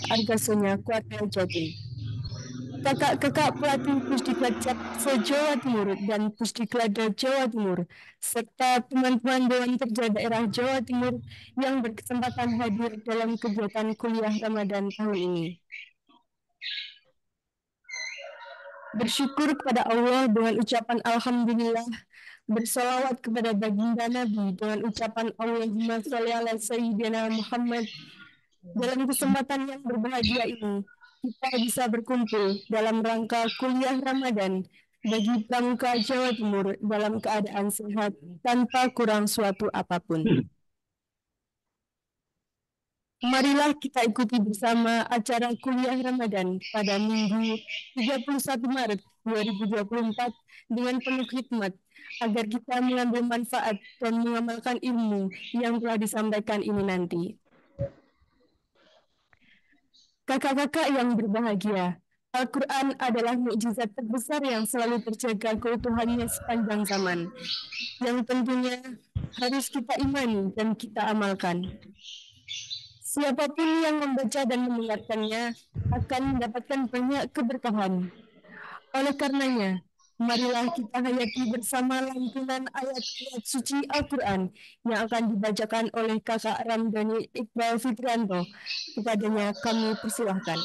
kuat dan jadi Kakak-kakak pelatih Pusdiklat se-Jawa Timur dan Pusdiklada Jawa Timur, serta teman-teman Dewan Kerja Daerah Jawa Timur yang berkesempatan hadir dalam kegiatan kuliah Ramadan tahun ini. Bersyukur kepada Allah dengan ucapan Alhamdulillah, bersolawat kepada baginda Nabi dengan ucapan Allahumma salli ala Sayyidina Muhammad dalam kesempatan yang berbahagia ini, kita bisa berkumpul dalam rangka kuliah Ramadan bagi bangka Jawa Timur dalam keadaan sehat tanpa kurang suatu apapun. Hmm. Marilah kita ikuti bersama acara kuliah Ramadan pada Minggu 31 Maret 2024 dengan penuh hikmat agar kita mengambil manfaat dan mengamalkan ilmu yang telah disampaikan ini nanti. Kakak-kakak yang berbahagia, Al-Quran adalah mukjizat terbesar yang selalu terjaga keutuhannya sepanjang zaman, yang tentunya harus kita imani dan kita amalkan. Siapapun yang membaca dan mendengarkannya akan mendapatkan banyak keberkahan. Oleh karenanya, Marilah kita hayati bersama lantunan ayat-ayat suci Al-Quran yang akan dibacakan oleh kakak Ramdhani Iqbal Fitranto. Kepadanya kami persilahkan.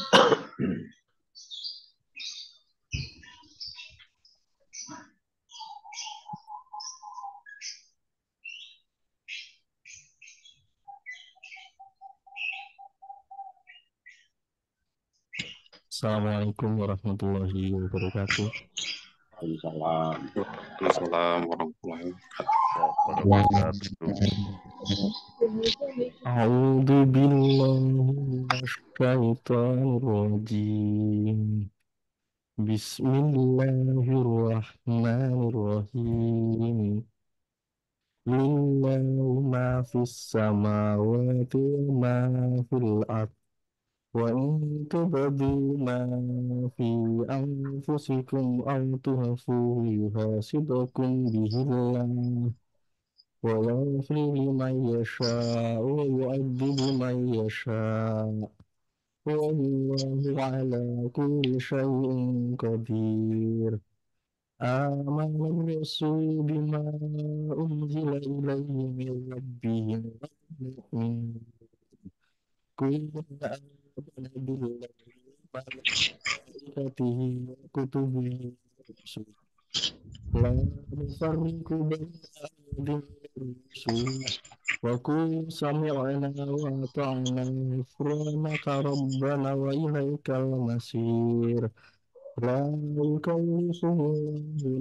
Assalamualaikum warahmatullahi wabarakatuh. Waalaikumsalam. Waalaikumsalam warahmatullahi wabarakatuh. A'udzu billahi minasyaitonir rajim. Bismillahirrahmanirrahim. Lillahi ma fis samawati wa ma fil ardh وإن تبدوا ما في أنفسكم أو تهفوه يحاسبكم به الله ويغفر لمن يشاء ويؤدب من يشاء والله على كل شيء قدير آمن الرسول بما أنزل إليه من ربه والمؤمنون كل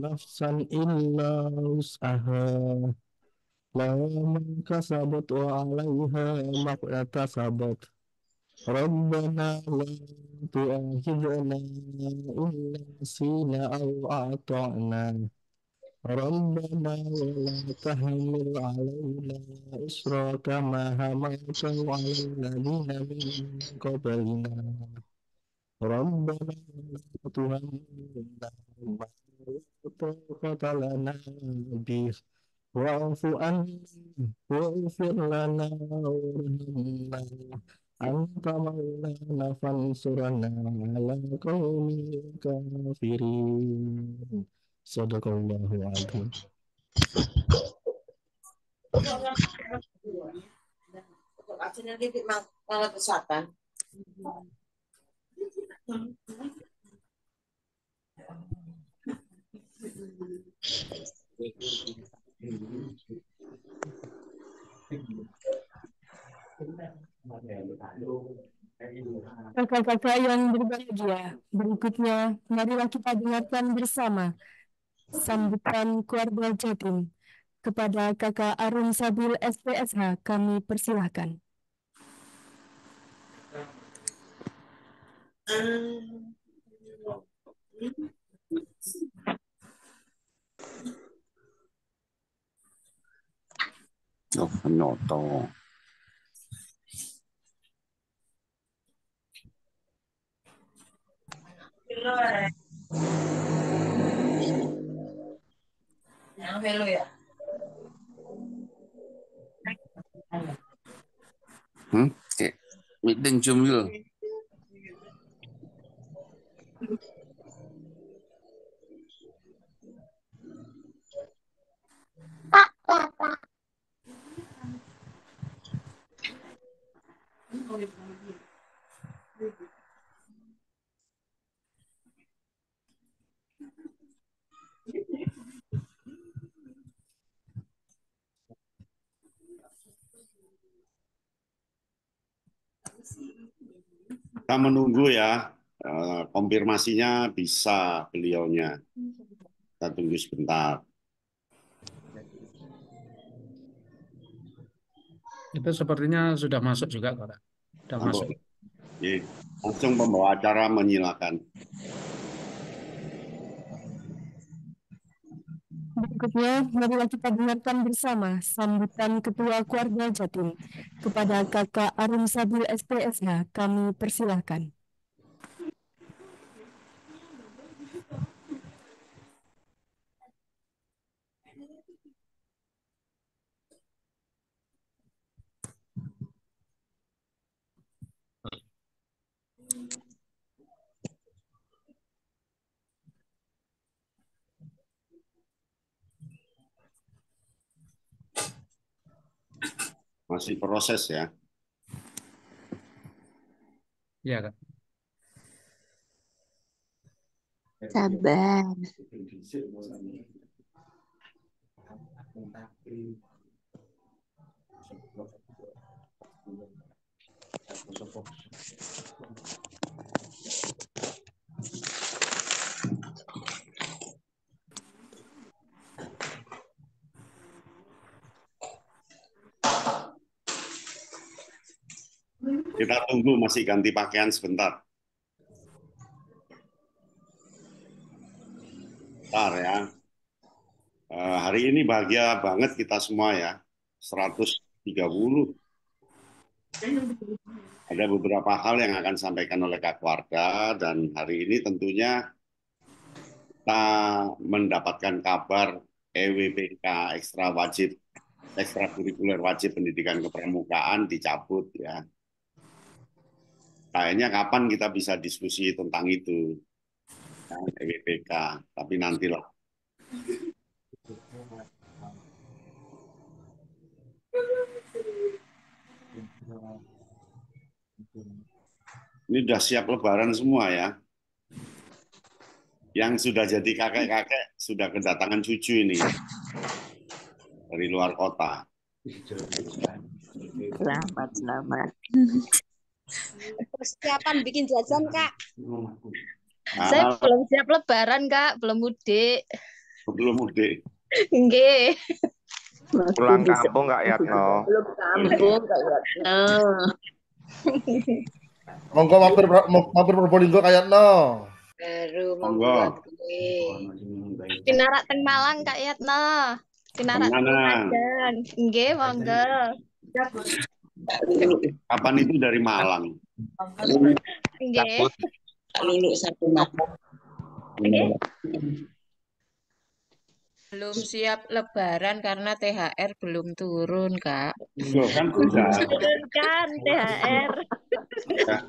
nafsan illa usaha lama kasabat wa alaiha maqata sabat ربنا لا تؤاخذنا إن نسينا أو أعطأنا ربنا ولا تحمل علينا إسرا كما حملته على الذين من قبلنا ربنا ولا تهملنا ما لا طاقة لنا به واعف عنا واغفر لنا وارحمنا Anta maulana fansurana ala qawmi kafirin. Sadaqallahu azim. Thank you. Kakak-kakak yang berbahagia. Berikutnya, marilah kita dengarkan bersama sambutan keluarga Jatim. Kepada kakak Arun Sabil SPSH, kami persilahkan. Oh, no, no. Hallelujah. Hmm? Okay. Meeting Zoom dulu. Pak, Kita menunggu ya eh, konfirmasinya bisa beliaunya. Kita tunggu sebentar. Itu sepertinya sudah masuk juga, Pak. Sudah Ambo. masuk. Ye. Langsung pembawa acara menyilakan. Berikutnya, mari kita dengarkan bersama sambutan Ketua Keluarga Jatim kepada Kakak Arum Sabil SPSH. Kami persilahkan. masih proses ya. Iya, Kak. Sabar. Thank you. Kita tunggu masih ganti pakaian sebentar. Bentar ya. Uh, hari ini bahagia banget kita semua ya. 130. Ada beberapa hal yang akan disampaikan oleh Kak Warda dan hari ini tentunya kita mendapatkan kabar EWPK ekstra wajib ekstrakurikuler wajib pendidikan kepramukaan dicabut ya kayaknya kapan kita bisa diskusi tentang itu nah, EWPK tapi nantilah ini sudah siap lebaran semua ya yang sudah jadi kakek-kakek sudah kedatangan cucu ini dari luar kota selamat selamat Persiapan bikin jajan, Kak. Nah, Saya belum siap lebaran, Kak. Belum mudik. Belum mudik. enggak. Pulang kampung Kak Yatno. Belum kampung Kak Yatno. Monggo mampir mampir Probolinggo kayak Yatno. Baru monggo. Pinarak teng Malang Kak Yatno. Pinarak teng Malang. Nggih, monggo. Kapan itu dari Malang? Lulu satu Belum siap lebaran karena THR belum turun, Kak. Loh, kan sudah. kan THR.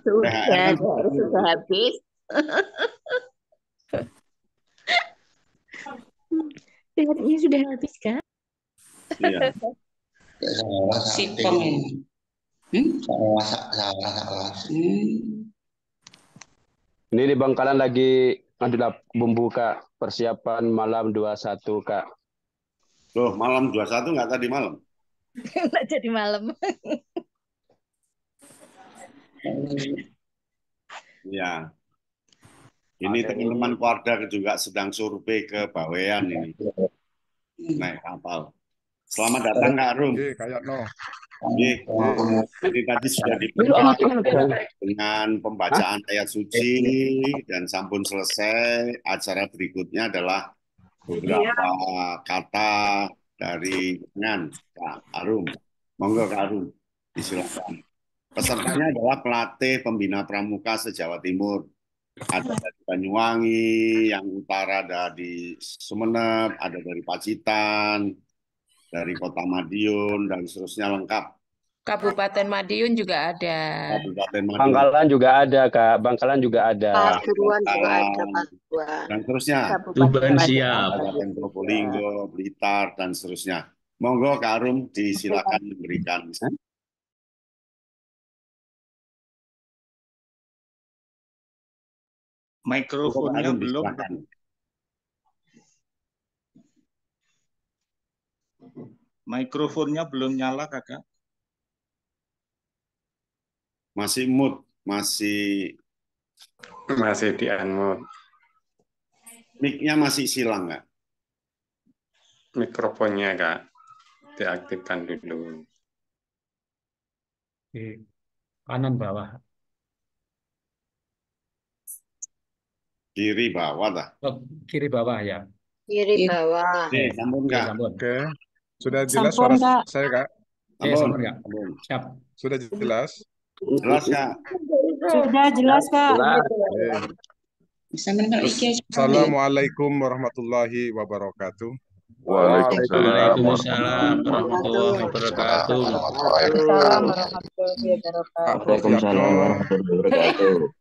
Sudah, THR sudah habis. THR-nya sudah habis, Kak? Iya. Sipeng. Hmm? hmm, Ini di Bangkalan lagi adalah membuka persiapan malam 21, Kak. Loh, malam 21 nggak tadi malam? nggak jadi malam. ya. Ini teman-teman keluarga juga sedang survei ke Bawean ini. Iya. Naik kapal. Selamat datang Kak Rum. Iya, kayak no. Jadi ini tadi sudah dipenuhi dengan pembacaan ayat suci dan sampun selesai. Acara berikutnya adalah beberapa kata dari Ngan Kak Arum. Monggo Kak Arum, disilakan. Pesertanya adalah pelatih pembina pramuka se-Jawa Timur. Ada dari Banyuwangi, yang utara ada di Sumeneb, ada dari Pacitan, dari Kota Madiun dan seterusnya lengkap. Kabupaten Madiun juga ada. Kabupaten Madiun. Bangkalan juga ada, Kak. Bangkalan juga ada. Pasuruan juga ada, Pasuruan. Dan seterusnya. Tuban siap. Kabupaten Probolinggo, Blitar, dan seterusnya. Monggo Kak Arum disilakan memberikan. Mikrofonnya belum. Mikrofonnya belum nyala, kakak. Masih mood, masih masih di unmute. Mic-nya masih silang Kak. Mikrofonnya kak diaktifkan dulu. Di kanan bawah. Kiri bawah dah. Oh, kiri bawah ya. Kiri bawah. Oke, sambung Oke, Sambung. Sudah jelas Sampun, suara Kak. saya, Kak? Oke, iya, sampun, Kak. Siap. Sudah jelas? Jelas, Kak. Sudah jelas, Kak. Jelas. Okay. Iya. Assalamualaikum warahmatullahi wabarakatuh. Waalaikumsalam warahmatullahi wabarakatuh. Waalaikumsalam warahmatullahi wabarakatuh.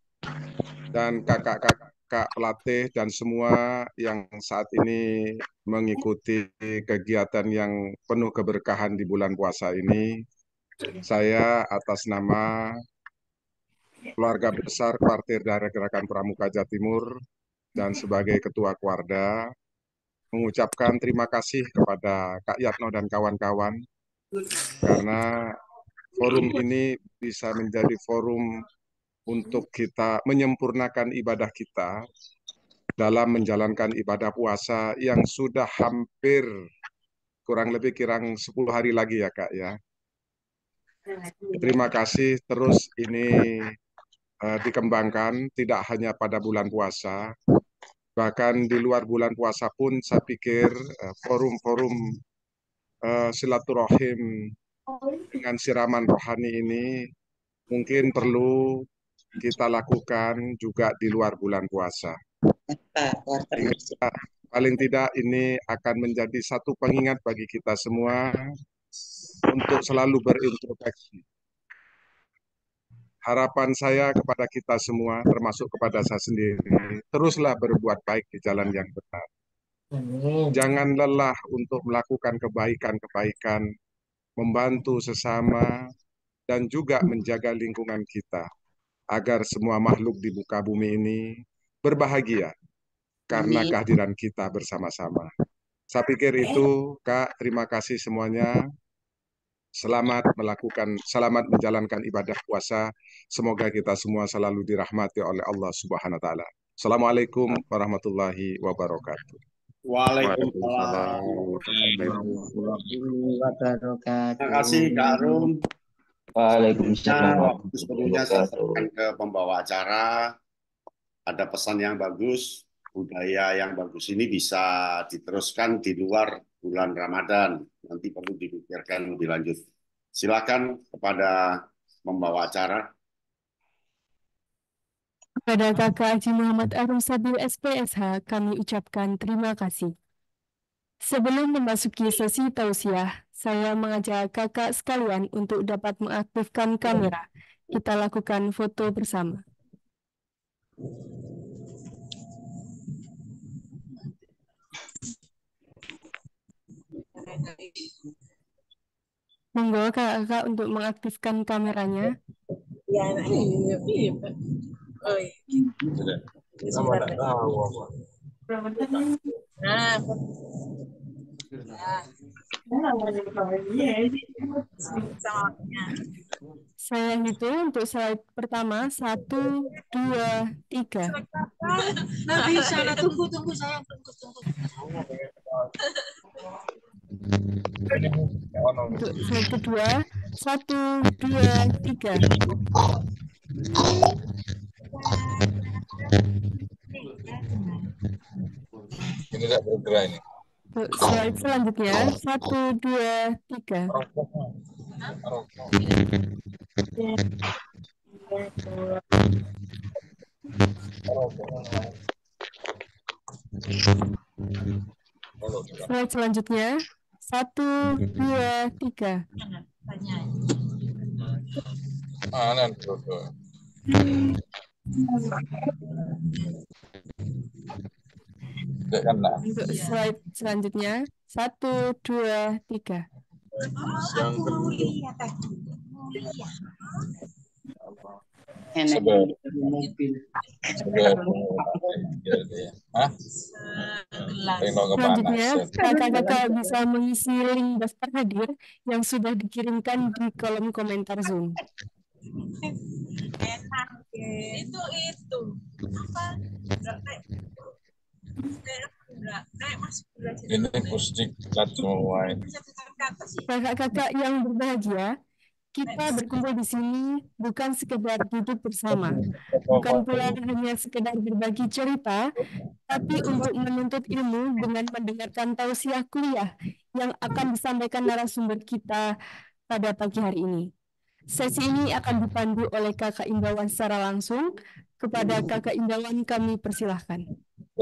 Dan kakak-kakak Kak Pelatih dan semua yang saat ini mengikuti kegiatan yang penuh keberkahan di bulan puasa ini. Saya atas nama keluarga besar Partai dari Gerakan Pramuka Jawa Timur dan sebagai Ketua Keluarga mengucapkan terima kasih kepada Kak Yatno dan kawan-kawan karena forum ini bisa menjadi forum untuk kita menyempurnakan ibadah kita dalam menjalankan ibadah puasa yang sudah hampir kurang lebih kirang 10 hari lagi ya Kak ya. Terima kasih terus ini uh, dikembangkan tidak hanya pada bulan puasa bahkan di luar bulan puasa pun saya pikir eh, forum-forum uh, uh, silaturahim dengan siraman rohani ini mungkin perlu kita lakukan juga di luar bulan puasa. paling tidak ini akan menjadi satu pengingat bagi kita semua untuk selalu berintrospeksi. Harapan saya kepada kita semua, termasuk kepada saya sendiri, teruslah berbuat baik di jalan yang benar. Jangan lelah untuk melakukan kebaikan-kebaikan, membantu sesama, dan juga menjaga lingkungan kita agar semua makhluk di muka bumi ini berbahagia karena kehadiran kita bersama-sama. Saya pikir itu, Kak. Terima kasih semuanya. Selamat melakukan, selamat menjalankan ibadah puasa. Semoga kita semua selalu dirahmati oleh Allah Subhanahu wa taala. Assalamualaikum warahmatullahi wabarakatuh. Waalaikumsalam warahmatullahi wabarakatuh. Terima kasih Kak Arum. Waalaikumsalam. Waktu sebelumnya saya sampaikan ke pembawa acara ada pesan yang bagus, budaya yang bagus ini bisa diteruskan di luar bulan Ramadan. Nanti perlu dipikirkan lebih lanjut. Silakan kepada pembawa acara. Kepada Kakak Haji Muhammad Arum Sabil SPSH, kami ucapkan terima kasih. Sebelum memasuki sesi tausiah, saya mengajak kakak sekalian untuk dapat mengaktifkan kamera. Kita lakukan foto bersama. Monggo kakak untuk mengaktifkan kameranya. Ya, nah, ini, ini, Oh, iya. Saya hitung untuk slide pertama satu, dua, tiga. Nggak bisa, tunggu, tunggu saya, tunggu, tunggu. Untuk slide kedua satu, dua, tiga. Ini tidak bergerak ini. Slide selanjutnya satu dua tiga. Slide selanjutnya satu dua tiga. Anan, untuk iya. slide selanjutnya satu dua tiga. Yang iya. Selanjutnya, kakak-kakak bisa mengisi link daftar hadir yang sudah dikirimkan di kolom komentar Zoom. Itu itu. Apa? Ini Gusti Kakak-kakak yang berbahagia, kita berkumpul di sini bukan sekedar duduk bersama, bukan pula hanya sekedar berbagi cerita, tapi untuk menuntut ilmu dengan mendengarkan tausiah kuliah yang akan disampaikan narasumber kita pada pagi hari ini. Sesi ini akan dipandu oleh Kakak Indrawan secara langsung. Kepada Kakak Indrawan kami persilahkan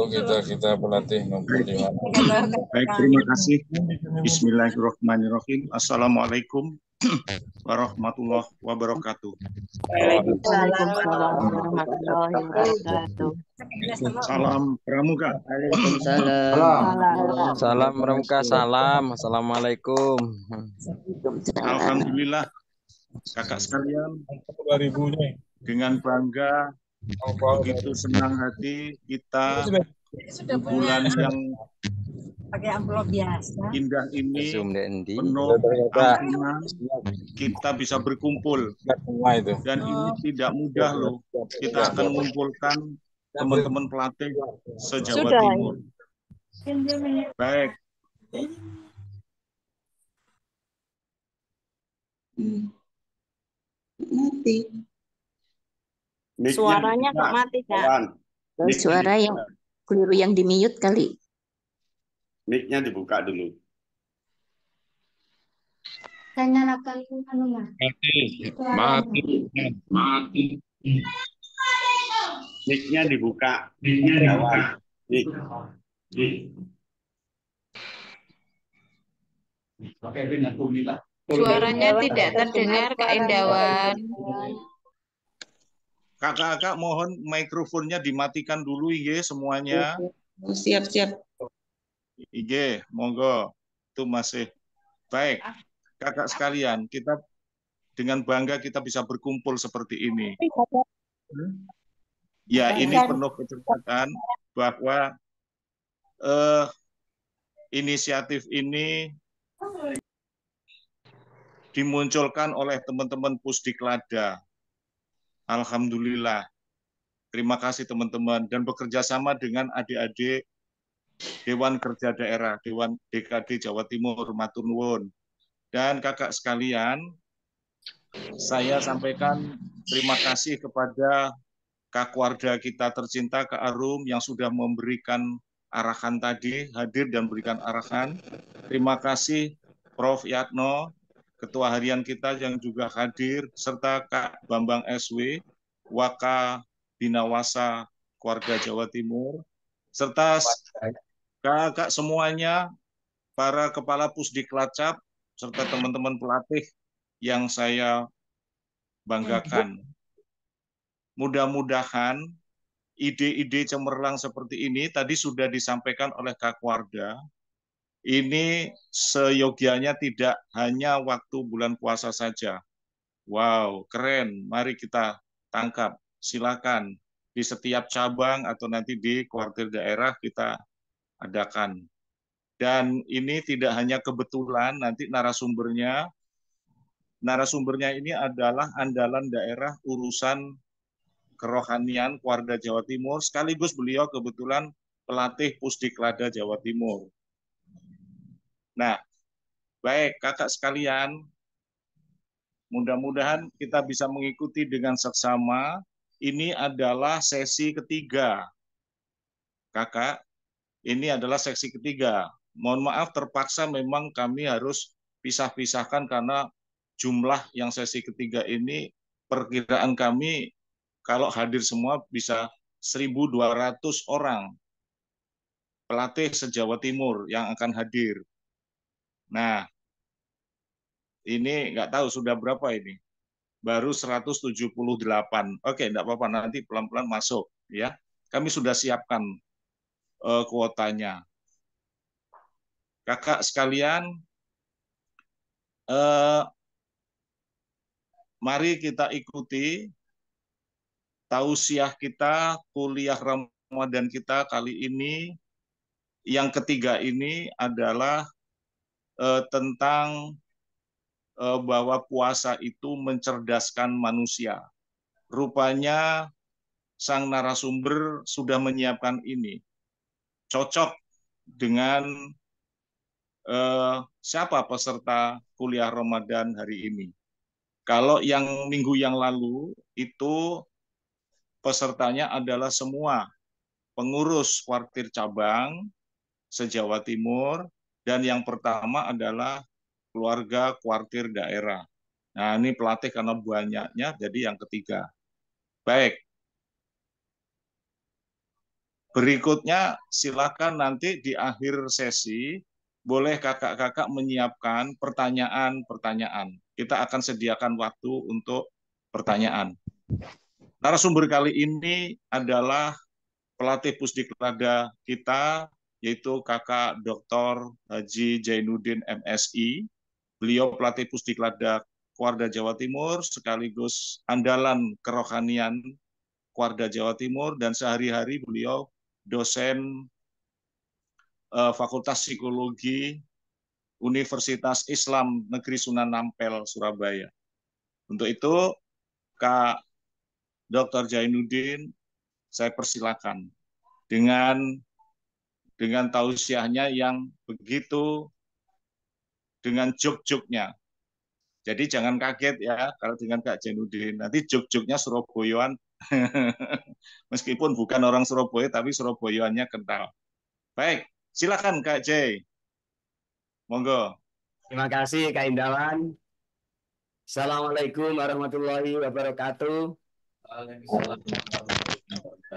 itu kita kita pelatih ngumpul di mana. Baik, terima kasih. Bismillahirrahmanirrahim. Assalamualaikum warahmatullahi wabarakatuh. Waalaikumsalam warahmatullahi wabarakatuh. Salam pramuka. Salam. Salam pramuka. Salam. Assalamualaikum. Alhamdulillah. Kakak sekalian, 2000 dengan bangga begitu oh, senang hati kita bulan yang pakai amplop biasa indah ini penuh kita bisa berkumpul dan ini oh. tidak mudah loh kita akan mengumpulkan teman-teman pelatih sejawa Sudah. timur baik nanti. Mic Suaranya kok mati, Kak? Suara yang keliru yang di mute kali. Mic-nya dibuka dulu. Nyalakan mati, mati, mati. Mic-nya dibuka. Mic-nya dibuka. Mic. Oke, Suaranya tidak terdengar, Kak Indawan. Kakak-kakak mohon mikrofonnya dimatikan dulu IG semuanya. Iya, iya. Siap-siap. IG, monggo. Itu masih baik. Kakak sekalian, kita dengan bangga kita bisa berkumpul seperti ini. Ya, ini penuh kecerdasan bahwa eh, inisiatif ini dimunculkan oleh teman-teman Pusdiklada Alhamdulillah. Terima kasih teman-teman dan bekerja sama dengan adik-adik Dewan Kerja Daerah, Dewan DKD Jawa Timur, Matur Nuwun. Dan kakak sekalian, saya sampaikan terima kasih kepada kak Warda kita tercinta, Kak Arum, yang sudah memberikan arahan tadi, hadir dan berikan arahan. Terima kasih Prof. Yatno, Ketua Harian kita yang juga hadir, serta Kak Bambang SW, Waka Binawasa Keluarga Jawa Timur, serta kakak semuanya, para kepala pusdiklacap, serta teman-teman pelatih yang saya banggakan. Mudah-mudahan ide-ide cemerlang seperti ini tadi sudah disampaikan oleh Kak Warda, ini seyogianya tidak hanya waktu bulan puasa saja. Wow, keren. Mari kita tangkap. Silakan di setiap cabang atau nanti di kuartir daerah kita adakan. Dan ini tidak hanya kebetulan, nanti narasumbernya narasumbernya ini adalah andalan daerah urusan kerohanian Kuarda Jawa Timur sekaligus beliau kebetulan pelatih Pusdiklada Jawa Timur. Nah, baik kakak sekalian, mudah-mudahan kita bisa mengikuti dengan seksama. Ini adalah sesi ketiga. Kakak, ini adalah sesi ketiga. Mohon maaf terpaksa memang kami harus pisah-pisahkan karena jumlah yang sesi ketiga ini perkiraan kami kalau hadir semua bisa 1.200 orang pelatih se-Jawa Timur yang akan hadir. Nah, ini nggak tahu sudah berapa ini. Baru 178. Oke, tidak apa-apa nanti pelan-pelan masuk ya. Kami sudah siapkan uh, kuotanya. Kakak sekalian uh, mari kita ikuti tausiah kita, kuliah Ramadan kita kali ini yang ketiga ini adalah eh, tentang eh, bahwa puasa itu mencerdaskan manusia. Rupanya sang narasumber sudah menyiapkan ini. Cocok dengan eh, siapa peserta kuliah Ramadan hari ini. Kalau yang minggu yang lalu itu pesertanya adalah semua pengurus kuartir cabang se Timur, dan yang pertama adalah keluarga kuartir daerah. Nah, ini pelatih karena banyaknya, jadi yang ketiga. Baik. Berikutnya, silakan nanti di akhir sesi, boleh kakak-kakak menyiapkan pertanyaan-pertanyaan. Kita akan sediakan waktu untuk pertanyaan. Narasumber kali ini adalah pelatih pusdiklada kita, yaitu kakak Dr. Haji Jainuddin MSI. Beliau pelatih Pusdiklada Kuarda Jawa Timur sekaligus andalan kerohanian Kuarda Jawa Timur dan sehari-hari beliau dosen eh, Fakultas Psikologi Universitas Islam Negeri Sunan Ampel Surabaya. Untuk itu Kak Dr. Jainuddin saya persilakan dengan dengan tausiahnya yang begitu dengan jog-jognya. Jadi jangan kaget ya kalau dengan Kak Jenudin. Nanti jog-jognya Suraboyoan. Meskipun bukan orang Surabaya tapi Suraboyoannya kental. Baik, silakan Kak J. Monggo. Terima kasih Kak Indawan. Assalamualaikum warahmatullahi wabarakatuh. Waalaikumsalam.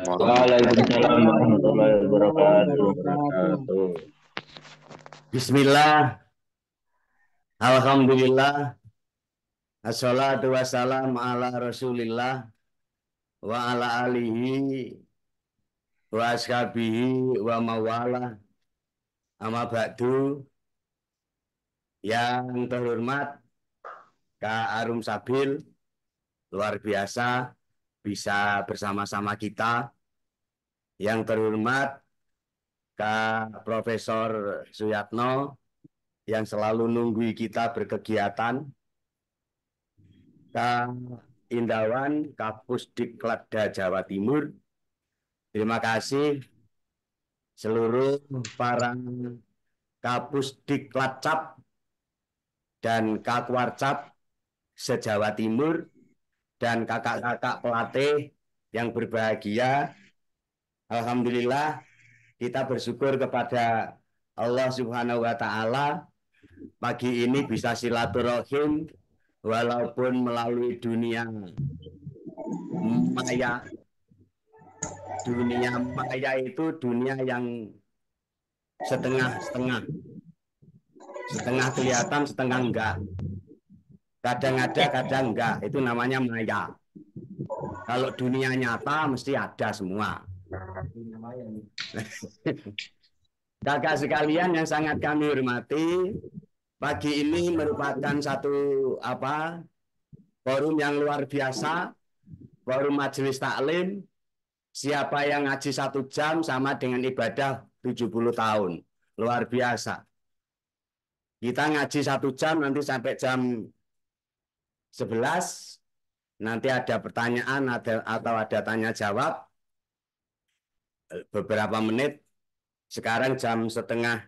Waalaikumsalam warahmatullahi wabarakatuh. Bismillah. Alhamdulillah. Assalatu wassalam ala rasulillah wa ala alihi wa ashabihi wa mawala amma ba'du yang terhormat Kak Arum Sabil luar biasa bisa bersama-sama kita. Yang terhormat Kak Profesor Suyatno yang selalu nunggui kita berkegiatan. Kak Indawan, Kapus Diklatda Jawa Timur. Terima kasih seluruh para Kapus Diklatcap dan Kakwarcap se-Jawa Timur dan kakak-kakak pelatih yang berbahagia. Alhamdulillah kita bersyukur kepada Allah Subhanahu wa taala pagi ini bisa silaturahim walaupun melalui dunia maya. Dunia maya itu dunia yang setengah-setengah. Setengah kelihatan, setengah enggak. Kadang ada, kadang enggak. Hmm. Itu namanya maya. Kalau dunia nyata mesti ada semua. Kakak sekalian yang sangat kami hormati, pagi ini merupakan satu apa forum yang luar biasa, forum majelis taklim. Siapa yang ngaji satu jam sama dengan ibadah 70 tahun. Luar biasa. Kita ngaji satu jam nanti sampai jam 11 nanti ada pertanyaan ada, atau ada tanya jawab beberapa menit sekarang jam setengah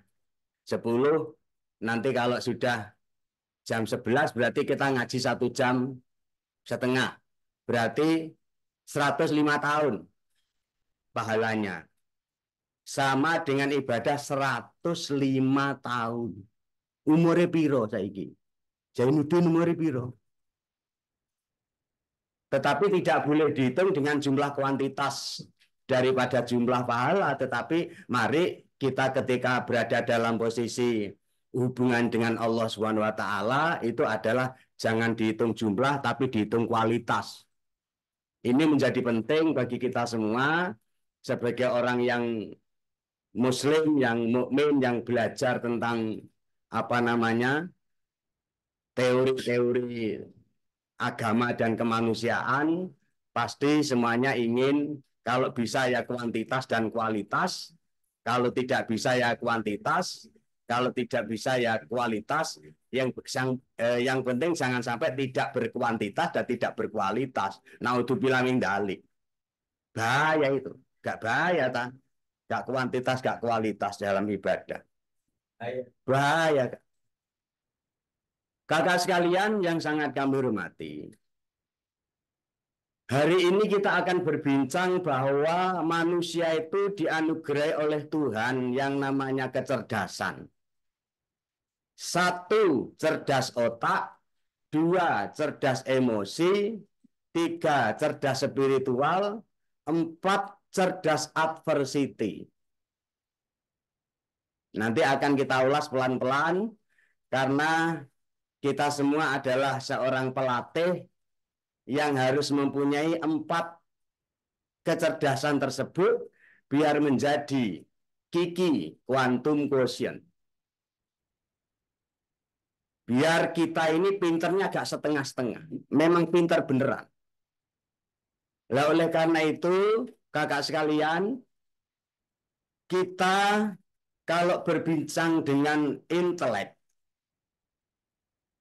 10 nanti kalau sudah jam 11 berarti kita ngaji satu jam setengah berarti 105 tahun pahalanya sama dengan ibadah 105 tahun umure piro saiki Jainuddin umur piro tetapi tidak boleh dihitung dengan jumlah kuantitas daripada jumlah pahala. Tetapi mari kita ketika berada dalam posisi hubungan dengan Allah Subhanahu wa taala itu adalah jangan dihitung jumlah tapi dihitung kualitas. Ini menjadi penting bagi kita semua sebagai orang yang muslim, yang mukmin, yang belajar tentang apa namanya? teori-teori agama dan kemanusiaan pasti semuanya ingin kalau bisa ya kuantitas dan kualitas, kalau tidak bisa ya kuantitas, kalau tidak bisa ya kualitas. Yang yang, eh, yang penting jangan sampai tidak berkuantitas dan tidak berkualitas. Nah, itu bilangin dalik. Bahaya itu. Gak bahaya kan Gak kuantitas, gak kualitas dalam ibadah. Bahaya. Kakak sekalian yang sangat kami hormati, hari ini kita akan berbincang bahwa manusia itu dianugerai oleh Tuhan yang namanya kecerdasan. Satu, cerdas otak. Dua, cerdas emosi. Tiga, cerdas spiritual. Empat, cerdas adversity. Nanti akan kita ulas pelan-pelan karena kita semua adalah seorang pelatih yang harus mempunyai empat kecerdasan tersebut biar menjadi kiki quantum quotient. Biar kita ini pinternya agak setengah-setengah. Memang pinter beneran. Lah oleh karena itu, kakak sekalian, kita kalau berbincang dengan intelek,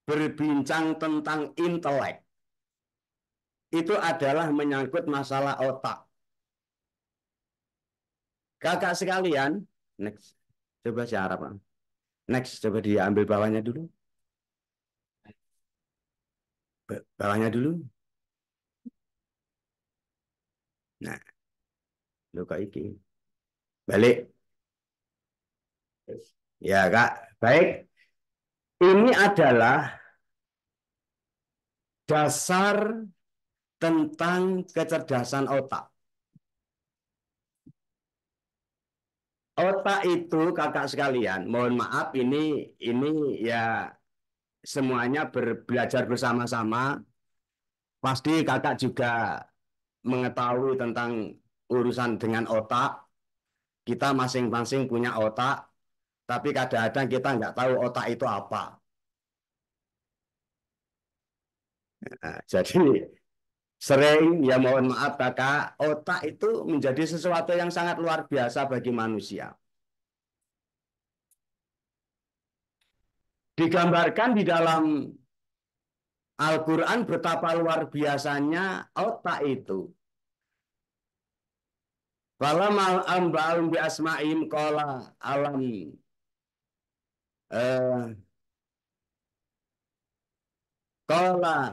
berbincang tentang intelek itu adalah menyangkut masalah otak. Kakak sekalian, next. Coba saya harap. Next, coba diambil bawahnya dulu. Bawahnya dulu. Nah, luka iki. Balik. Ya kak, baik. Ini adalah dasar tentang kecerdasan otak. Otak itu kakak sekalian, mohon maaf ini ini ya semuanya berbelajar bersama-sama. Pasti kakak juga mengetahui tentang urusan dengan otak. Kita masing-masing punya otak. Tapi kadang-kadang kita nggak tahu otak itu apa. Nah, jadi sering ya mohon maaf kakak, otak itu menjadi sesuatu yang sangat luar biasa bagi manusia. Digambarkan di dalam Al-Quran betapa luar biasanya otak itu. Walam al bi asma'im kola alam Kala eh,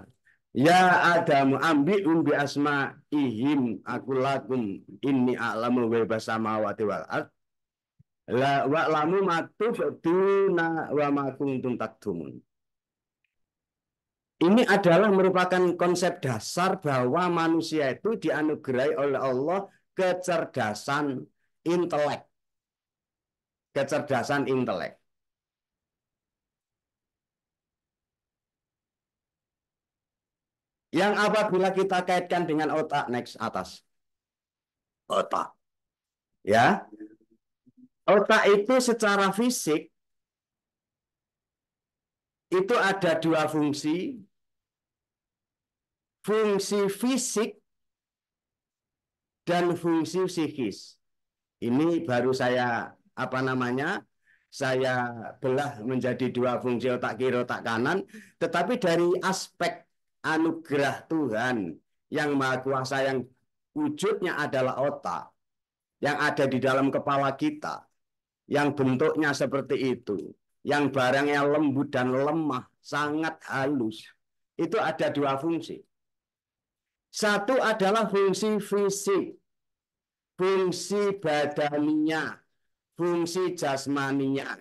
Ya Adamu ambi umbi asma ihim aku lakum ini alamu bebas sama wati wal La wa lamu matuf tuna wa tak tumun. Ini adalah merupakan konsep dasar bahwa manusia itu dianugerai oleh Allah kecerdasan intelek. Kecerdasan intelek. Yang apabila kita kaitkan dengan otak next atas. Otak. Ya. Otak itu secara fisik itu ada dua fungsi. Fungsi fisik dan fungsi psikis. Ini baru saya apa namanya? Saya belah menjadi dua fungsi otak kiri otak kanan, tetapi dari aspek anugerah Tuhan yang maha kuasa yang wujudnya adalah otak yang ada di dalam kepala kita yang bentuknya seperti itu yang barangnya lembut dan lemah sangat halus itu ada dua fungsi satu adalah fungsi fisik fungsi badannya fungsi jasmaninya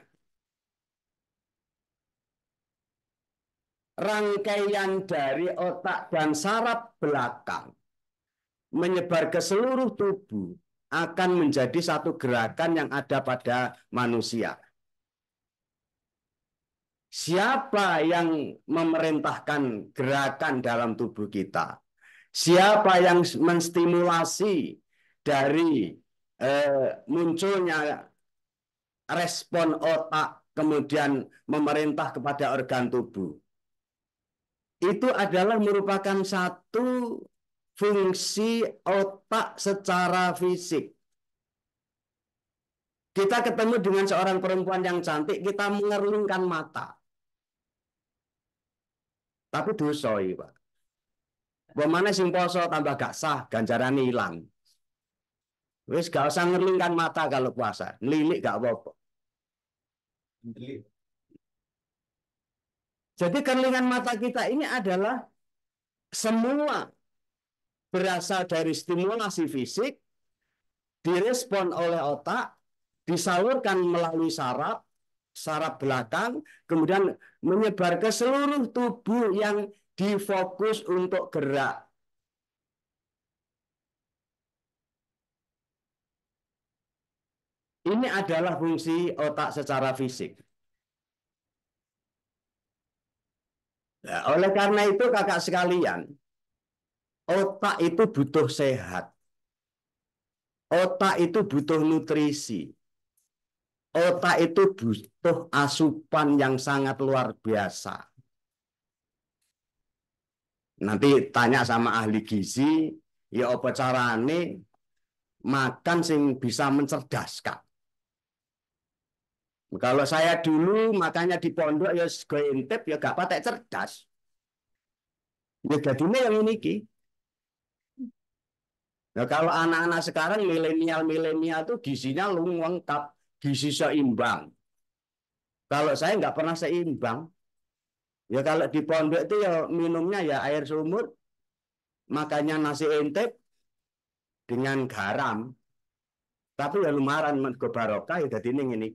rangkaian dari otak dan saraf belakang menyebar ke seluruh tubuh akan menjadi satu gerakan yang ada pada manusia. Siapa yang memerintahkan gerakan dalam tubuh kita? Siapa yang menstimulasi dari eh, munculnya respon otak kemudian memerintah kepada organ tubuh? itu adalah merupakan satu fungsi otak secara fisik. Kita ketemu dengan seorang perempuan yang cantik, kita mengerlingkan mata. Tapi dosa, Pak. Bagaimana sing poso tambah gak sah, ganjaran hilang. Wis gak usah ngerlingkan mata kalau puasa, ngelilik gak apa-apa. Jadi kelingan mata kita ini adalah semua berasal dari stimulasi fisik, direspon oleh otak, disalurkan melalui saraf, saraf belakang, kemudian menyebar ke seluruh tubuh yang difokus untuk gerak. Ini adalah fungsi otak secara fisik. Nah, oleh karena itu kakak sekalian, otak itu butuh sehat. Otak itu butuh nutrisi. Otak itu butuh asupan yang sangat luar biasa. Nanti tanya sama ahli gizi, ya apa carane makan sing bisa mencerdaskan. Kalau saya dulu makanya di pondok ya gue intip ya gak patek cerdas. Ya jadinya yang ini ki. Nah, kalau anak-anak sekarang milenial-milenial tuh gizinya lengkap, gizi seimbang. Kalau saya nggak pernah seimbang. Ya kalau di pondok itu ya minumnya ya air sumur, makanya nasi intip dengan garam. Tapi ya lumaran ke barokah ya jadi ini ini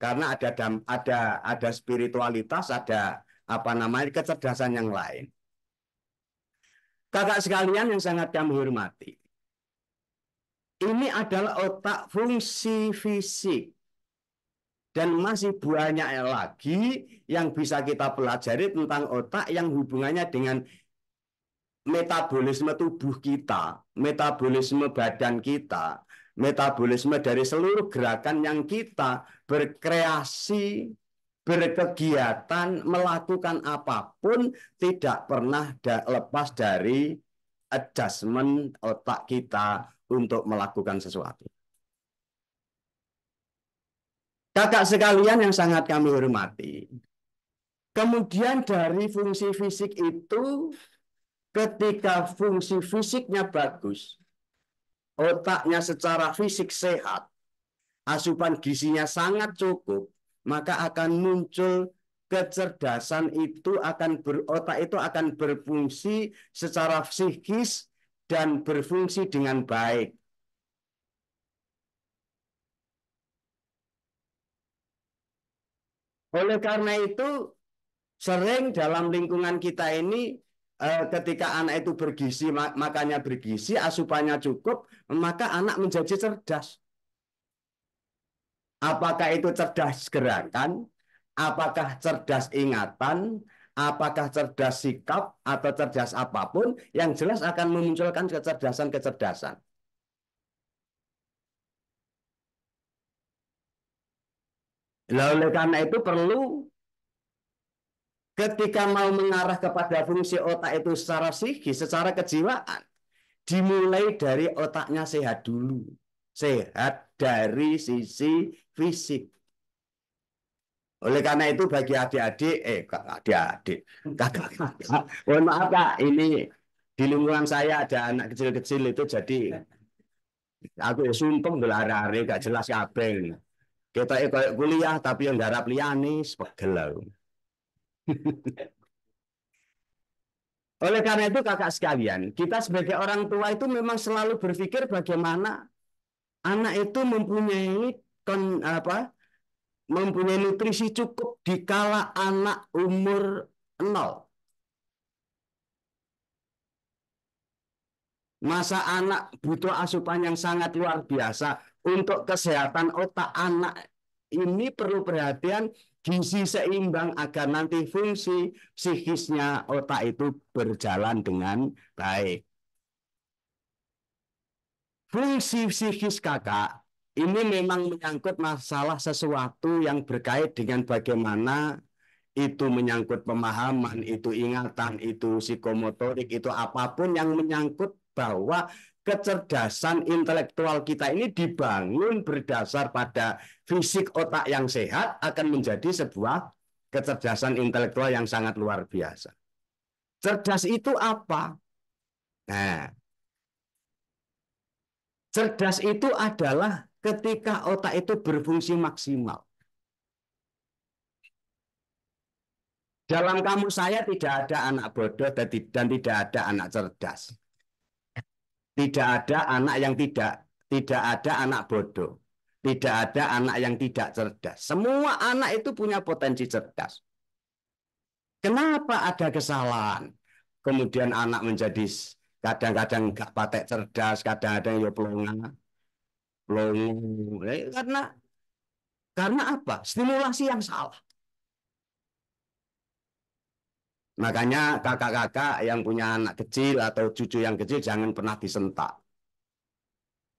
karena ada dam, ada ada spiritualitas, ada apa namanya kecerdasan yang lain. Kakak sekalian yang sangat kami hormati. Ini adalah otak fungsi fisik. Dan masih banyak lagi yang bisa kita pelajari tentang otak yang hubungannya dengan metabolisme tubuh kita, metabolisme badan kita, metabolisme dari seluruh gerakan yang kita berkreasi, berkegiatan, melakukan apapun tidak pernah da lepas dari adjustment otak kita untuk melakukan sesuatu. Kakak sekalian yang sangat kami hormati, kemudian dari fungsi fisik itu, ketika fungsi fisiknya bagus, otaknya secara fisik sehat, asupan gizinya sangat cukup, maka akan muncul kecerdasan itu akan ber, itu akan berfungsi secara psikis dan berfungsi dengan baik. Oleh karena itu, sering dalam lingkungan kita ini Eh, ketika anak itu bergizi makanya bergizi asupannya cukup maka anak menjadi cerdas apakah itu cerdas gerakan apakah cerdas ingatan apakah cerdas sikap atau cerdas apapun yang jelas akan memunculkan kecerdasan-kecerdasan Lalu karena itu perlu ketika mau mengarah kepada fungsi otak itu secara psikis, secara kejiwaan, dimulai dari otaknya sehat dulu. Sehat dari sisi fisik. Oleh karena itu bagi adik-adik, eh kak, adik-adik, kakak-kakak, mohon maaf kak, ini di lingkungan saya ada anak kecil-kecil itu jadi aku ya sumpeng dulu hari-hari gak jelas kabel. Kita eh, kuliah tapi yang garap lianis pegelau. Oleh karena itu kakak sekalian, kita sebagai orang tua itu memang selalu berpikir bagaimana anak itu mempunyai kon, apa mempunyai nutrisi cukup di kala anak umur nol. Masa anak butuh asupan yang sangat luar biasa untuk kesehatan otak anak ini perlu perhatian Gizi seimbang agar nanti fungsi psikisnya otak itu berjalan dengan baik. Fungsi psikis kakak ini memang menyangkut masalah sesuatu yang berkait dengan bagaimana itu menyangkut pemahaman, itu ingatan, itu psikomotorik, itu apapun yang menyangkut bahwa kecerdasan intelektual kita ini dibangun berdasar pada fisik otak yang sehat akan menjadi sebuah kecerdasan intelektual yang sangat luar biasa. Cerdas itu apa? Nah, cerdas itu adalah ketika otak itu berfungsi maksimal. Dalam kamu saya tidak ada anak bodoh dan tidak ada anak cerdas. Tidak ada anak yang tidak, tidak ada anak bodoh, tidak ada anak yang tidak cerdas. Semua anak itu punya potensi cerdas. Kenapa ada kesalahan? Kemudian anak menjadi kadang-kadang gak patek cerdas, kadang-kadang yo ya pelongan, Karena karena apa? Stimulasi yang salah. Makanya kakak-kakak yang punya anak kecil atau cucu yang kecil jangan pernah disentak.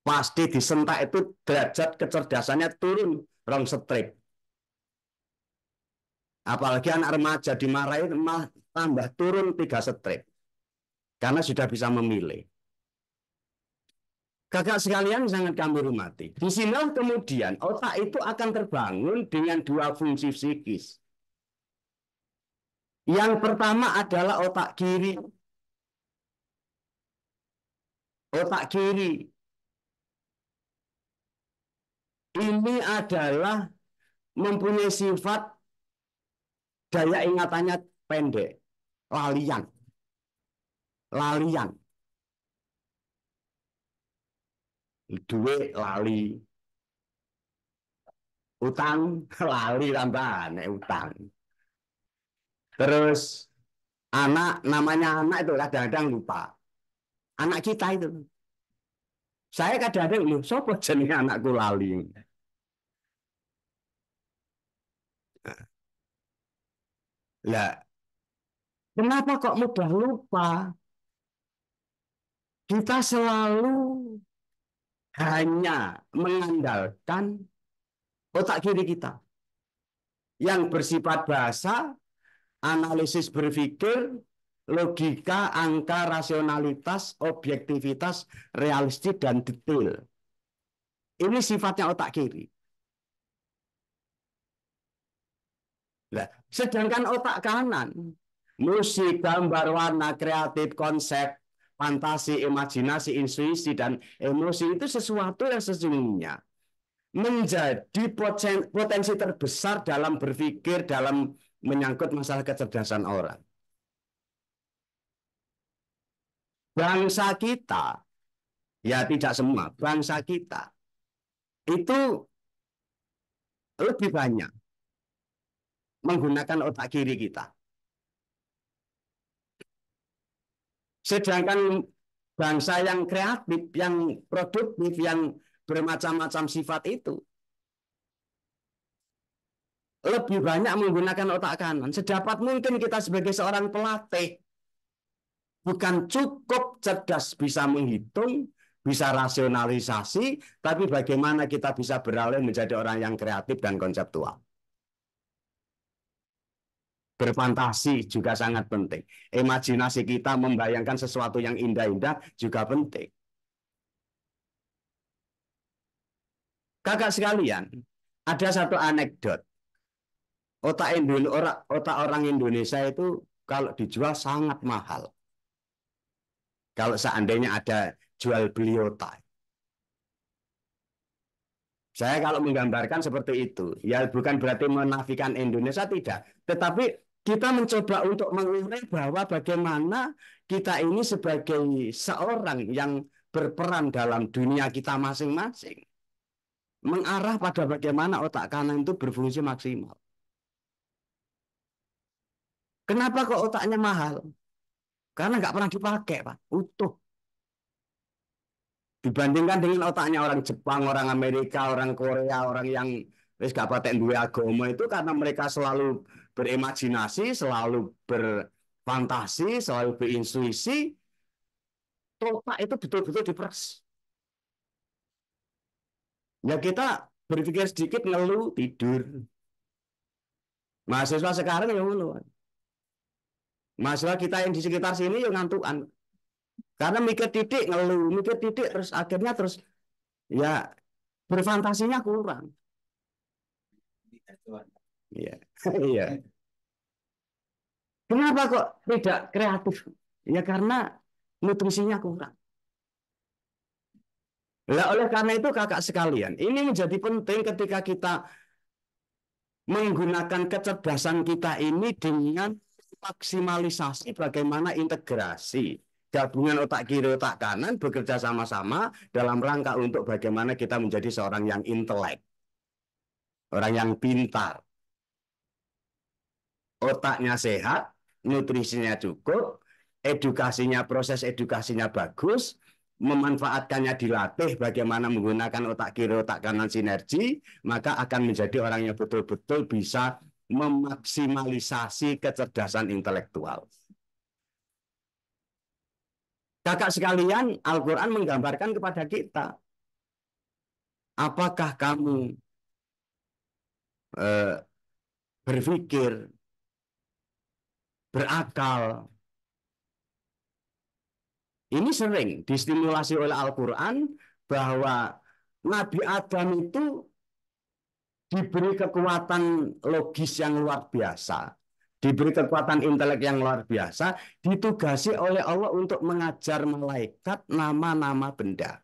Pasti disentak itu derajat kecerdasannya turun rong strip. Apalagi anak remaja dimarahi malah tambah turun tiga strip. Karena sudah bisa memilih. Kakak sekalian sangat kamu hormati. Di sini kemudian otak itu akan terbangun dengan dua fungsi psikis. Yang pertama adalah otak kiri. Otak kiri. Ini adalah mempunyai sifat daya ingatannya pendek. Lalian. Lalian. dua lali utang lali tambahan utang Terus anak namanya anak itu kadang-kadang lupa. Anak kita itu. Saya kadang-kadang lu sopo jenenge anakku lali. Lah, ya. kenapa kok mudah lupa? Kita selalu hanya mengandalkan otak kiri kita yang bersifat bahasa analisis berpikir, logika, angka, rasionalitas, objektivitas, realistis, dan detail. Ini sifatnya otak kiri. Nah, sedangkan otak kanan, musik, gambar, warna, kreatif, konsep, fantasi, imajinasi, intuisi, dan emosi itu sesuatu yang sesungguhnya menjadi potensi terbesar dalam berpikir, dalam menyangkut masalah kecerdasan orang. Bangsa kita, ya tidak semua, bangsa kita itu lebih banyak menggunakan otak kiri kita. Sedangkan bangsa yang kreatif, yang produktif, yang bermacam-macam sifat itu lebih banyak menggunakan otak kanan. Sedapat mungkin kita sebagai seorang pelatih bukan cukup cerdas bisa menghitung, bisa rasionalisasi, tapi bagaimana kita bisa beralih menjadi orang yang kreatif dan konseptual. Berfantasi juga sangat penting. Imajinasi kita membayangkan sesuatu yang indah-indah juga penting. Kakak sekalian, ada satu anekdot otak Indonesia orang otak orang Indonesia itu kalau dijual sangat mahal. Kalau seandainya ada jual beli otak. Saya kalau menggambarkan seperti itu, ya bukan berarti menafikan Indonesia tidak, tetapi kita mencoba untuk mengurai bahwa bagaimana kita ini sebagai seorang yang berperan dalam dunia kita masing-masing mengarah pada bagaimana otak kanan itu berfungsi maksimal. Kenapa kok otaknya mahal? Karena nggak pernah dipakai, Pak. Utuh. Dibandingkan dengan otaknya orang Jepang, orang Amerika, orang Korea, orang yang wis gak paten dua agama itu karena mereka selalu berimajinasi, selalu berfantasi, selalu berintuisi. Otak itu betul-betul diperas. Ya kita berpikir sedikit ngeluh tidur. Mahasiswa sekarang ya ngeluh masalah kita yang di sekitar sini yang ngantukan. Karena mikir titik ngeluh, mikir titik terus akhirnya terus ya berfantasinya kurang. Iya. Iya. Kenapa kok tidak kreatif? Ya karena nutrisinya kurang. Nah, oleh karena itu kakak sekalian, ini menjadi penting ketika kita menggunakan kecerdasan kita ini dengan maksimalisasi bagaimana integrasi gabungan otak kiri otak kanan bekerja sama-sama dalam rangka untuk bagaimana kita menjadi seorang yang intelek, orang yang pintar, otaknya sehat, nutrisinya cukup, edukasinya proses edukasinya bagus, memanfaatkannya dilatih bagaimana menggunakan otak kiri otak kanan sinergi maka akan menjadi orang yang betul-betul bisa memaksimalisasi kecerdasan intelektual. Kakak sekalian, Al-Quran menggambarkan kepada kita, apakah kamu eh, berpikir, berakal, ini sering distimulasi oleh Al-Quran bahwa Nabi Adam itu diberi kekuatan logis yang luar biasa, diberi kekuatan intelek yang luar biasa, ditugasi oleh Allah untuk mengajar malaikat nama-nama benda.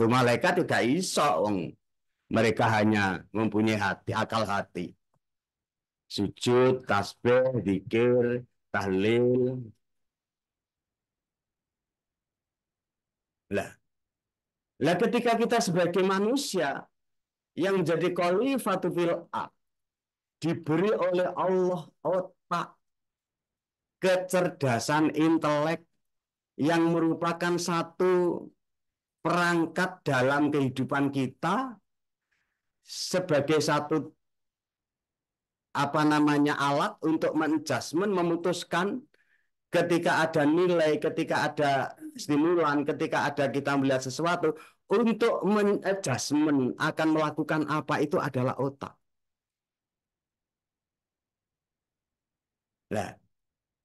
Tuh malaikat tidak iso, wong. mereka hanya mempunyai hati, akal hati. Sujud, tasbih, dikir, tahlil. Lah, lah ketika kita sebagai manusia yang jadi khalifatul fil diberi oleh Allah otak kecerdasan intelek yang merupakan satu perangkat dalam kehidupan kita sebagai satu apa namanya alat untuk menjasmen memutuskan ketika ada nilai, ketika ada stimulan, ketika ada kita melihat sesuatu, untuk adjustment akan melakukan apa itu adalah otak. Nah,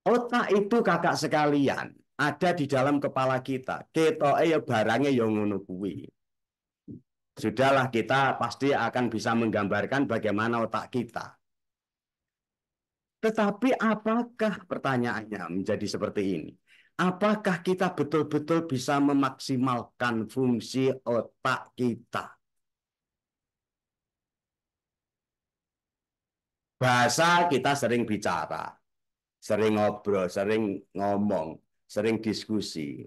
otak itu kakak sekalian ada di dalam kepala kita. Kita ya barangnya yang ngono Sudahlah kita pasti akan bisa menggambarkan bagaimana otak kita. Tetapi apakah pertanyaannya menjadi seperti ini? apakah kita betul-betul bisa memaksimalkan fungsi otak kita? Bahasa kita sering bicara, sering ngobrol, sering ngomong, sering diskusi.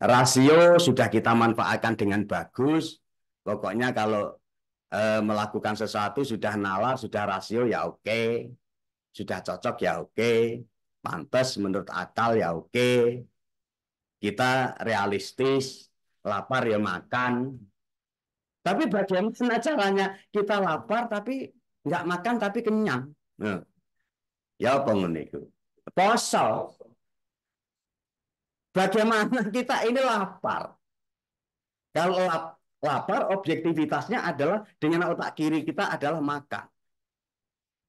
Rasio sudah kita manfaatkan dengan bagus. Pokoknya kalau e, melakukan sesuatu sudah nalar, sudah rasio ya oke. Sudah cocok ya oke pantas menurut akal ya oke kita realistis lapar ya makan tapi bagaimana caranya kita lapar tapi nggak makan tapi kenyang nah, ya pengen itu poso bagaimana kita ini lapar kalau lapar objektivitasnya adalah dengan otak kiri kita adalah makan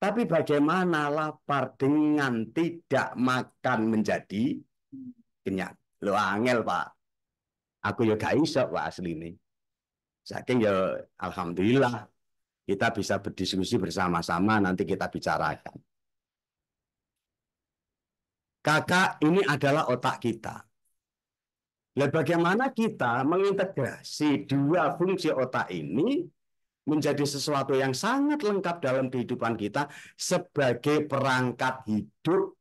tapi bagaimana lapar dengan tidak makan menjadi kenyang? Lo angel, Pak. Aku ya gak iso, Pak, asli ini. Saking ya Alhamdulillah, kita bisa berdiskusi bersama-sama, nanti kita bicarakan. Kakak, ini adalah otak kita. Lihat bagaimana kita mengintegrasi dua fungsi otak ini menjadi sesuatu yang sangat lengkap dalam kehidupan kita sebagai perangkat hidup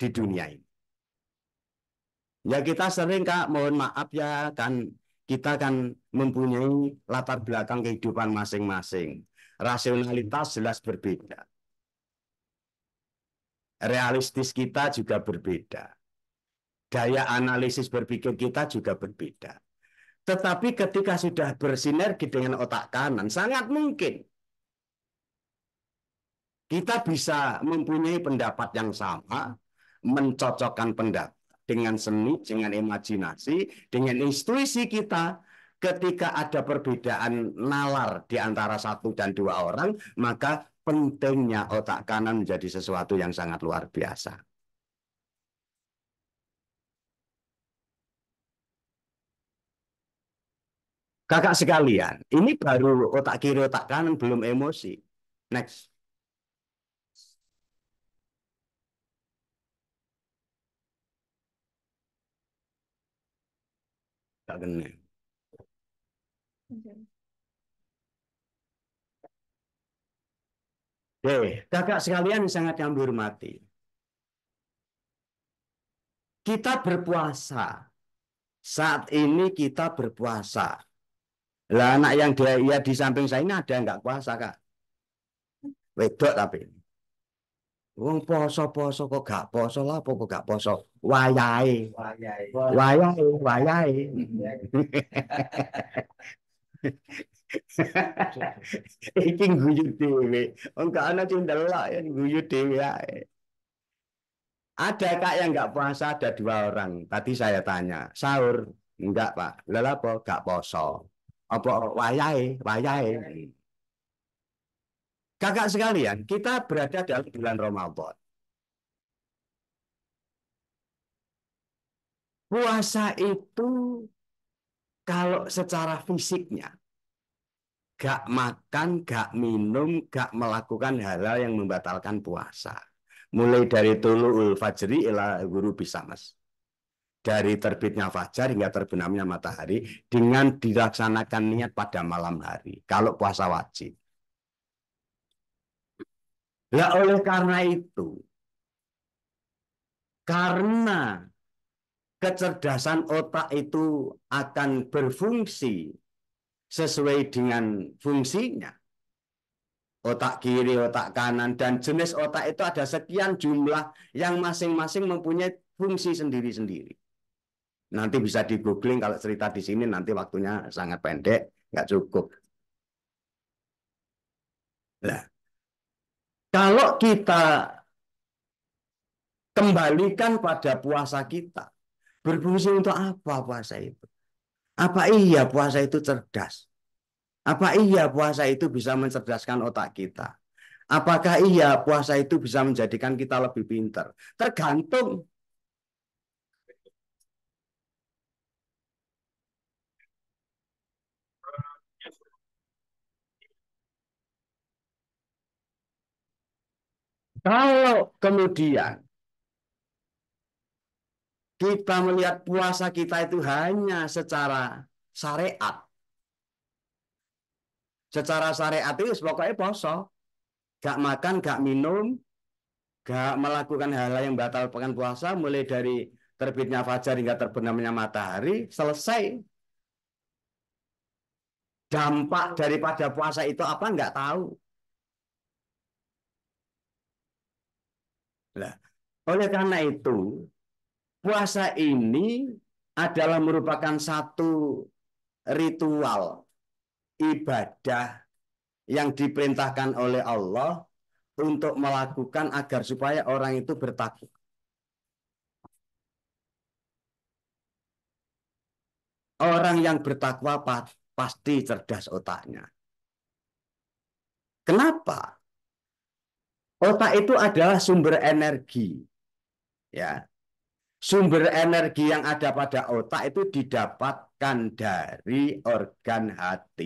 di dunia ini. Ya kita sering Kak, mohon maaf ya kan kita kan mempunyai latar belakang kehidupan masing-masing. Rasionalitas jelas berbeda. Realistis kita juga berbeda. Daya analisis berpikir kita juga berbeda. Tetapi ketika sudah bersinergi dengan otak kanan, sangat mungkin kita bisa mempunyai pendapat yang sama, mencocokkan pendapat dengan seni, dengan imajinasi, dengan instruisi kita. Ketika ada perbedaan nalar di antara satu dan dua orang, maka pentingnya otak kanan menjadi sesuatu yang sangat luar biasa. Kakak sekalian, ini baru otak kiri, otak kanan, belum emosi. Next. Gak kena. Oke, kakak sekalian sangat yang dihormati. Kita berpuasa. Saat ini kita berpuasa lah anak yang dia ya di samping saya ini ada yang nggak puasa kak. Wedok tapi. Wong poso poso kok gak poso lah, kok gak poso. Wayai, wayai, wayai, Iki guyu dhewe. Wong gak ana cindelok ya guyu dhewe ae. Ada kak yang nggak puasa ada dua orang. Tadi saya tanya, sahur? Enggak pak. Lelah po Nggak poso apa wayai wayai Kakak sekalian, kita berada dalam bulan Ramadan. Puasa itu kalau secara fisiknya gak makan, gak minum, gak melakukan hal-hal yang membatalkan puasa. Mulai dari tulu'ul fajri ila guru bisa mas dari terbitnya fajar hingga terbenamnya matahari dengan dilaksanakan niat pada malam hari kalau puasa wajib. Ya oleh karena itu karena kecerdasan otak itu akan berfungsi sesuai dengan fungsinya. Otak kiri, otak kanan, dan jenis otak itu ada sekian jumlah yang masing-masing mempunyai fungsi sendiri-sendiri. Nanti bisa di kalau cerita di sini nanti waktunya sangat pendek, nggak cukup. Nah, kalau kita kembalikan pada puasa kita, berfungsi untuk apa puasa itu? Apa iya puasa itu cerdas? Apa iya puasa itu bisa mencerdaskan otak kita? Apakah iya puasa itu bisa menjadikan kita lebih pintar? Tergantung Kalau kemudian kita melihat puasa kita itu hanya secara syariat. Secara syariat itu pokoknya poso. Gak makan, gak minum, gak melakukan hal hal yang batal pekan puasa mulai dari terbitnya fajar hingga terbenamnya matahari, selesai. Dampak daripada puasa itu apa nggak tahu. Nah, oleh karena itu, puasa ini adalah merupakan satu ritual ibadah yang diperintahkan oleh Allah untuk melakukan agar supaya orang itu bertakwa. Orang yang bertakwa pasti cerdas otaknya. Kenapa? Otak itu adalah sumber energi. Ya. Sumber energi yang ada pada otak itu didapatkan dari organ hati.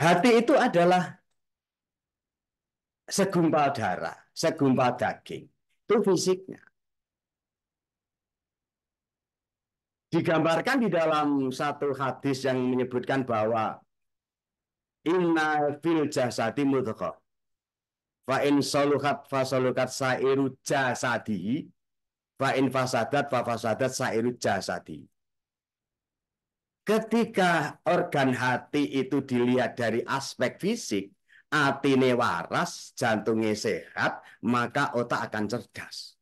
Hati itu adalah segumpal darah, segumpal daging. Itu fisiknya. Digambarkan di dalam satu hadis yang menyebutkan bahwa Inna fil jasadi mudghah Fa in saluhat fa saluhat sairu jasadi. Fa in fasadat fa fasadat sairu jasadi. Ketika organ hati itu dilihat dari aspek fisik, atine waras, jantungnya sehat, maka otak akan cerdas.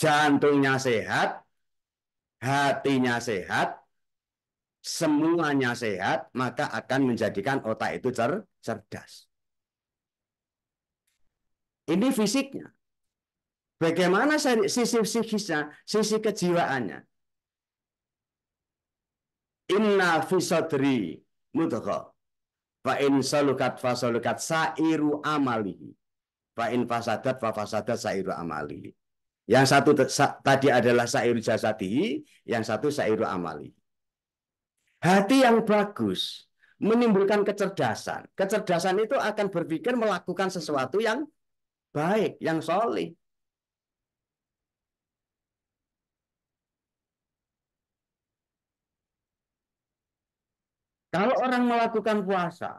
Jantungnya sehat, hatinya sehat, semuanya sehat, maka akan menjadikan otak itu cer cerdas. Ini fisiknya. Bagaimana sisi psikisnya, sisi kejiwaannya. Inna fisodri mudho. Fa in salukat fa salukat sairu amalihi. Fa in fasadat fa fasadat sairu amalihi. Yang satu tadi adalah sairu jasati, yang satu sairu amalihi. Hati yang bagus menimbulkan kecerdasan. Kecerdasan itu akan berpikir melakukan sesuatu yang baik, yang solih. Kalau orang melakukan puasa,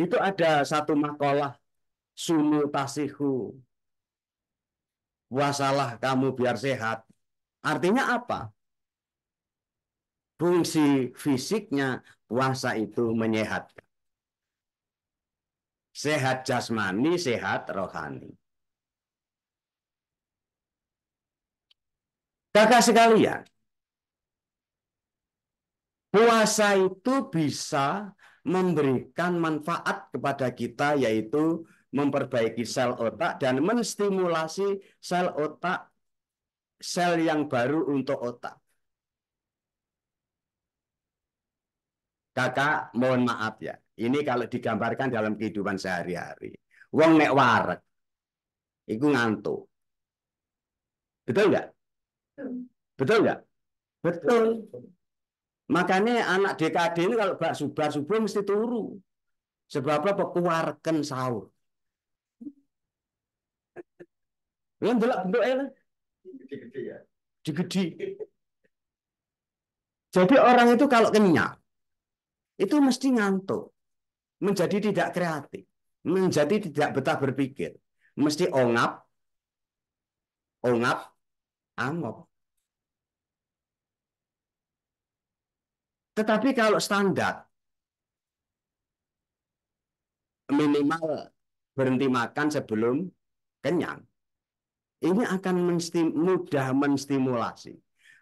itu ada satu makalah sumu tasihu. Puasalah kamu biar sehat. Artinya apa? fungsi fisiknya puasa itu menyehatkan. Sehat jasmani, sehat rohani. Kakak sekalian, puasa itu bisa memberikan manfaat kepada kita yaitu memperbaiki sel otak dan menstimulasi sel otak sel yang baru untuk otak. Kakak mohon maaf ya. Ini kalau digambarkan dalam kehidupan sehari-hari. Wong nek warek. Iku ngantuk. Betul nggak? Betul nggak? Betul. Makanya anak DKD ini kalau bak subar subuh mesti turu. Sebab apa? Keluarkan sahur. Yang delok bentuknya lah. Kan? Ya. Jadi orang itu kalau kenyang, itu mesti ngantuk. Menjadi tidak kreatif. Menjadi tidak betah berpikir. Mesti ongap, ongap, amok. Tetapi kalau standar, minimal berhenti makan sebelum kenyang. Ini akan mudah menstimulasi.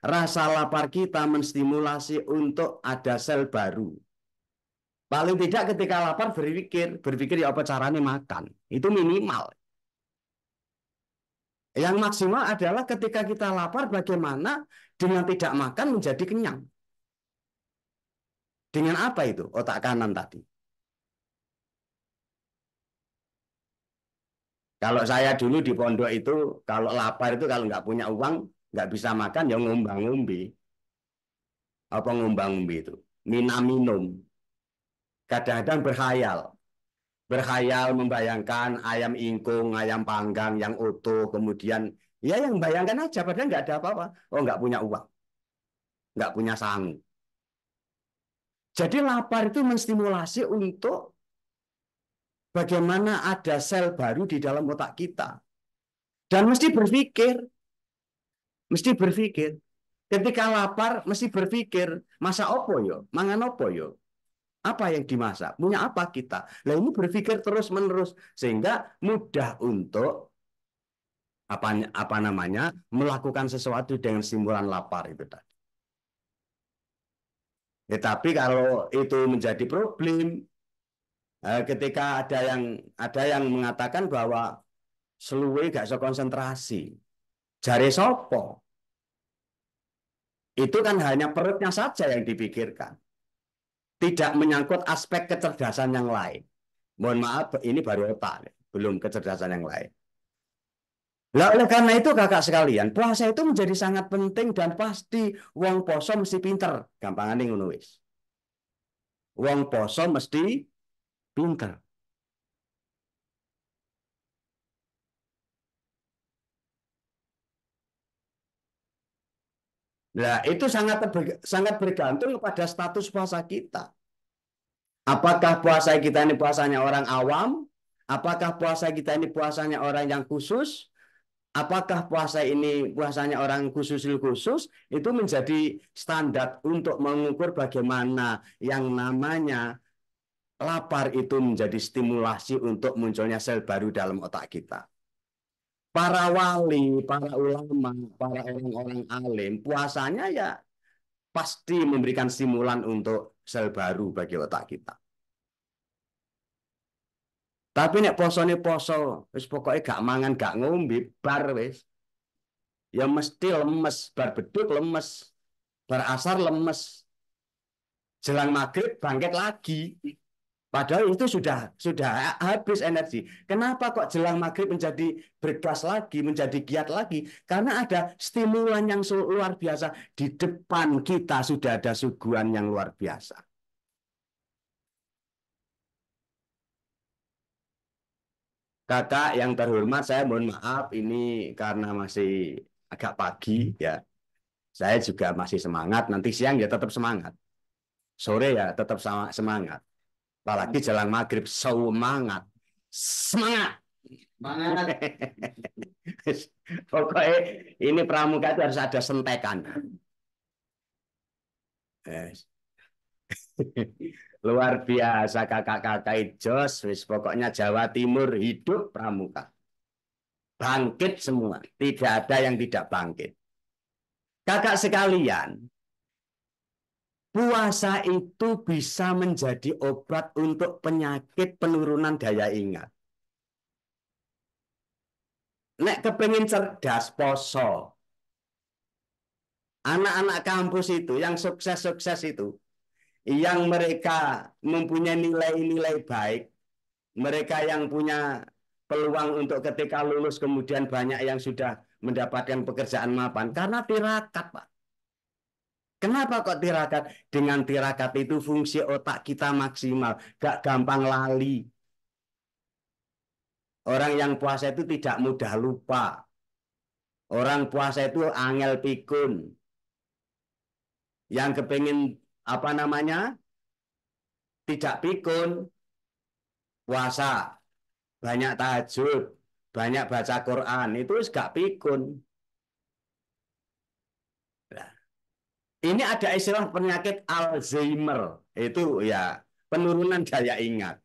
Rasa lapar kita menstimulasi untuk ada sel baru Paling tidak ketika lapar berpikir, berpikir ya apa caranya makan. Itu minimal. Yang maksimal adalah ketika kita lapar bagaimana dengan tidak makan menjadi kenyang. Dengan apa itu otak kanan tadi? Kalau saya dulu di pondok itu, kalau lapar itu kalau nggak punya uang, nggak bisa makan, ya ngombang-ngombe. Apa ngombang-ngombe itu? minam minum kadang-kadang berkhayal. Berkhayal membayangkan ayam ingkung, ayam panggang yang utuh, kemudian ya yang bayangkan aja padahal nggak ada apa-apa. Oh nggak punya uang, nggak punya sangu. Jadi lapar itu menstimulasi untuk bagaimana ada sel baru di dalam otak kita. Dan mesti berpikir, mesti berpikir. Ketika lapar mesti berpikir, masa opo yo, mangan opo yo apa yang dimasak, punya apa kita. Nah ini berpikir terus-menerus sehingga mudah untuk apa apa namanya melakukan sesuatu dengan simbolan lapar itu tadi. Tetapi ya, kalau itu menjadi problem eh, ketika ada yang ada yang mengatakan bahwa seluwe gak so konsentrasi. jari sopo. Itu kan hanya perutnya saja yang dipikirkan tidak menyangkut aspek kecerdasan yang lain. Mohon maaf, ini baru otak, belum kecerdasan yang lain. Lah oleh karena itu kakak sekalian, puasa itu menjadi sangat penting dan pasti wong poso mesti pinter, gampangane ngono wis. Wong poso mesti pinter. Nah, itu sangat sangat bergantung kepada status puasa kita. Apakah puasa kita ini puasanya orang awam? Apakah puasa kita ini puasanya orang yang khusus? Apakah puasa ini puasanya orang khusus khusus? Itu menjadi standar untuk mengukur bagaimana yang namanya lapar itu menjadi stimulasi untuk munculnya sel baru dalam otak kita para wali, para ulama, para orang-orang alim, puasanya ya pasti memberikan stimulan untuk sel baru bagi otak kita. Tapi nek posone poso, wis pokoknya gak mangan, gak ngombe, bar wis. Ya mesti lemes, bar beduk lemes, bar asar lemes. Jelang maghrib bangkit lagi. Padahal itu sudah sudah habis energi. Kenapa kok jelang maghrib menjadi berkelas lagi, menjadi giat lagi? Karena ada stimulan yang luar biasa. Di depan kita sudah ada suguhan yang luar biasa. Kakak yang terhormat, saya mohon maaf ini karena masih agak pagi ya. Saya juga masih semangat, nanti siang ya tetap semangat. Sore ya tetap semangat Apalagi jalan maghrib semangat. Semangat. Semangat. Pokoknya ini pramuka itu harus ada sentekan. Luar biasa kakak-kakak Jos, wis pokoknya Jawa Timur hidup pramuka. Bangkit semua, tidak ada yang tidak bangkit. Kakak sekalian, Puasa itu bisa menjadi obat untuk penyakit penurunan daya ingat. Nek kepengen cerdas, poso. Anak-anak kampus itu, yang sukses-sukses itu, yang mereka mempunyai nilai-nilai baik, mereka yang punya peluang untuk ketika lulus kemudian banyak yang sudah mendapatkan pekerjaan mapan, karena tirakat, Pak. Kenapa kok tirakat? Dengan tirakat itu fungsi otak kita maksimal. Gak gampang lali. Orang yang puasa itu tidak mudah lupa. Orang puasa itu angel pikun. Yang kepingin apa namanya? Tidak pikun. Puasa. Banyak tahajud. Banyak baca Quran. Itu gak pikun. Ini ada istilah penyakit Alzheimer. Itu ya penurunan daya ingat.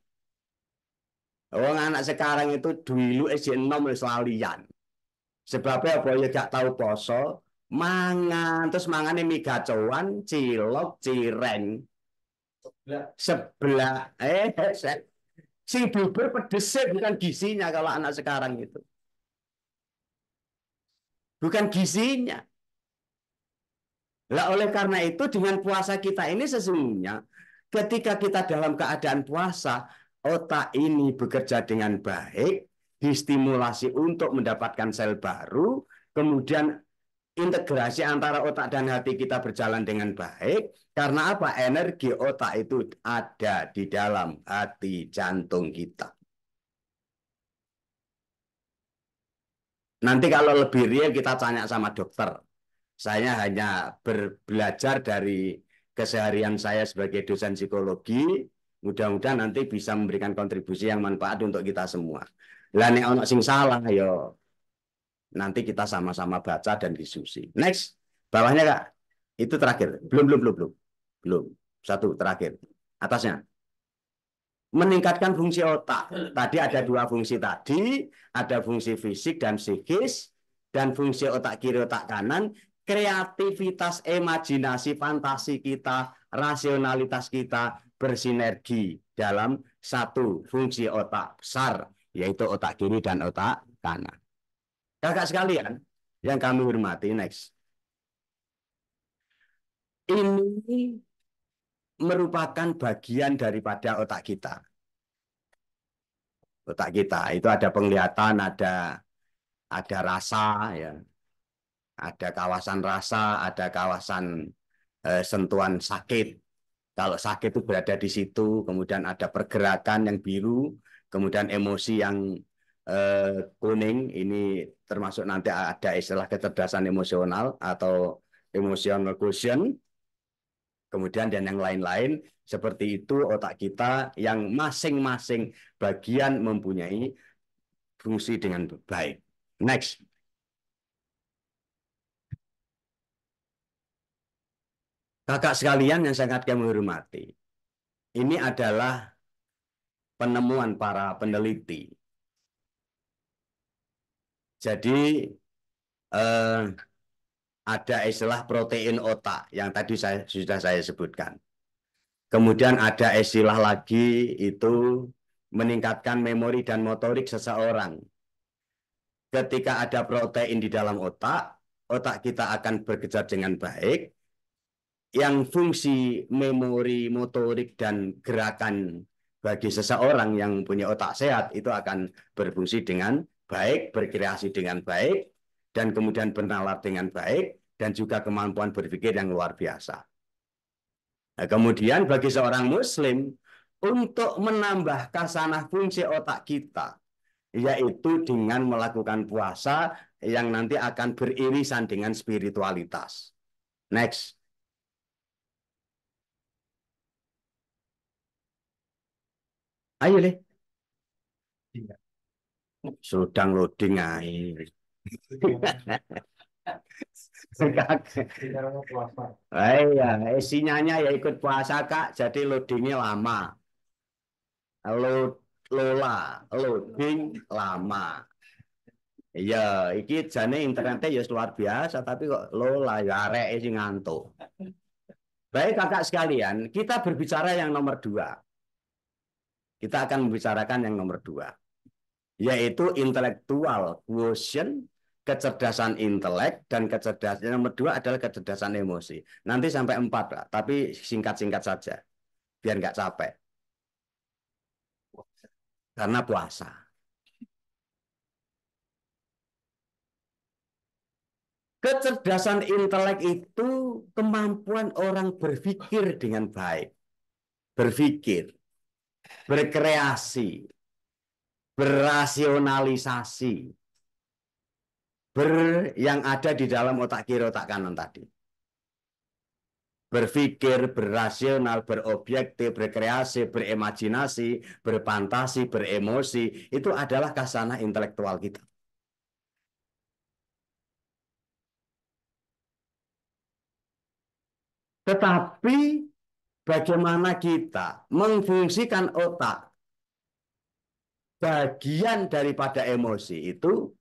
Wong anak sekarang itu dulu SD 6 wis lalian. Sebabnya apa ya gak tahu poso, mangan terus mangane mie gacoan, cilok, cireng. Sebelah eh si bubur pedes bukan gisinya kalau anak sekarang itu. Bukan gisinya. Lah oleh karena itu dengan puasa kita ini sesungguhnya ketika kita dalam keadaan puasa, otak ini bekerja dengan baik, distimulasi untuk mendapatkan sel baru, kemudian integrasi antara otak dan hati kita berjalan dengan baik. Karena apa? Energi otak itu ada di dalam hati jantung kita. Nanti kalau lebih real kita tanya sama dokter. Saya hanya berbelajar dari keseharian saya sebagai dosen psikologi. Mudah-mudahan nanti bisa memberikan kontribusi yang manfaat untuk kita semua. Lah nek ono sing salah yo ya nanti kita sama-sama baca dan diskusi. Next, bawahnya Kak. Itu terakhir. Belum belum belum belum. Belum. Satu terakhir. Atasnya meningkatkan fungsi otak. Tadi ada dua fungsi tadi, ada fungsi fisik dan psikis, dan fungsi otak kiri otak kanan kreativitas, imajinasi, fantasi kita, rasionalitas kita bersinergi dalam satu fungsi otak besar, yaitu otak kiri dan otak kanan. Kakak sekalian, yang kami hormati, next. Ini merupakan bagian daripada otak kita. Otak kita itu ada penglihatan, ada ada rasa, ya, ada kawasan rasa, ada kawasan eh, sentuhan sakit. Kalau sakit itu berada di situ, kemudian ada pergerakan yang biru, kemudian emosi yang eh, kuning. Ini termasuk nanti ada istilah kecerdasan emosional atau emotional quotient. Kemudian dan yang lain-lain seperti itu otak kita yang masing-masing bagian mempunyai fungsi dengan baik. Next. Kakak sekalian yang sangat kami hormati, ini adalah penemuan para peneliti. Jadi eh, ada istilah protein otak yang tadi saya sudah saya sebutkan. Kemudian ada istilah lagi itu meningkatkan memori dan motorik seseorang. Ketika ada protein di dalam otak, otak kita akan bekerja dengan baik, yang fungsi memori motorik dan gerakan bagi seseorang yang punya otak sehat itu akan berfungsi dengan baik, berkreasi dengan baik, dan kemudian bernalar dengan baik, dan juga kemampuan berpikir yang luar biasa. Nah, kemudian bagi seorang muslim, untuk menambah kasanah fungsi otak kita, yaitu dengan melakukan puasa yang nanti akan beririsan dengan spiritualitas. Next. Ayo deh. Iya. Suruh downloading ae. Iya, eh ya, ya ikut puasa kak, jadi loadingnya lama. Load, lola, loading lama. Iya, iki jane internetnya ya luar biasa, tapi kok lola ya arek ngantuk. Baik kakak sekalian, kita berbicara yang nomor dua. Kita akan membicarakan yang nomor dua, yaitu intelektual quotient, kecerdasan intelek, dan kecerdasan yang nomor dua adalah kecerdasan emosi. Nanti sampai empat lah, tapi singkat-singkat saja, biar nggak capek. Karena puasa. Kecerdasan intelek itu kemampuan orang berpikir dengan baik. Berpikir berkreasi, berasionalisasi, ber yang ada di dalam otak kiri otak kanan tadi. Berpikir, berasional, berobjektif, berkreasi, berimajinasi, berfantasi, beremosi, itu adalah kasana intelektual kita. Tetapi bagaimana kita mengfungsikan otak bagian daripada emosi itu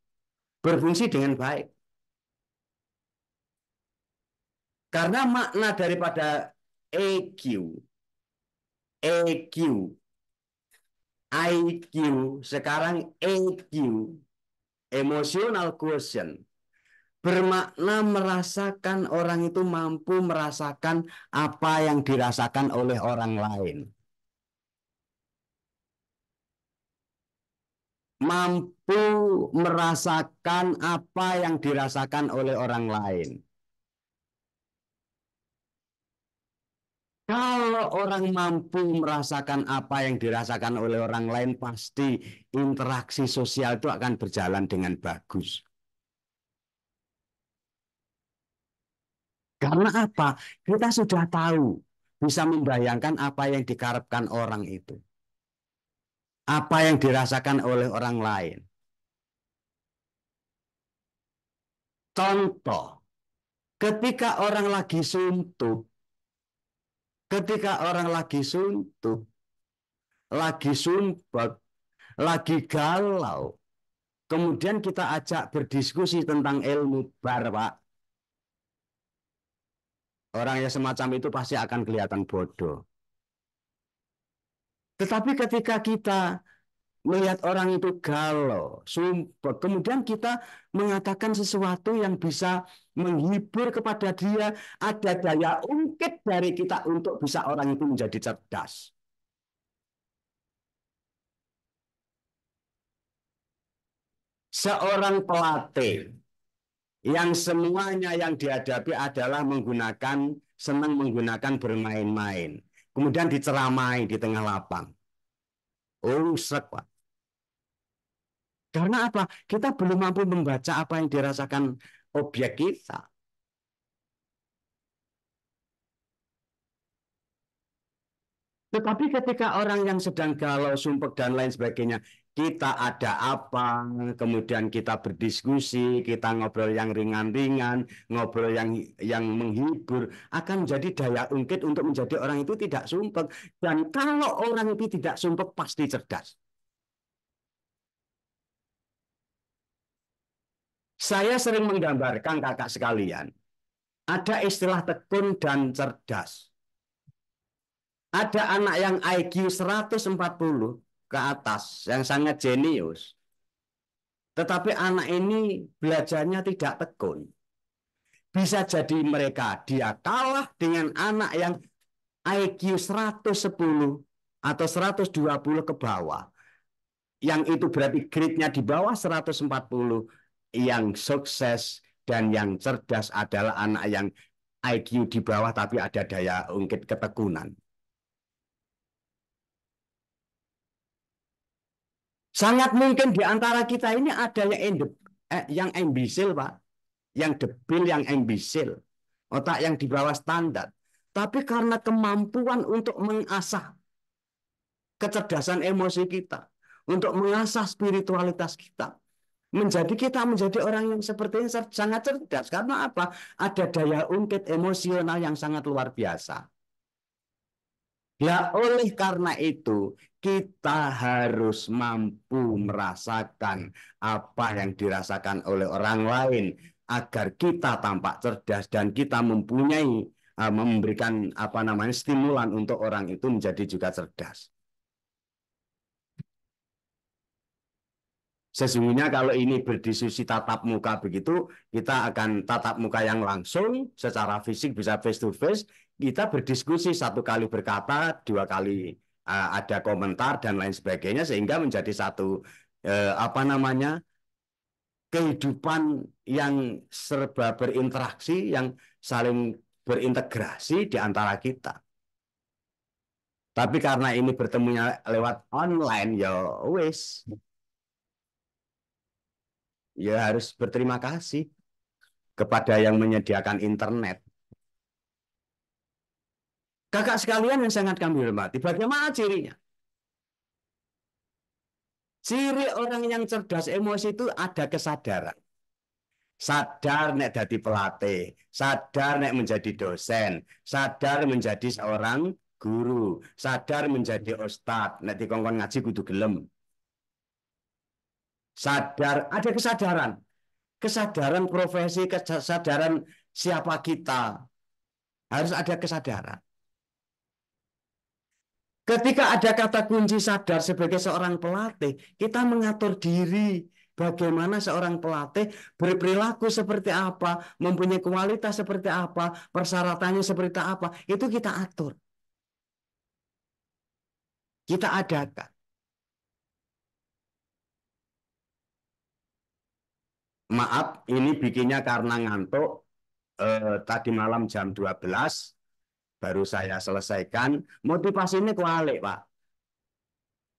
berfungsi dengan baik. Karena makna daripada EQ, EQ, IQ, sekarang EQ, emotional quotient, bermakna merasakan orang itu mampu merasakan apa yang dirasakan oleh orang lain. Mampu merasakan apa yang dirasakan oleh orang lain. Kalau orang mampu merasakan apa yang dirasakan oleh orang lain, pasti interaksi sosial itu akan berjalan dengan bagus. Karena apa? Kita sudah tahu, bisa membayangkan apa yang dikarepkan orang itu. Apa yang dirasakan oleh orang lain. Contoh, ketika orang lagi suntuk, ketika orang lagi suntuk, lagi sumpek, lagi galau, kemudian kita ajak berdiskusi tentang ilmu bar, Orang yang semacam itu pasti akan kelihatan bodoh. Tetapi ketika kita melihat orang itu galau, sumpah, kemudian kita mengatakan sesuatu yang bisa menghibur kepada dia, ada daya ungkit dari kita untuk bisa orang itu menjadi cerdas. Seorang pelatih yang semuanya yang dihadapi adalah menggunakan senang menggunakan bermain-main. Kemudian diceramai di tengah lapang. oh Pak. Karena apa? Kita belum mampu membaca apa yang dirasakan objek kita. Tetapi ketika orang yang sedang galau, sumpek, dan lain sebagainya, kita ada apa, kemudian kita berdiskusi, kita ngobrol yang ringan-ringan, ngobrol yang yang menghibur, akan menjadi daya ungkit untuk menjadi orang itu tidak sumpek. Dan kalau orang itu tidak sumpek, pasti cerdas. Saya sering menggambarkan kakak sekalian, ada istilah tekun dan cerdas. Ada anak yang IQ 140, ke atas yang sangat jenius. Tetapi anak ini belajarnya tidak tekun. Bisa jadi mereka dia kalah dengan anak yang IQ 110 atau 120 ke bawah. Yang itu berarti grade-nya di bawah 140 yang sukses dan yang cerdas adalah anak yang IQ di bawah tapi ada daya ungkit ketekunan. Sangat mungkin di antara kita ini ada yang endep, eh, yang imbisil, Pak. Yang debil, yang imbisil. Otak yang di bawah standar. Tapi karena kemampuan untuk mengasah kecerdasan emosi kita, untuk mengasah spiritualitas kita, menjadi kita menjadi orang yang seperti ini sangat cerdas karena apa? Ada daya ungkit emosional yang sangat luar biasa. Ya oleh karena itu, kita harus mampu merasakan apa yang dirasakan oleh orang lain agar kita tampak cerdas dan kita mempunyai uh, memberikan apa namanya stimulan untuk orang itu menjadi juga cerdas. Sesungguhnya kalau ini berdiskusi tatap muka begitu, kita akan tatap muka yang langsung secara fisik bisa face to face, kita berdiskusi satu kali berkata, dua kali uh, ada komentar dan lain sebagainya sehingga menjadi satu uh, apa namanya kehidupan yang serba berinteraksi yang saling berintegrasi di antara kita. Tapi karena ini bertemunya lewat online ya wes Ya harus berterima kasih kepada yang menyediakan internet Kakak sekalian yang sangat kami hormati, bagaimana cirinya? Ciri orang yang cerdas emosi itu ada kesadaran. Sadar nek dadi pelatih, sadar nek menjadi dosen, sadar menjadi seorang guru, sadar menjadi ustad, nek dikongkon ngaji kudu gelem. Sadar, ada kesadaran. Kesadaran profesi, kesadaran siapa kita. Harus ada kesadaran. Ketika ada kata kunci sadar sebagai seorang pelatih, kita mengatur diri bagaimana seorang pelatih berperilaku seperti apa, mempunyai kualitas seperti apa, persyaratannya seperti apa, itu kita atur. Kita adakan. Maaf, ini bikinnya karena ngantuk. Eh, tadi malam jam 12, baru saya selesaikan. Motivasi ini kualik, Pak.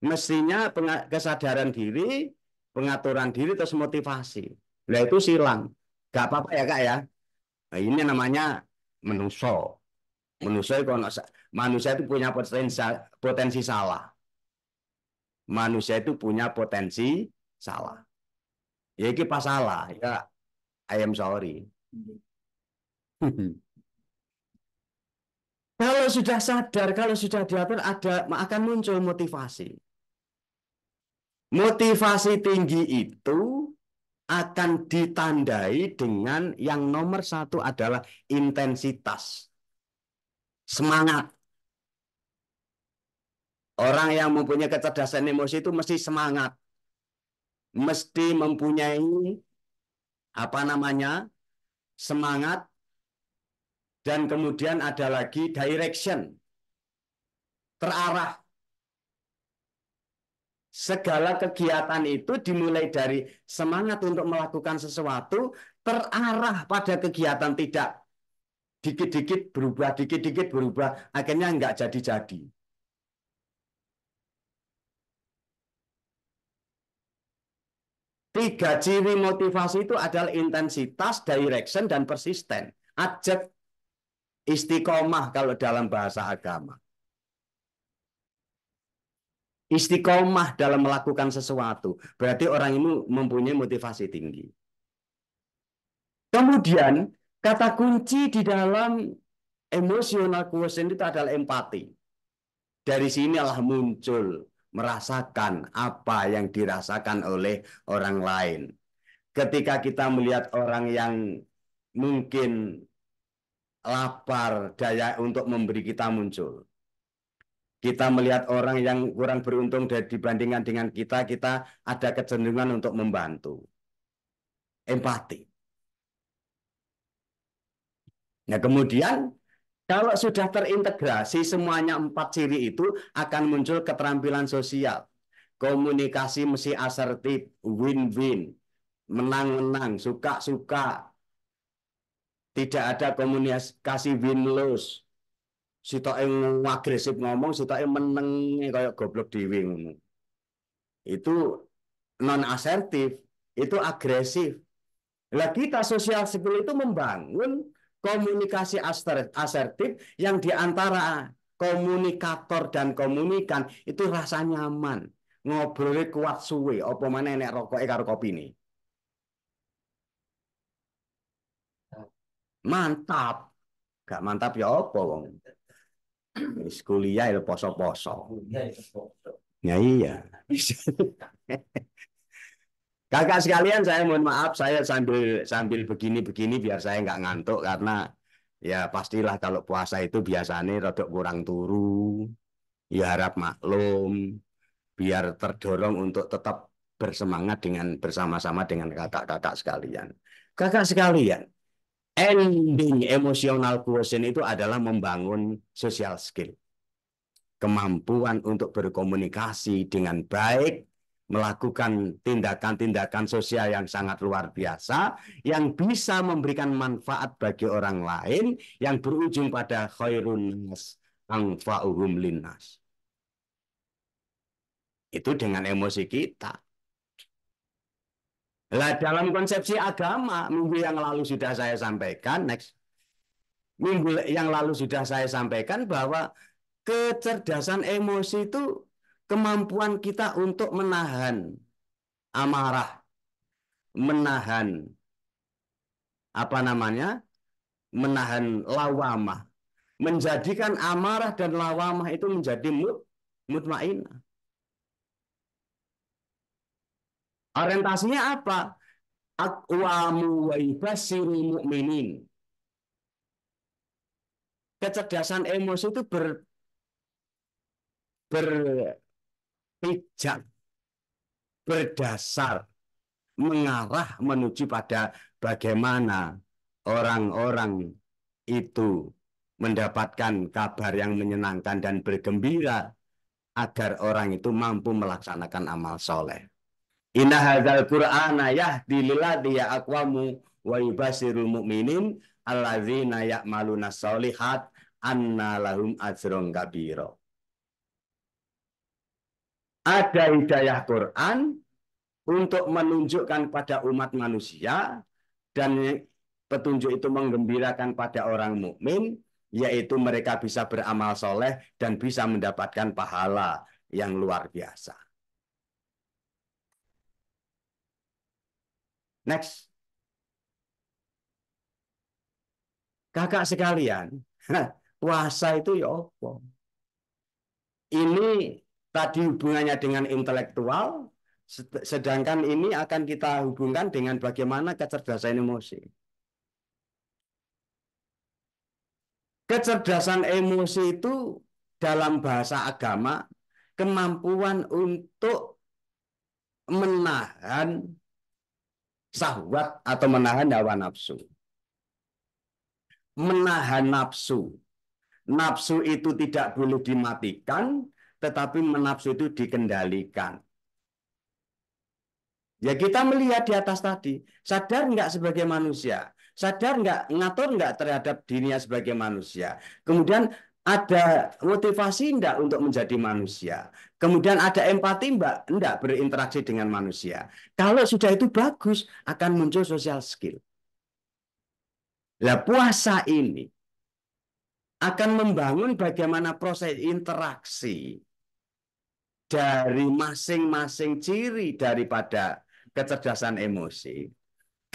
Mestinya kesadaran diri, pengaturan diri, terus motivasi. Nah itu silang. Gak apa-apa ya, Kak ya. Nah, ini namanya menuso. Manusia itu, manusia itu punya potensi, potensi salah. Manusia itu punya potensi salah. Ya ini pas salah, ya I am sorry. Hmm. Kalau sudah sadar, kalau sudah diatur, ada akan muncul motivasi. Motivasi tinggi itu akan ditandai dengan yang nomor satu adalah intensitas. Semangat. Orang yang mempunyai kecerdasan emosi itu mesti semangat. Mesti mempunyai apa namanya? Semangat dan kemudian ada lagi direction. Terarah. Segala kegiatan itu dimulai dari semangat untuk melakukan sesuatu terarah pada kegiatan tidak dikit-dikit berubah, dikit-dikit berubah, akhirnya nggak jadi-jadi. Tiga ciri motivasi itu adalah intensitas, direction, dan persisten. Ajak Istiqomah kalau dalam bahasa agama. Istiqomah dalam melakukan sesuatu. Berarti orang ini mempunyai motivasi tinggi. Kemudian kata kunci di dalam emosional quotient itu adalah empati. Dari sinilah muncul merasakan apa yang dirasakan oleh orang lain. Ketika kita melihat orang yang mungkin lapar daya untuk memberi kita muncul. Kita melihat orang yang kurang beruntung dibandingkan dengan kita, kita ada kecenderungan untuk membantu. Empati. Nah kemudian kalau sudah terintegrasi semuanya empat ciri itu akan muncul keterampilan sosial. Komunikasi mesti asertif, win-win, menang-menang, suka-suka, tidak ada komunikasi win-lose. Si yang agresif ngomong, si yang meneng kayak goblok di wing Itu non asertif, itu agresif. Lah kita sosial skill itu membangun komunikasi asertif yang diantara komunikator dan komunikan itu rasa nyaman. ngobrol kuat suwe, opo mana enek rokok, karo kopi nih. Mantap. Gak mantap ya apa wong. Wis kuliah ya poso-poso. Ya, ya iya. Kakak sekalian saya mohon maaf saya sambil sambil begini-begini biar saya nggak ngantuk karena ya pastilah kalau puasa itu biasanya rodok kurang turu. Ya harap maklum biar terdorong untuk tetap bersemangat dengan bersama-sama dengan kakak-kakak sekalian. Kakak sekalian, ending emosional quotient itu adalah membangun social skill. Kemampuan untuk berkomunikasi dengan baik, melakukan tindakan-tindakan sosial yang sangat luar biasa, yang bisa memberikan manfaat bagi orang lain, yang berujung pada khairun nas, angfa'uhum linnas. Itu dengan emosi kita. Lah dalam konsepsi agama minggu yang lalu sudah saya sampaikan next minggu yang lalu sudah saya sampaikan bahwa kecerdasan emosi itu kemampuan kita untuk menahan amarah, menahan apa namanya? menahan lawamah, menjadikan amarah dan lawamah itu menjadi mut, mutmainah. Orientasinya apa? Akwamu wa yubasiru mu'minin. Kecerdasan emosi itu ber berpijak berdasar mengarah menuju pada bagaimana orang-orang itu mendapatkan kabar yang menyenangkan dan bergembira agar orang itu mampu melaksanakan amal soleh. Inna hadzal Qur'ana yahdi lilladhi aqwamu wa yubashirul mu'minin alladzina ya'maluna sholihat anna lahum ajrun kabira. Ada hidayah Quran untuk menunjukkan pada umat manusia dan petunjuk itu menggembirakan pada orang mukmin yaitu mereka bisa beramal soleh dan bisa mendapatkan pahala yang luar biasa. Next. Kakak sekalian, puasa itu ya apa? Ini tadi hubungannya dengan intelektual, sedangkan ini akan kita hubungkan dengan bagaimana kecerdasan emosi. Kecerdasan emosi itu dalam bahasa agama kemampuan untuk menahan sahwat atau menahan hawa nafsu. Menahan nafsu. Nafsu itu tidak boleh dimatikan, tetapi menafsu itu dikendalikan. Ya kita melihat di atas tadi, sadar nggak sebagai manusia, sadar nggak ngatur nggak terhadap dirinya sebagai manusia. Kemudian ada motivasi enggak untuk menjadi manusia? Kemudian ada empati mbak enggak berinteraksi dengan manusia? Kalau sudah itu bagus, akan muncul social skill. Lah puasa ini akan membangun bagaimana proses interaksi dari masing-masing ciri daripada kecerdasan emosi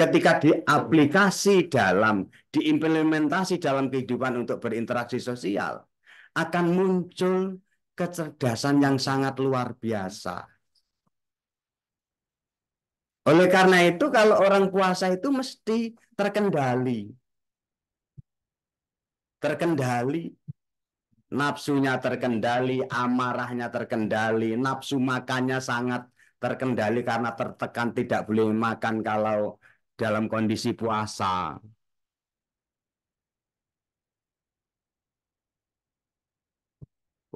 ketika iya, diaplikasi dalam diimplementasi dalam kehidupan untuk berinteraksi sosial akan muncul kecerdasan yang sangat luar biasa. Oleh karena itu kalau orang puasa itu mesti terkendali. Terkendali. Nafsunya terkendali, amarahnya terkendali, nafsu makannya sangat terkendali karena tertekan tidak boleh makan kalau dalam kondisi puasa.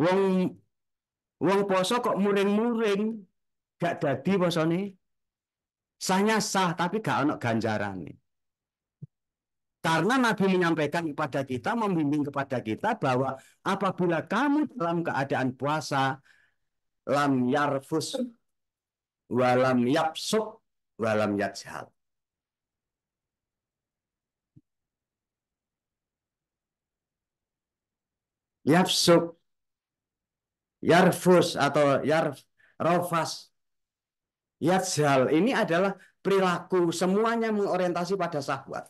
Wong wong poso kok muring-muring, gak dadi posone. Sahnya sah tapi gak ono ganjaran. Karena Nabi menyampaikan kepada kita, membimbing kepada kita bahwa apabila kamu dalam keadaan puasa, lam yarfus, walam yapsuk, walam yajhal. yafsuk yarfus atau Yar, rofas Yatsal. ini adalah perilaku semuanya mengorientasi pada sahwat.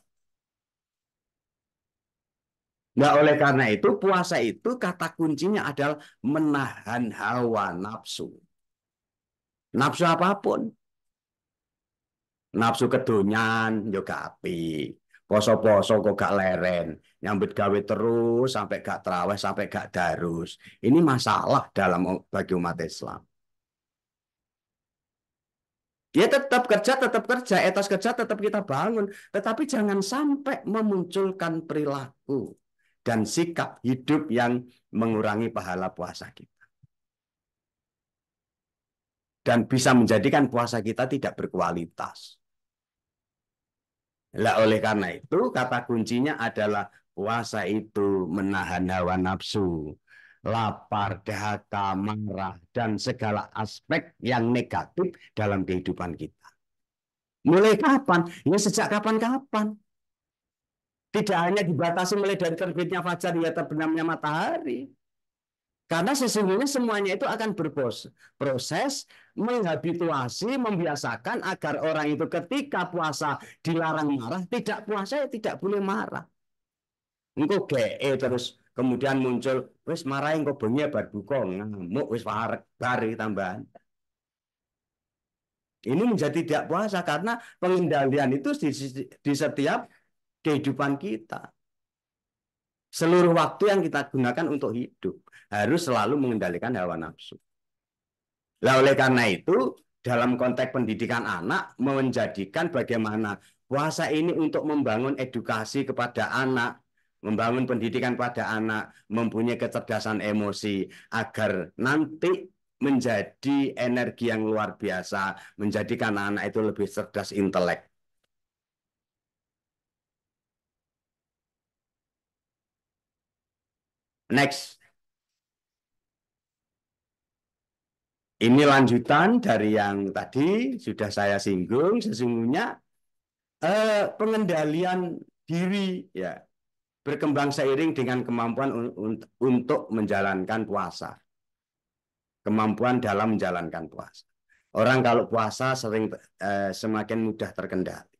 Nah oleh karena itu puasa itu kata kuncinya adalah menahan hawa nafsu. Nafsu apapun. Nafsu kedonyan juga api poso-poso kok gak leren, nyambut gawe terus sampai gak terawih, sampai gak darus. Ini masalah dalam bagi umat Islam. Dia ya tetap kerja, tetap kerja, etos kerja tetap kita bangun. Tetapi jangan sampai memunculkan perilaku dan sikap hidup yang mengurangi pahala puasa kita. Dan bisa menjadikan puasa kita tidak berkualitas. Lah oleh karena itu kata kuncinya adalah puasa itu menahan hawa nafsu, lapar, dahaga, marah dan segala aspek yang negatif dalam kehidupan kita. Mulai kapan? Ya sejak kapan-kapan. Tidak hanya dibatasi mulai dari terbitnya fajar hingga ya, terbenamnya matahari. Karena sesungguhnya semuanya itu akan berproses, menghabituasi, membiasakan agar orang itu ketika puasa dilarang marah, tidak puasa ya tidak boleh marah. Engkau ge terus kemudian muncul wis marahin engkau bengi ya bar buka ngamuk wis warek bar tambahan. Ini menjadi tidak puasa karena pengendalian itu di, di setiap kehidupan kita. Seluruh waktu yang kita gunakan untuk hidup harus selalu mengendalikan hawa nafsu. Nah, oleh karena itu, dalam konteks pendidikan anak, menjadikan bagaimana puasa ini untuk membangun edukasi kepada anak, membangun pendidikan pada anak, mempunyai kecerdasan emosi, agar nanti menjadi energi yang luar biasa, menjadikan anak itu lebih cerdas intelek. Next. Ini lanjutan dari yang tadi sudah saya singgung sesungguhnya eh, pengendalian diri ya berkembang seiring dengan kemampuan un untuk menjalankan puasa. Kemampuan dalam menjalankan puasa. Orang kalau puasa sering eh, semakin mudah terkendali.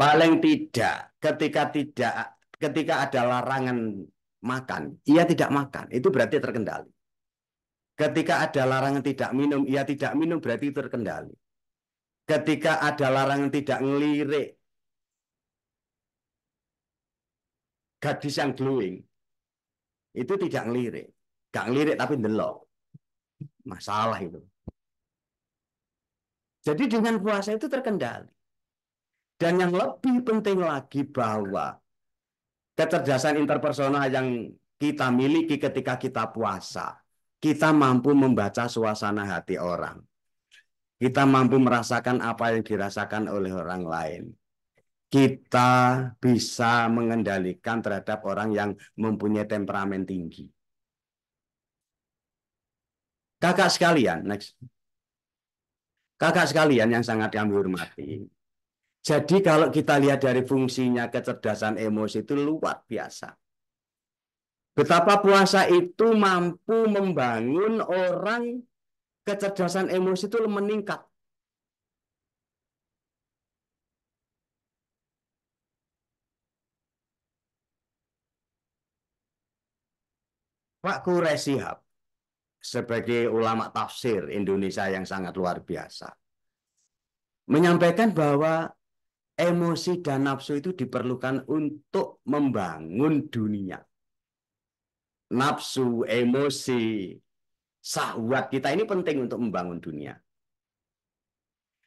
Paling tidak ketika tidak ketika ada larangan makan, ia tidak makan. Itu berarti terkendali. Ketika ada larangan tidak minum, ia tidak minum berarti terkendali. Ketika ada larangan tidak ngelirik gadis yang glowing, itu tidak ngelirik. Gak ngelirik tapi delok. Masalah itu. Jadi dengan puasa itu terkendali. Dan yang lebih penting lagi bahwa kecerdasan interpersonal yang kita miliki ketika kita puasa. Kita mampu membaca suasana hati orang. Kita mampu merasakan apa yang dirasakan oleh orang lain. Kita bisa mengendalikan terhadap orang yang mempunyai temperamen tinggi. Kakak sekalian, next. Kakak sekalian yang sangat kami hormati, jadi kalau kita lihat dari fungsinya kecerdasan emosi itu luar biasa. Betapa puasa itu mampu membangun orang kecerdasan emosi itu meningkat. Pak Kuresihab sebagai ulama tafsir Indonesia yang sangat luar biasa menyampaikan bahwa emosi dan nafsu itu diperlukan untuk membangun dunia. Nafsu, emosi, sahwat kita ini penting untuk membangun dunia.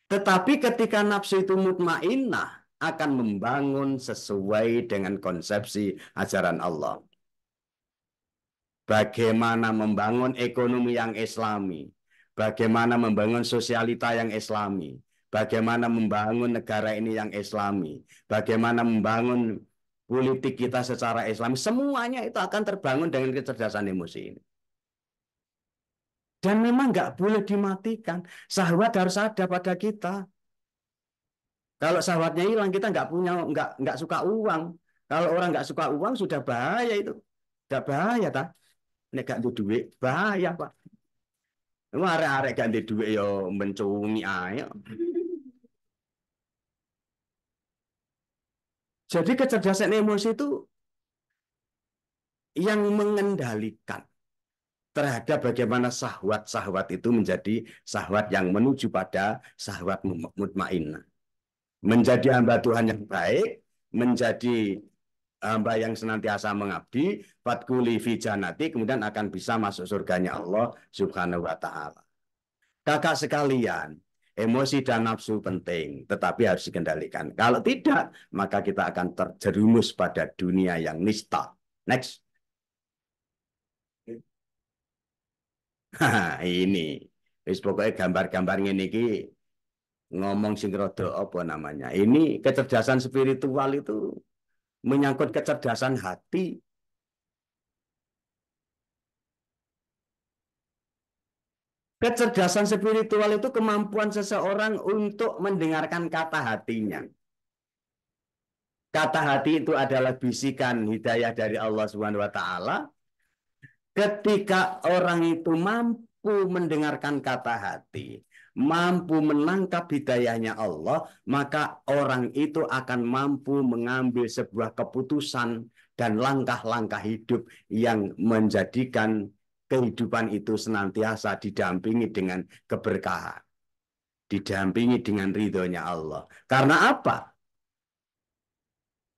Tetapi ketika nafsu itu mutmainah akan membangun sesuai dengan konsepsi ajaran Allah. Bagaimana membangun ekonomi yang islami, bagaimana membangun sosialita yang islami, bagaimana membangun negara ini yang islami, bagaimana membangun politik kita secara islami, semuanya itu akan terbangun dengan kecerdasan emosi ini. Dan memang nggak boleh dimatikan. Sahwat harus ada pada kita. Kalau sahwatnya hilang, kita nggak punya, nggak nggak suka uang. Kalau orang nggak suka uang sudah bahaya itu, sudah bahaya tak? Nek gak duit, bahaya pak. Lu arek-arek ganti duit yo mencungi ayo. Jadi kecerdasan emosi itu yang mengendalikan terhadap bagaimana sahwat-sahwat itu menjadi sahwat yang menuju pada sahwat mutmainah. Menjadi hamba Tuhan yang baik, menjadi hamba yang senantiasa mengabdi, fatkuli fi janati, kemudian akan bisa masuk surganya Allah subhanahu wa ta'ala. Kakak sekalian, Emosi dan nafsu penting, tetapi harus dikendalikan. Kalau tidak, maka kita akan terjerumus pada dunia yang nista. Next. ini. Wis pokoknya gambar-gambar ini ki ngomong sing apa namanya. Ini kecerdasan spiritual itu menyangkut kecerdasan hati Kecerdasan spiritual itu kemampuan seseorang untuk mendengarkan kata hatinya. Kata hati itu adalah bisikan hidayah dari Allah Subhanahu wa taala. Ketika orang itu mampu mendengarkan kata hati, mampu menangkap hidayahnya Allah, maka orang itu akan mampu mengambil sebuah keputusan dan langkah-langkah hidup yang menjadikan kehidupan itu senantiasa didampingi dengan keberkahan. Didampingi dengan ridhonya Allah. Karena apa?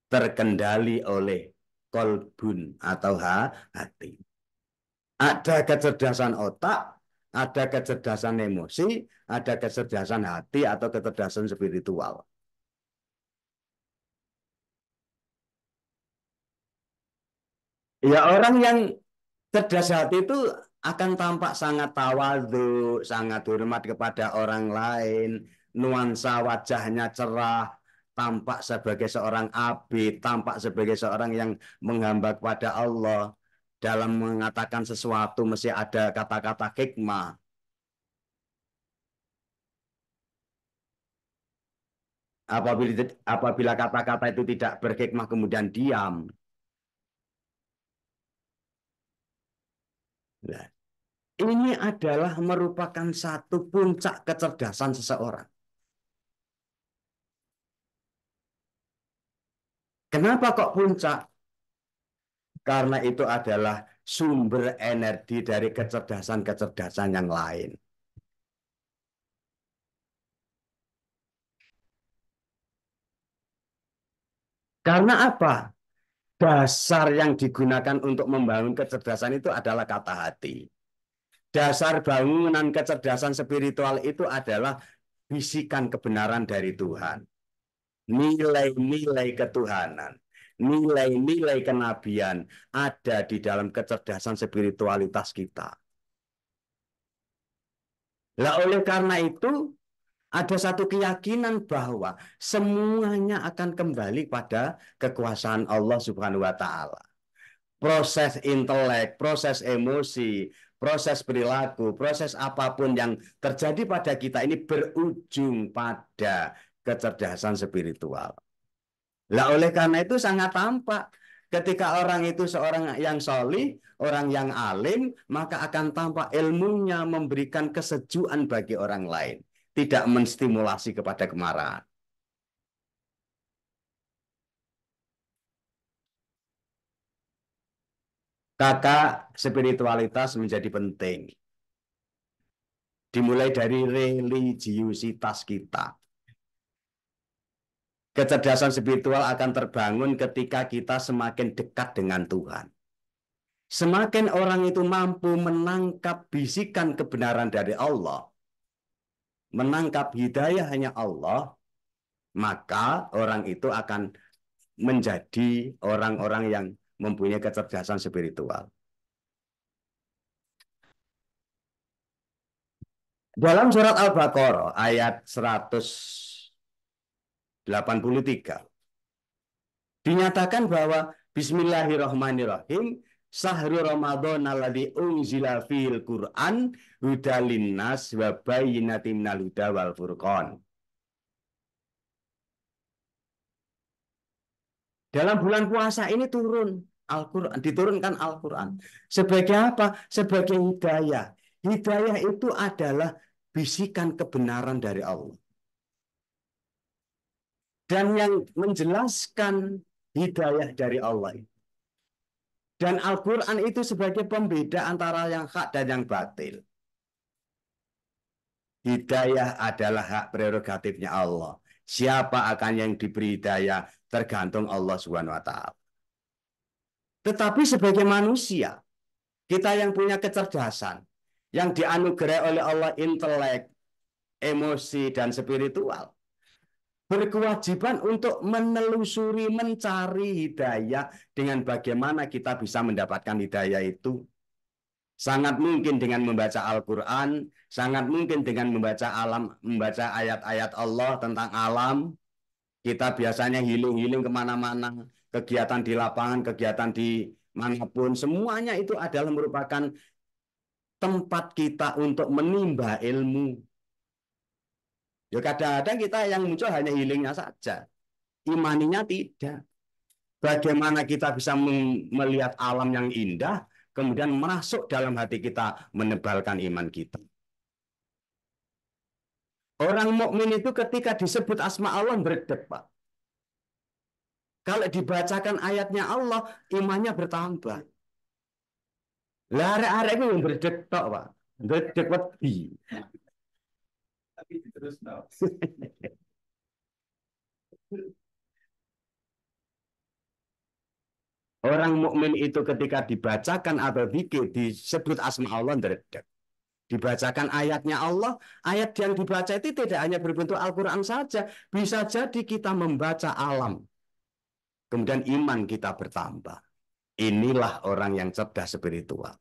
Terkendali oleh kolbun atau hati. Ada kecerdasan otak, ada kecerdasan emosi, ada kecerdasan hati atau kecerdasan spiritual. Ya orang yang cerdas hati itu akan tampak sangat tawadu, sangat hormat kepada orang lain, nuansa wajahnya cerah, tampak sebagai seorang abi, tampak sebagai seorang yang menghamba kepada Allah. Dalam mengatakan sesuatu mesti ada kata-kata hikmah. Apabila apabila kata-kata itu tidak berhikmah kemudian diam, Nah, ini adalah merupakan satu puncak kecerdasan seseorang. Kenapa kok puncak? Karena itu adalah sumber energi dari kecerdasan-kecerdasan yang lain. Karena apa? dasar yang digunakan untuk membangun kecerdasan itu adalah kata hati. Dasar bangunan kecerdasan spiritual itu adalah bisikan kebenaran dari Tuhan. Nilai-nilai ketuhanan, nilai-nilai kenabian ada di dalam kecerdasan spiritualitas kita. Lah oleh karena itu ada satu keyakinan bahwa semuanya akan kembali pada kekuasaan Allah Subhanahu wa taala. Proses intelek, proses emosi, proses perilaku, proses apapun yang terjadi pada kita ini berujung pada kecerdasan spiritual. Lah oleh karena itu sangat tampak Ketika orang itu seorang yang solih, orang yang alim, maka akan tampak ilmunya memberikan kesejukan bagi orang lain tidak menstimulasi kepada kemarahan. Kakak, spiritualitas menjadi penting. Dimulai dari religiusitas kita. Kecerdasan spiritual akan terbangun ketika kita semakin dekat dengan Tuhan. Semakin orang itu mampu menangkap bisikan kebenaran dari Allah, menangkap hidayah hanya Allah, maka orang itu akan menjadi orang-orang yang mempunyai kecerdasan spiritual. Dalam surat Al-Baqarah ayat 183 dinyatakan bahwa Bismillahirrahmanirrahim Sahru Ramadan alladzi unzila fil Qur'an hudalin nas wa bayyinatin minal huda wal furqan. Dalam bulan puasa ini turun Al-Qur'an, diturunkan Al-Qur'an. Sebagai apa? Sebagai hidayah. Hidayah itu adalah bisikan kebenaran dari Allah. Dan yang menjelaskan hidayah dari Allah itu dan Al-Quran itu sebagai pembeda antara yang hak dan yang batil. Hidayah adalah hak prerogatifnya Allah. Siapa akan yang diberi hidayah tergantung Allah Subhanahu wa taala. Tetapi sebagai manusia, kita yang punya kecerdasan, yang dianugerai oleh Allah intelek, emosi dan spiritual, berkewajiban untuk menelusuri, mencari hidayah dengan bagaimana kita bisa mendapatkan hidayah itu. Sangat mungkin dengan membaca Al-Quran, sangat mungkin dengan membaca alam, membaca ayat-ayat Allah tentang alam. Kita biasanya healing-healing kemana-mana, kegiatan di lapangan, kegiatan di manapun, semuanya itu adalah merupakan tempat kita untuk menimba ilmu. Ya kadang-kadang kita yang muncul hanya healingnya saja. Imaninya tidak. Bagaimana kita bisa melihat alam yang indah, kemudian masuk dalam hati kita, menebalkan iman kita. Orang mukmin itu ketika disebut asma Allah berdebat. Kalau dibacakan ayatnya Allah, imannya bertambah. Lari-lari itu berdebat, Pak. Berdebat tapi terus Orang mukmin itu ketika dibacakan atau dikit disebut asma Allah derek. Dibacakan ayatnya Allah, ayat yang dibaca itu tidak hanya berbentuk Al-Quran saja. Bisa jadi kita membaca alam. Kemudian iman kita bertambah. Inilah orang yang cerdas spiritual.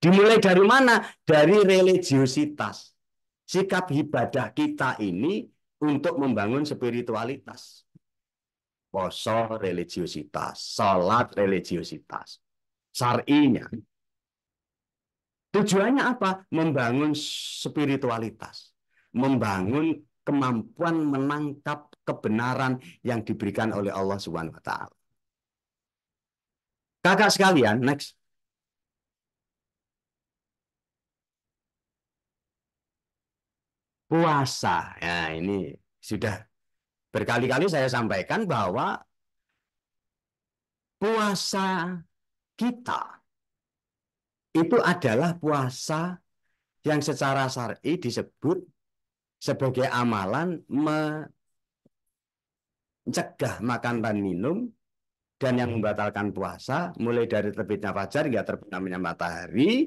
Dimulai dari mana? Dari religiositas sikap ibadah kita ini untuk membangun spiritualitas. Poso religiositas, sholat religiositas. Sarinya. Tujuannya apa? Membangun spiritualitas. Membangun kemampuan menangkap kebenaran yang diberikan oleh Allah Subhanahu wa taala. Kakak sekalian, next. puasa. Nah, ini sudah berkali-kali saya sampaikan bahwa puasa kita itu adalah puasa yang secara syar'i disebut sebagai amalan mencegah makan dan minum dan yang hmm. membatalkan puasa mulai dari terbitnya fajar hingga terbenamnya matahari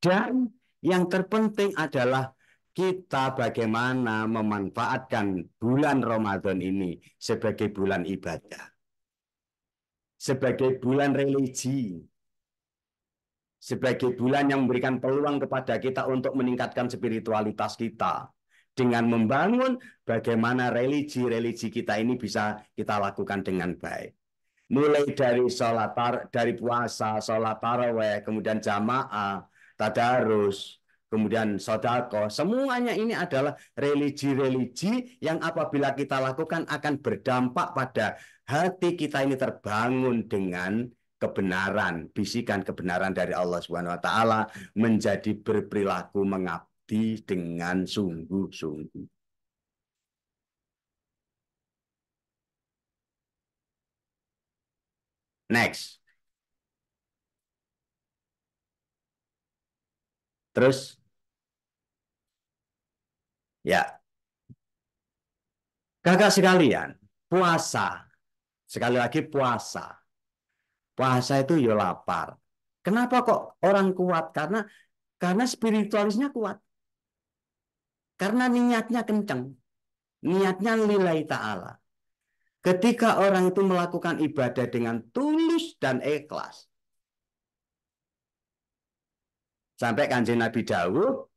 dan yang terpenting adalah kita bagaimana memanfaatkan bulan Ramadan ini sebagai bulan ibadah, sebagai bulan religi, sebagai bulan yang memberikan peluang kepada kita untuk meningkatkan spiritualitas kita dengan membangun bagaimana religi-religi kita ini bisa kita lakukan dengan baik. Mulai dari sholat dari puasa, sholat taraweh, kemudian jamaah, tadarus, kemudian sodako. Semuanya ini adalah religi-religi yang apabila kita lakukan akan berdampak pada hati kita ini terbangun dengan kebenaran, bisikan kebenaran dari Allah Subhanahu wa taala menjadi berperilaku mengabdi dengan sungguh-sungguh. Next. Terus Ya. Kakak sekalian, puasa. Sekali lagi puasa. Puasa itu yo ya lapar. Kenapa kok orang kuat? Karena karena spiritualisnya kuat. Karena niatnya kencang. Niatnya nilai ta'ala. Ketika orang itu melakukan ibadah dengan tulus dan ikhlas. Sampai kanjeng Nabi Dawud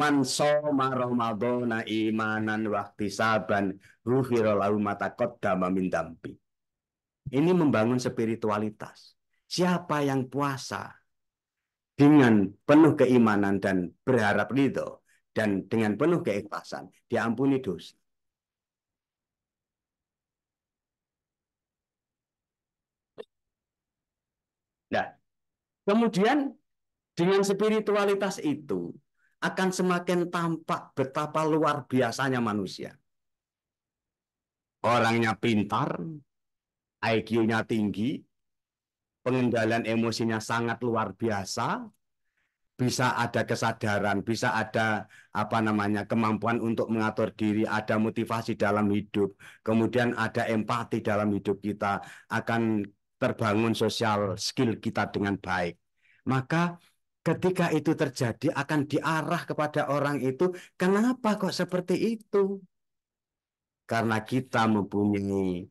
Man soma ramadona imanan waktu saban ruhiro mata kot damamin mindampi. Ini membangun spiritualitas. Siapa yang puasa dengan penuh keimanan dan berharap ridho dan dengan penuh keikhlasan diampuni dosa. Nah, kemudian dengan spiritualitas itu akan semakin tampak betapa luar biasanya manusia. Orangnya pintar, IQ-nya tinggi, pengendalian emosinya sangat luar biasa, bisa ada kesadaran, bisa ada apa namanya kemampuan untuk mengatur diri, ada motivasi dalam hidup, kemudian ada empati dalam hidup kita, akan terbangun sosial skill kita dengan baik. Maka ketika itu terjadi akan diarah kepada orang itu. Kenapa kok seperti itu? Karena kita mempunyai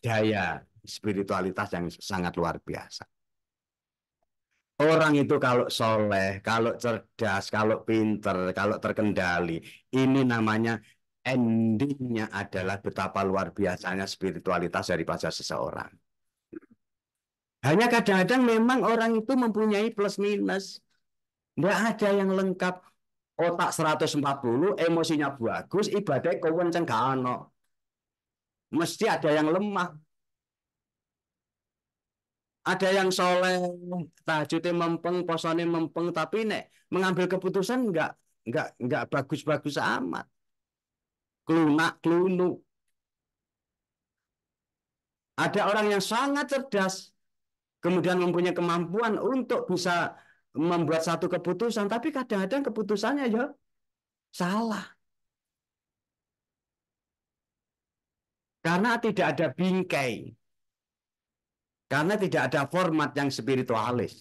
daya spiritualitas yang sangat luar biasa. Orang itu kalau soleh, kalau cerdas, kalau pinter, kalau terkendali, ini namanya endingnya adalah betapa luar biasanya spiritualitas daripada seseorang. Hanya kadang-kadang memang orang itu mempunyai plus minus. Nggak ada yang lengkap. Otak 140, emosinya bagus, ibadah kawan cenggano. Mesti ada yang lemah. Ada yang soleh, tahajudnya mempeng, posone mempeng, tapi nek mengambil keputusan nggak nggak nggak bagus-bagus amat. Kelunak kelunu. Ada orang yang sangat cerdas, kemudian mempunyai kemampuan untuk bisa membuat satu keputusan, tapi kadang-kadang keputusannya ya salah. Karena tidak ada bingkai. Karena tidak ada format yang spiritualis.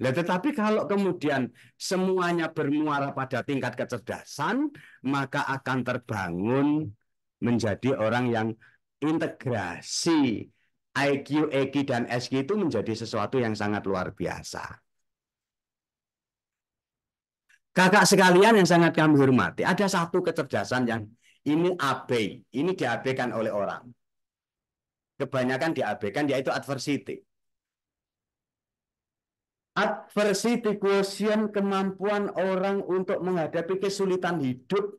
Nah, tetapi kalau kemudian semuanya bermuara pada tingkat kecerdasan, maka akan terbangun menjadi orang yang integrasi IQ, EQ, dan SQ itu menjadi sesuatu yang sangat luar biasa. Kakak sekalian yang sangat kami hormati, ada satu kecerdasan yang ini abai, ini diabaikan oleh orang. Kebanyakan diabaikan yaitu adversity. Adversity quotient kemampuan orang untuk menghadapi kesulitan hidup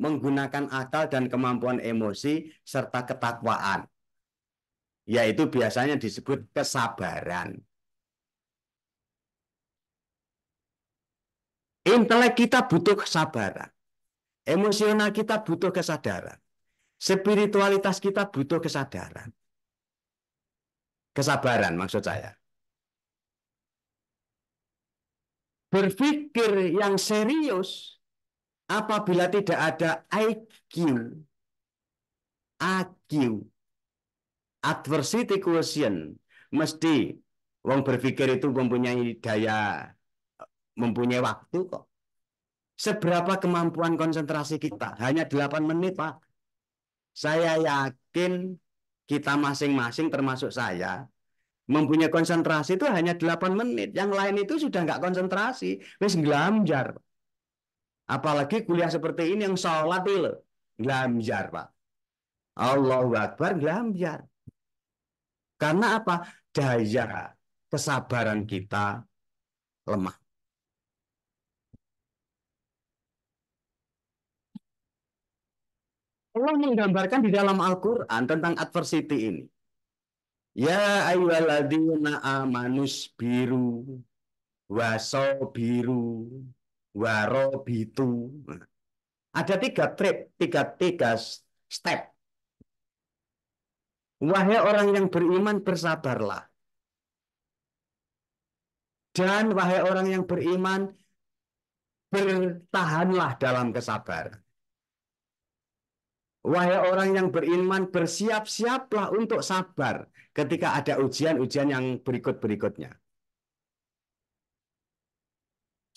menggunakan akal dan kemampuan emosi serta ketakwaan yaitu biasanya disebut kesabaran. Intelek kita butuh kesabaran. Emosional kita butuh kesadaran. Spiritualitas kita butuh kesadaran. Kesabaran maksud saya. Berpikir yang serius apabila tidak ada IQ, IQ adversity quotient mesti wong berpikir itu mempunyai daya mempunyai waktu kok seberapa kemampuan konsentrasi kita hanya 8 menit Pak saya yakin kita masing-masing termasuk saya mempunyai konsentrasi itu hanya 8 menit yang lain itu sudah nggak konsentrasi wis nglamjar apalagi kuliah seperti ini yang sholat itu loh glamjar Pak Allahu Akbar glamjar karena apa? Daya kesabaran kita lemah. Allah menggambarkan di dalam Al-Quran tentang adversity ini. Ya ayyuhalladzina amanus biru waso biru waro nah, Ada tiga trip, tiga, tiga step Wahai orang yang beriman bersabarlah. Dan wahai orang yang beriman bertahanlah dalam kesabaran. Wahai orang yang beriman bersiap-siaplah untuk sabar ketika ada ujian-ujian yang berikut-berikutnya.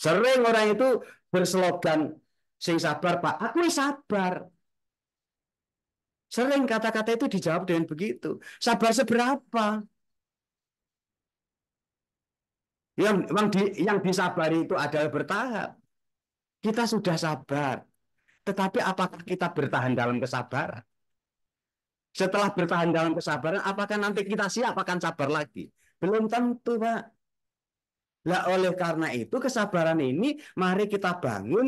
Sering orang itu berslogan sing sabar Pak, aku sabar. Sering kata-kata itu dijawab dengan begitu. Sabar seberapa? Yang, yang, di, yang disabari itu adalah bertahap. Kita sudah sabar. Tetapi apakah kita bertahan dalam kesabaran? Setelah bertahan dalam kesabaran, apakah nanti kita siap akan sabar lagi? Belum tentu, Pak. Lah oleh karena itu kesabaran ini mari kita bangun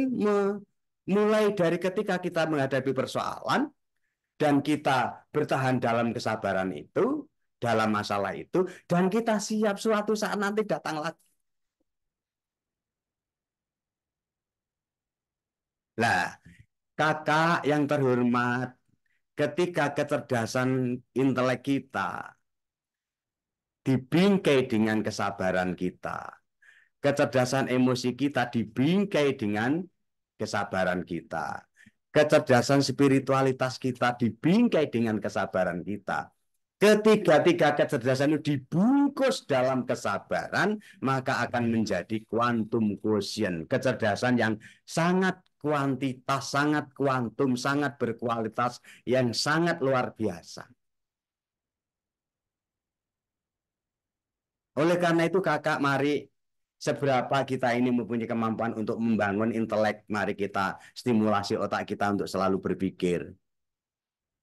mulai dari ketika kita menghadapi persoalan dan kita bertahan dalam kesabaran itu, dalam masalah itu, dan kita siap suatu saat nanti datang lagi. Lah, kakak yang terhormat, ketika kecerdasan intelek kita dibingkai dengan kesabaran kita, kecerdasan emosi kita dibingkai dengan kesabaran kita kecerdasan spiritualitas kita dibingkai dengan kesabaran kita. Ketiga-tiga kecerdasan itu dibungkus dalam kesabaran, maka akan menjadi kuantum quotient, kecerdasan yang sangat kuantitas, sangat kuantum, sangat berkualitas, yang sangat luar biasa. Oleh karena itu kakak mari seberapa kita ini mempunyai kemampuan untuk membangun intelek, mari kita stimulasi otak kita untuk selalu berpikir.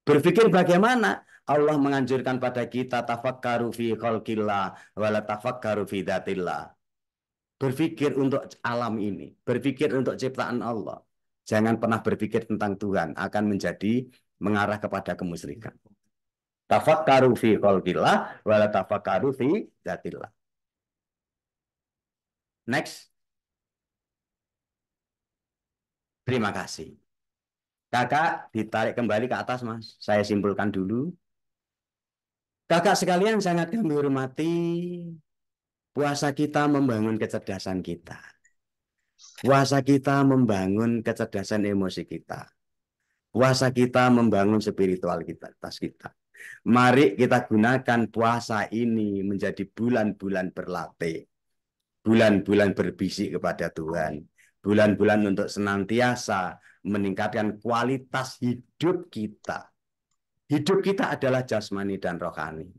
Berpikir bagaimana? Allah menganjurkan pada kita tafakkaru fi khalqillah wala tafakkaru fi datillah. Berpikir untuk alam ini, berpikir untuk ciptaan Allah. Jangan pernah berpikir tentang Tuhan akan menjadi mengarah kepada kemusyrikan. Tafakkaru fi khalqillah wala tafakkaru fi datillah. Next. Terima kasih. Kakak ditarik kembali ke atas, Mas. Saya simpulkan dulu. Kakak sekalian sangat kami hormati puasa kita membangun kecerdasan kita. Puasa kita membangun kecerdasan emosi kita. Puasa kita membangun spiritual kita, tas kita. Mari kita gunakan puasa ini menjadi bulan-bulan berlatih bulan-bulan berbisik kepada Tuhan, bulan-bulan untuk senantiasa meningkatkan kualitas hidup kita. Hidup kita adalah jasmani dan rohani.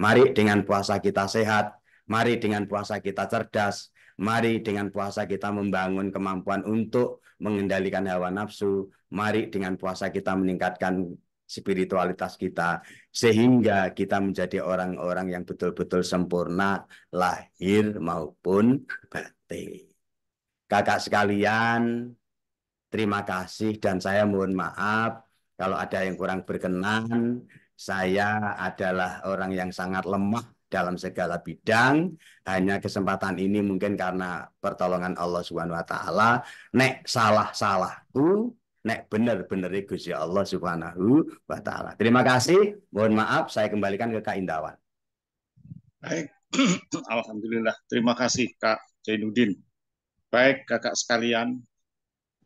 Mari dengan puasa kita sehat, mari dengan puasa kita cerdas, mari dengan puasa kita membangun kemampuan untuk mengendalikan hawa nafsu, mari dengan puasa kita meningkatkan spiritualitas kita sehingga kita menjadi orang-orang yang betul-betul sempurna lahir maupun batin. Kakak sekalian, terima kasih dan saya mohon maaf kalau ada yang kurang berkenan. Saya adalah orang yang sangat lemah dalam segala bidang. Hanya kesempatan ini mungkin karena pertolongan Allah Subhanahu wa taala. Nek salah-salahku nek bener-bener ya Gusti Allah Subhanahu wa taala. Terima kasih. Mohon maaf saya kembalikan ke Kak Indawan. Baik. Alhamdulillah. Terima kasih Kak Jainuddin. Baik, Kakak sekalian,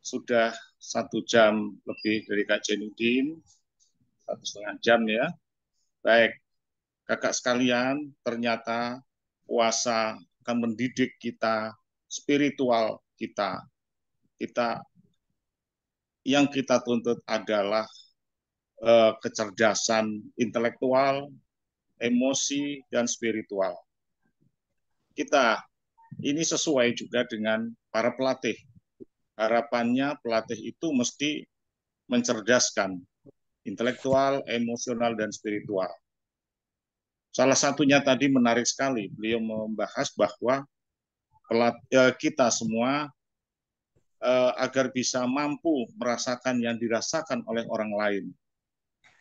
sudah satu jam lebih dari Kak Jainuddin, satu setengah jam ya. Baik, kakak sekalian, ternyata puasa akan mendidik kita, spiritual kita. Kita yang kita tuntut adalah eh, kecerdasan intelektual, emosi, dan spiritual. Kita ini sesuai juga dengan para pelatih. Harapannya pelatih itu mesti mencerdaskan intelektual, emosional, dan spiritual. Salah satunya tadi menarik sekali, beliau membahas bahwa pelat, eh, kita semua eh, agar bisa mampu merasakan yang dirasakan oleh orang lain.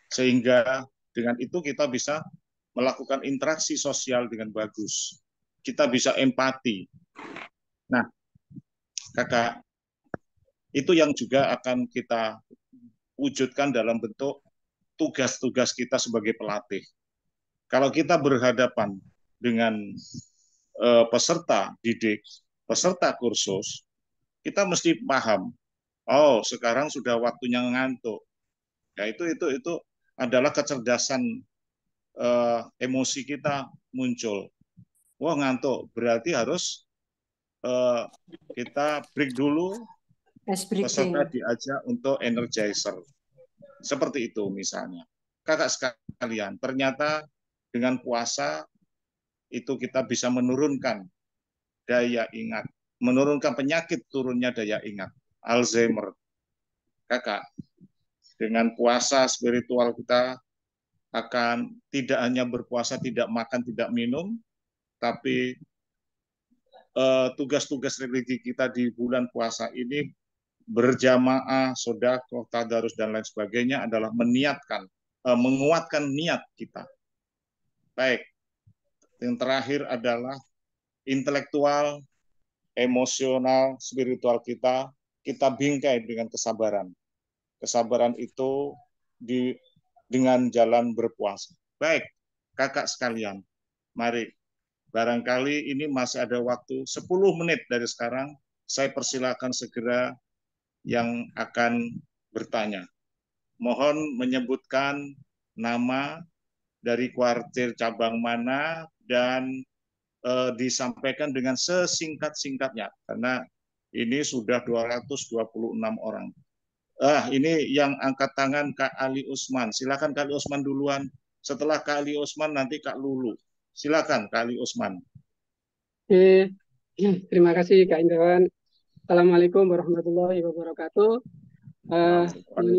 Sehingga dengan itu kita bisa melakukan interaksi sosial dengan bagus. Kita bisa empati. Nah, kakak, itu yang juga akan kita wujudkan dalam bentuk tugas-tugas kita sebagai pelatih. Kalau kita berhadapan dengan eh, peserta didik, peserta kursus, kita mesti paham. Oh, sekarang sudah waktunya ngantuk. Ya itu itu itu adalah kecerdasan uh, emosi kita muncul. Wah ngantuk, berarti harus uh, kita break dulu. Peserta diajak untuk energizer. Seperti itu misalnya. Kakak sekalian, ternyata dengan puasa itu kita bisa menurunkan daya ingat menurunkan penyakit turunnya daya ingat, Alzheimer. Kakak, dengan puasa spiritual kita akan tidak hanya berpuasa, tidak makan, tidak minum, tapi tugas eh, tugas-tugas religi kita di bulan puasa ini berjamaah, sodakoh, tadarus, dan lain sebagainya adalah meniatkan, uh, menguatkan niat kita. Baik, yang terakhir adalah intelektual emosional, spiritual kita, kita bingkai dengan kesabaran. Kesabaran itu di, dengan jalan berpuasa. Baik, kakak sekalian, mari. Barangkali ini masih ada waktu 10 menit dari sekarang, saya persilakan segera yang akan bertanya. Mohon menyebutkan nama dari kuartir cabang mana dan eh, disampaikan dengan sesingkat-singkatnya karena ini sudah 226 orang. Ah, ini yang angkat tangan Kak Ali Usman. Silakan Kak Ali Usman duluan. Setelah Kak Ali Usman nanti Kak Lulu. Silakan Kak Ali Usman. Eh, terima kasih Kak Indrawan. Assalamualaikum warahmatullahi wabarakatuh. Eh,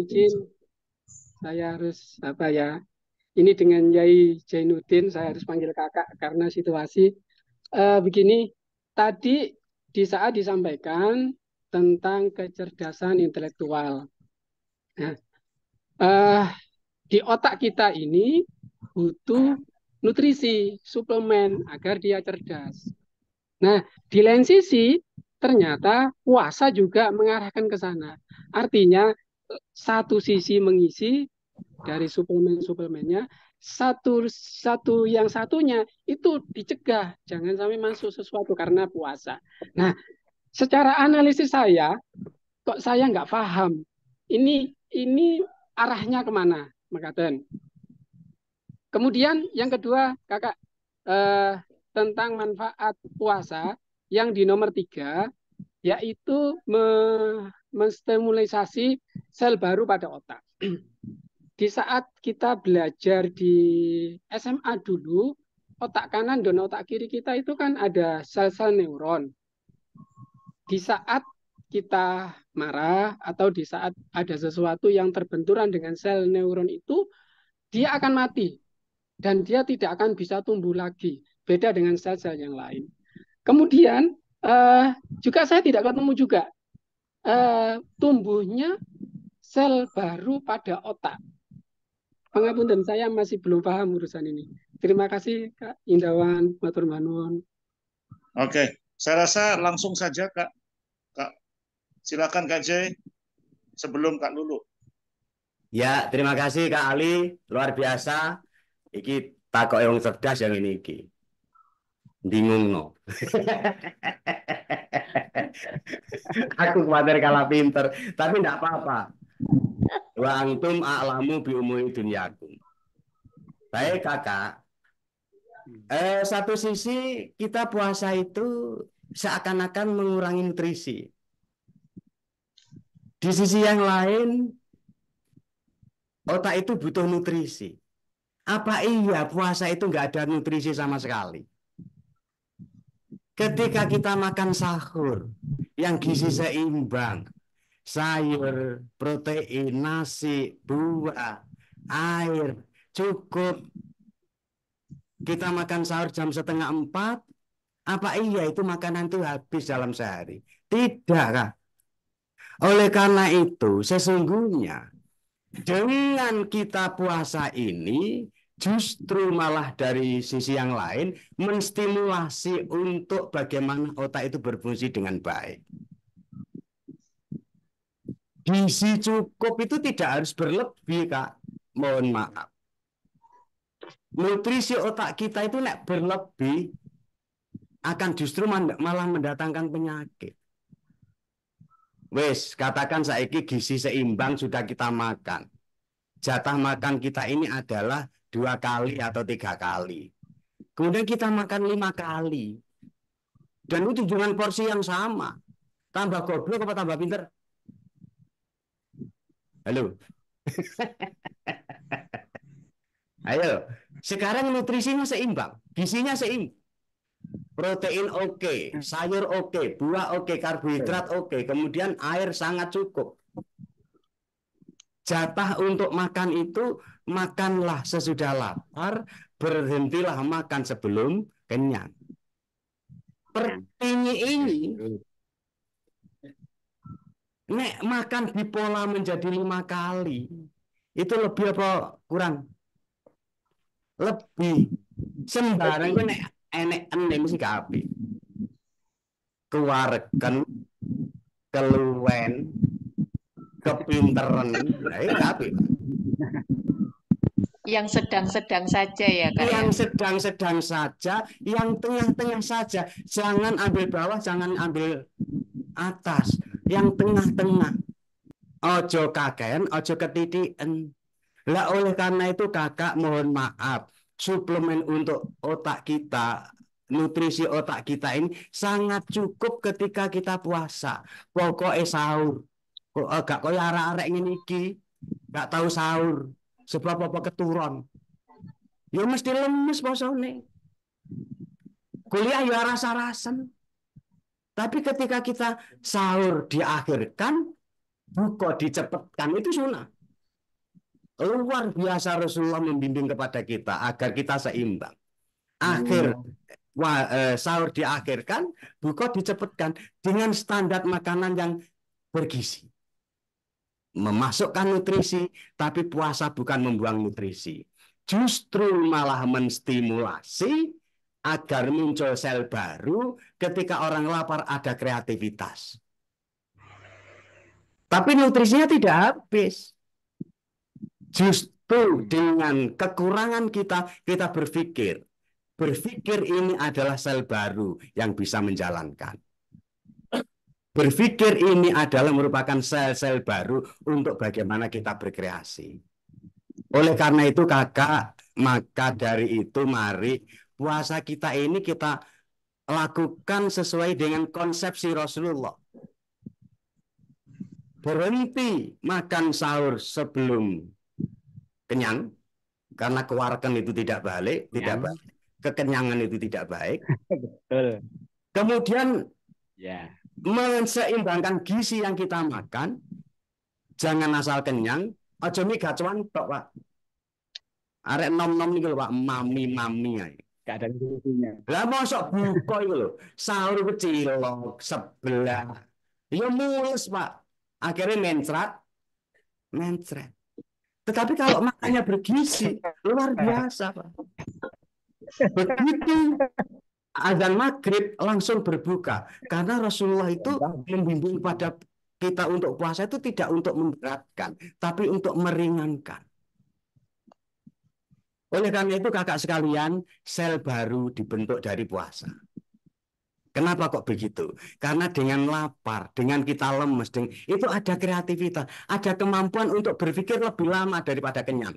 izin saya harus apa ya? Ini dengan Yai Jainuddin saya harus panggil kakak karena situasi uh, begini, tadi di saat disampaikan tentang kecerdasan intelektual. Nah, uh, di otak kita ini butuh nutrisi, suplemen agar dia cerdas. Nah, di lain sisi ternyata puasa juga mengarahkan ke sana. Artinya satu sisi mengisi dari suplemen-suplemennya, satu satu yang satunya itu dicegah jangan sampai masuk sesuatu karena puasa. Nah, secara analisis saya kok saya nggak paham ini ini arahnya kemana, Makaten. Kemudian yang kedua kakak eh, tentang manfaat puasa yang di nomor tiga yaitu me menstimulisasi sel baru pada otak. di saat kita belajar di SMA dulu, otak kanan dan otak kiri kita itu kan ada sel-sel neuron. Di saat kita marah atau di saat ada sesuatu yang terbenturan dengan sel neuron itu, dia akan mati dan dia tidak akan bisa tumbuh lagi. Beda dengan sel-sel yang lain. Kemudian uh, juga saya tidak ketemu juga uh, tumbuhnya sel baru pada otak dan saya masih belum paham urusan ini. Terima kasih Kak Indawan, Matur Manuwun. Oke, saya rasa langsung saja Kak. Kak, silakan Kak J. Sebelum Kak Lulu. Ya, terima kasih Kak Ali. Luar biasa. Iki takok yang cerdas yang ini iki. Bingung no. Aku khawatir kalah pinter, tapi enggak apa-apa. Wa antum a'lamu bi umuri dunyakum. Baik kakak. Eh, satu sisi kita puasa itu seakan-akan mengurangi nutrisi. Di sisi yang lain, otak itu butuh nutrisi. Apa iya puasa itu nggak ada nutrisi sama sekali? Ketika kita makan sahur yang gizi seimbang, sayur, protein, nasi, buah, air, cukup. Kita makan sahur jam setengah empat, apa iya itu makanan itu habis dalam sehari? Tidak, Kah? Oleh karena itu, sesungguhnya dengan kita puasa ini, justru malah dari sisi yang lain menstimulasi untuk bagaimana otak itu berfungsi dengan baik. Gizi cukup itu tidak harus berlebih, Kak. Mohon maaf. Nutrisi otak kita itu nek berlebih akan justru malah mendatangkan penyakit. Wes, katakan saiki gizi seimbang sudah kita makan. Jatah makan kita ini adalah dua kali atau tiga kali. Kemudian kita makan lima kali. Dan itu dengan porsi yang sama. Tambah goblok apa tambah pinter? Halo. Ayo, sekarang nutrisinya seimbang, gizinya seimbang. Protein oke, okay, sayur oke, okay, buah oke, okay, karbohidrat oke, okay, kemudian air sangat cukup. Jatah untuk makan itu makanlah sesudah lapar, berhentilah makan sebelum kenyang. Pertinya ini iya, Nek makan pola menjadi lima kali, itu lebih apa kurang? Lebih. Sembarang gue nek enek enek mesti kapi. Keluarkan, keluwen, kepinteran, nah, iya kapi. Yang sedang-sedang saja ya kan? Yang sedang-sedang saja, yang tengah-tengah saja. Jangan ambil bawah, jangan ambil atas yang tengah-tengah. Ojo kaken, ojo ketitian. Lah oleh karena itu kakak mohon maaf. Suplemen untuk otak kita, nutrisi otak kita ini sangat cukup ketika kita puasa. Pokoknya sahur. Kok agak eh, kok arek-arek ngene iki, gak tahu sahur. Sebab apa keturun. Ya mesti lemes posone. Kuliah ya rasa-rasan. Tapi ketika kita sahur diakhirkan, buka dicepetkan itu sunnah. Luar biasa Rasulullah membimbing kepada kita agar kita seimbang. Akhir iya. wah, eh, sahur diakhirkan, buka dicepetkan dengan standar makanan yang bergizi. Memasukkan nutrisi, tapi puasa bukan membuang nutrisi. Justru malah menstimulasi agar muncul sel baru Ketika orang lapar ada kreativitas. Tapi nutrisinya tidak habis. Justru dengan kekurangan kita, kita berpikir. Berpikir ini adalah sel baru yang bisa menjalankan. Berpikir ini adalah merupakan sel-sel baru untuk bagaimana kita berkreasi. Oleh karena itu kakak, maka dari itu mari puasa kita ini kita lakukan sesuai dengan konsepsi Rasulullah. Berhenti makan sahur sebelum kenyang karena kewarkan itu tidak balik, tidak baik. Kekenyangan itu tidak baik. Betul. Kemudian ya. menseimbangkan gizi yang kita makan. Jangan asal kenyang, aja mi gacuan tok, Pak. Arek nom-nom nih Pak, mami-mami ya. Gak ada lucunya. Lah mosok buka itu loh. Sahur cilok sebelah. Ya mulus pak. Akhirnya mencret. Mencret. Tetapi kalau makannya bergizi, luar biasa pak. Begitu azan maghrib langsung berbuka. Karena Rasulullah itu membimbing pada kita untuk puasa itu tidak untuk memberatkan, tapi untuk meringankan. Oleh karena itu kakak sekalian, sel baru dibentuk dari puasa. Kenapa kok begitu? Karena dengan lapar, dengan kita lemes, dengan, itu ada kreativitas, ada kemampuan untuk berpikir lebih lama daripada kenyang.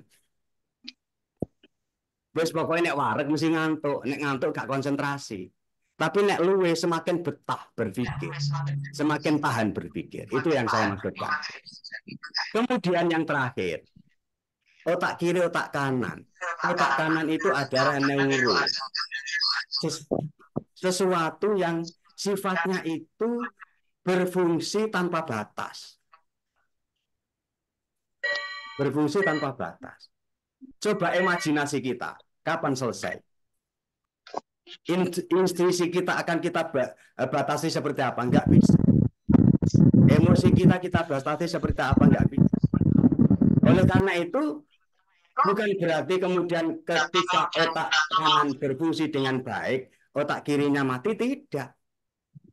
Wes pokoknya nek warek mesti ngantuk, nek ngantuk gak konsentrasi. Tapi nek luwe semakin betah berpikir, semakin tahan berpikir. Itu yang saya maksudkan. Kemudian yang terakhir, otak kiri otak kanan otak kanan itu adalah neuro sesuatu yang sifatnya itu berfungsi tanpa batas berfungsi tanpa batas coba imajinasi kita kapan selesai intuisi kita akan kita batasi seperti apa enggak bisa emosi kita kita batasi seperti apa enggak bisa oleh karena itu Bukan berarti kemudian ketika otak kanan berfungsi dengan baik, otak kirinya mati tidak.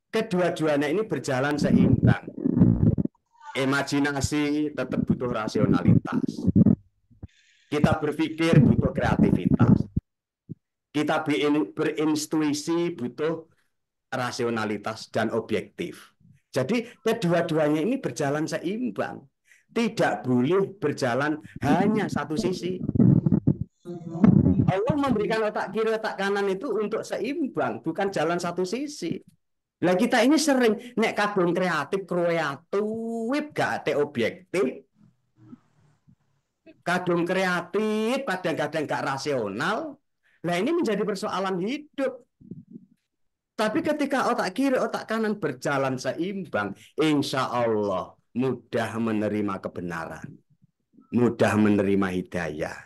Kedua-duanya ini berjalan seimbang. Imajinasi tetap butuh rasionalitas. Kita berpikir butuh kreativitas. Kita berintuisi butuh rasionalitas dan objektif. Jadi kedua-duanya ini berjalan seimbang tidak boleh berjalan hanya satu sisi. Allah memberikan otak kiri otak kanan itu untuk seimbang, bukan jalan satu sisi. Lah kita ini sering nek kabung kreatif kreatif gak ada objektif. Kadung kreatif, kadang-kadang gak rasional. Nah ini menjadi persoalan hidup. Tapi ketika otak kiri, otak kanan berjalan seimbang, insya Allah mudah menerima kebenaran, mudah menerima hidayah.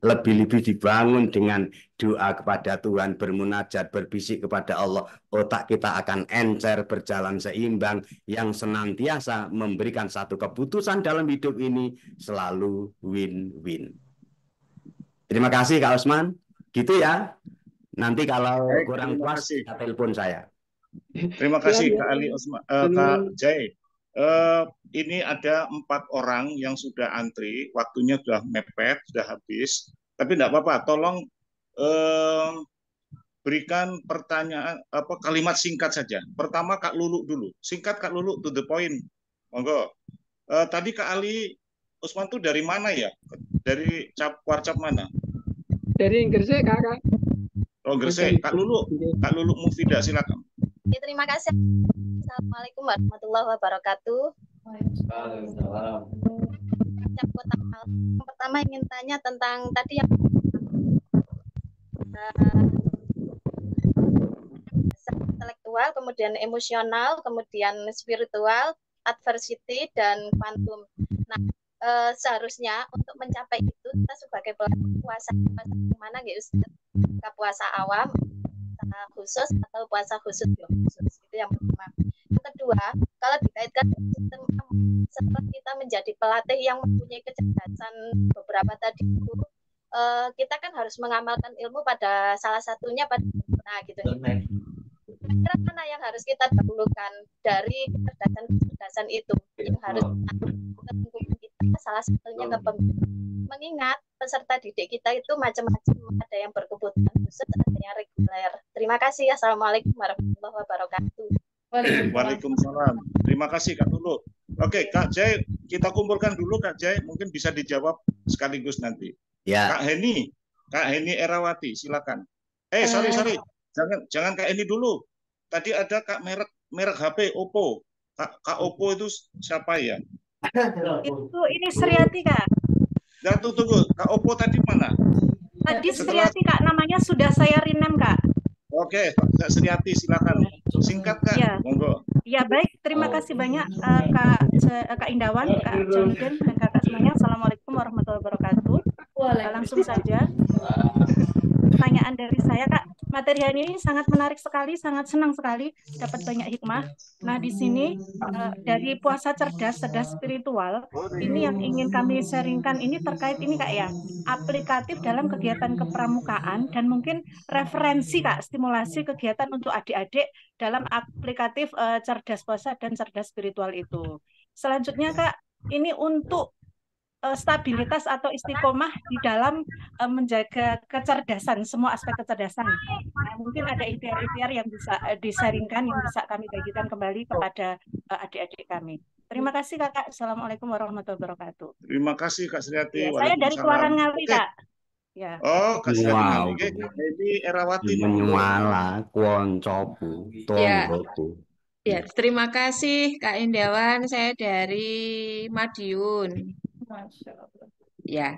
Lebih-lebih dibangun dengan doa kepada Tuhan, bermunajat, berbisik kepada Allah. Otak kita akan encer, berjalan seimbang, yang senantiasa memberikan satu keputusan dalam hidup ini selalu win-win. Terima kasih Kak Osman, Gitu ya. Nanti kalau Baik, kurang puas, telepon saya. Terima kasih iya, iya. Kak Ali Osman, uh, eh, Kak Jai eh, ini ada empat orang yang sudah antri, waktunya sudah mepet, sudah habis. Tapi tidak apa-apa, tolong eh, berikan pertanyaan apa kalimat singkat saja. Pertama Kak Lulu dulu, singkat Kak Lulu to the point. Monggo. Eh, tadi Kak Ali Usman tuh dari mana ya? Dari cap warcap mana? Dari Inggris ya Oh, Gresik. Kak Lulu, Kak Lulu Mufida silakan. Ya, terima kasih. Assalamualaikum warahmatullahi wabarakatuh. Waalaikumsalam. Yang pertama ingin tanya tentang tadi yang eh, intelektual, kemudian emosional, kemudian spiritual, adversity dan quantum. Nah, e, seharusnya untuk mencapai itu kita sebagai pelaku puasa, puasa mana gitu, puasa awam Nah, khusus hmm. atau puasa khusus hmm. ya, khusus itu yang pertama yang kedua kalau dikaitkan dengan sistem setelah hmm. kita menjadi pelatih yang mempunyai kecerdasan beberapa tadi eh, kita kan harus mengamalkan ilmu pada salah satunya pada nah gitu nah, kira mana yang harus kita dahulukan dari kecerdasan kecerdasan itu yang harus ya salah hmm. satunya pemerintah. Mengingat peserta didik kita itu macam-macam, ada yang berkebutuhan khusus, ada hmm. yang reguler. Terima kasih. Assalamualaikum warahmatullahi wabarakatuh. Waalaikumsalam. Terima kasih Kak Tulu. Oke, Kak Jai, kita kumpulkan dulu Kak Jai, mungkin bisa dijawab sekaligus nanti. Ya. Kak Heni, Kak Heni Erawati, silakan. Eh, sorry, eh. sorry. Jangan jangan Kak Heni dulu. Tadi ada Kak merek merek HP Oppo. Kak, Kak Oppo itu siapa ya? itu ini Sriati kak. Jatuh tunggu, tunggu Kak Opo tadi mana? Tadi Setelah... Sriati kak, namanya sudah saya rename kak. Oke, Kak Sriati silakan. Singkat Kak. Ya. Monggo. Ya, baik. Terima kasih banyak uh, Kak eh, Kak Indawan, iya, Kak Jonggen dan Kakak semuanya. Assalamualaikum warahmatullahi wabarakatuh. Langsung saja. Pertanyaan dari saya Kak, materi ini sangat menarik sekali, sangat senang sekali dapat banyak hikmah. Nah, di sini eh, dari puasa cerdas, cerdas spiritual, ini yang ingin kami sharingkan ini terkait ini Kak ya, aplikatif dalam kegiatan kepramukaan dan mungkin referensi Kak, stimulasi kegiatan untuk adik-adik dalam aplikatif eh, cerdas puasa dan cerdas spiritual itu. Selanjutnya Kak, ini untuk Eh, stabilitas atau istiqomah di dalam eh, menjaga kecerdasan semua aspek kecerdasan. Nah, mungkin ada ikhtiar-ikhtiar yang bisa eh, disaringkan yang bisa kami bagikan kembali kepada adik-adik kami. Terima kasih Kakak. Assalamualaikum warahmatullahi wabarakatuh. Terima kasih Kak Sriati. Ya, saya dari Kuarang Ngawi, Kak. Ya. Oh, Kak Sriati. Wow. Jadi Erawati. Menyuala, kuoncopu, tonggoku. Ya. Ya, terima kasih Kak Indawan. Saya dari Madiun. Masya Allah. Ya.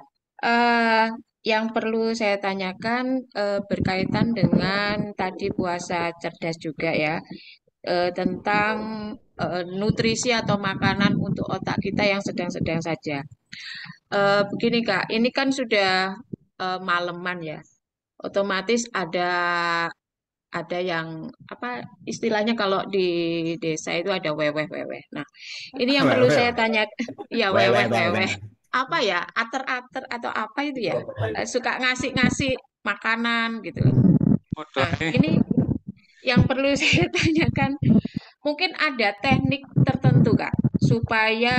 Uh, yang perlu saya tanyakan uh, berkaitan dengan tadi puasa cerdas juga ya uh, tentang uh, nutrisi atau makanan untuk otak kita yang sedang-sedang saja. begini kak, ini kan sudah maleman ya, otomatis ada ada yang apa istilahnya kalau di desa itu ada weweh-weweh. Nah, ini yang perlu saya tanya ya weweh-weweh. Apa ya? Ater-ater atau apa itu ya? Eh, suka ngasih-ngasih makanan gitu. Nah, ini yang perlu saya tanyakan mungkin ada teknik tertentu Kak supaya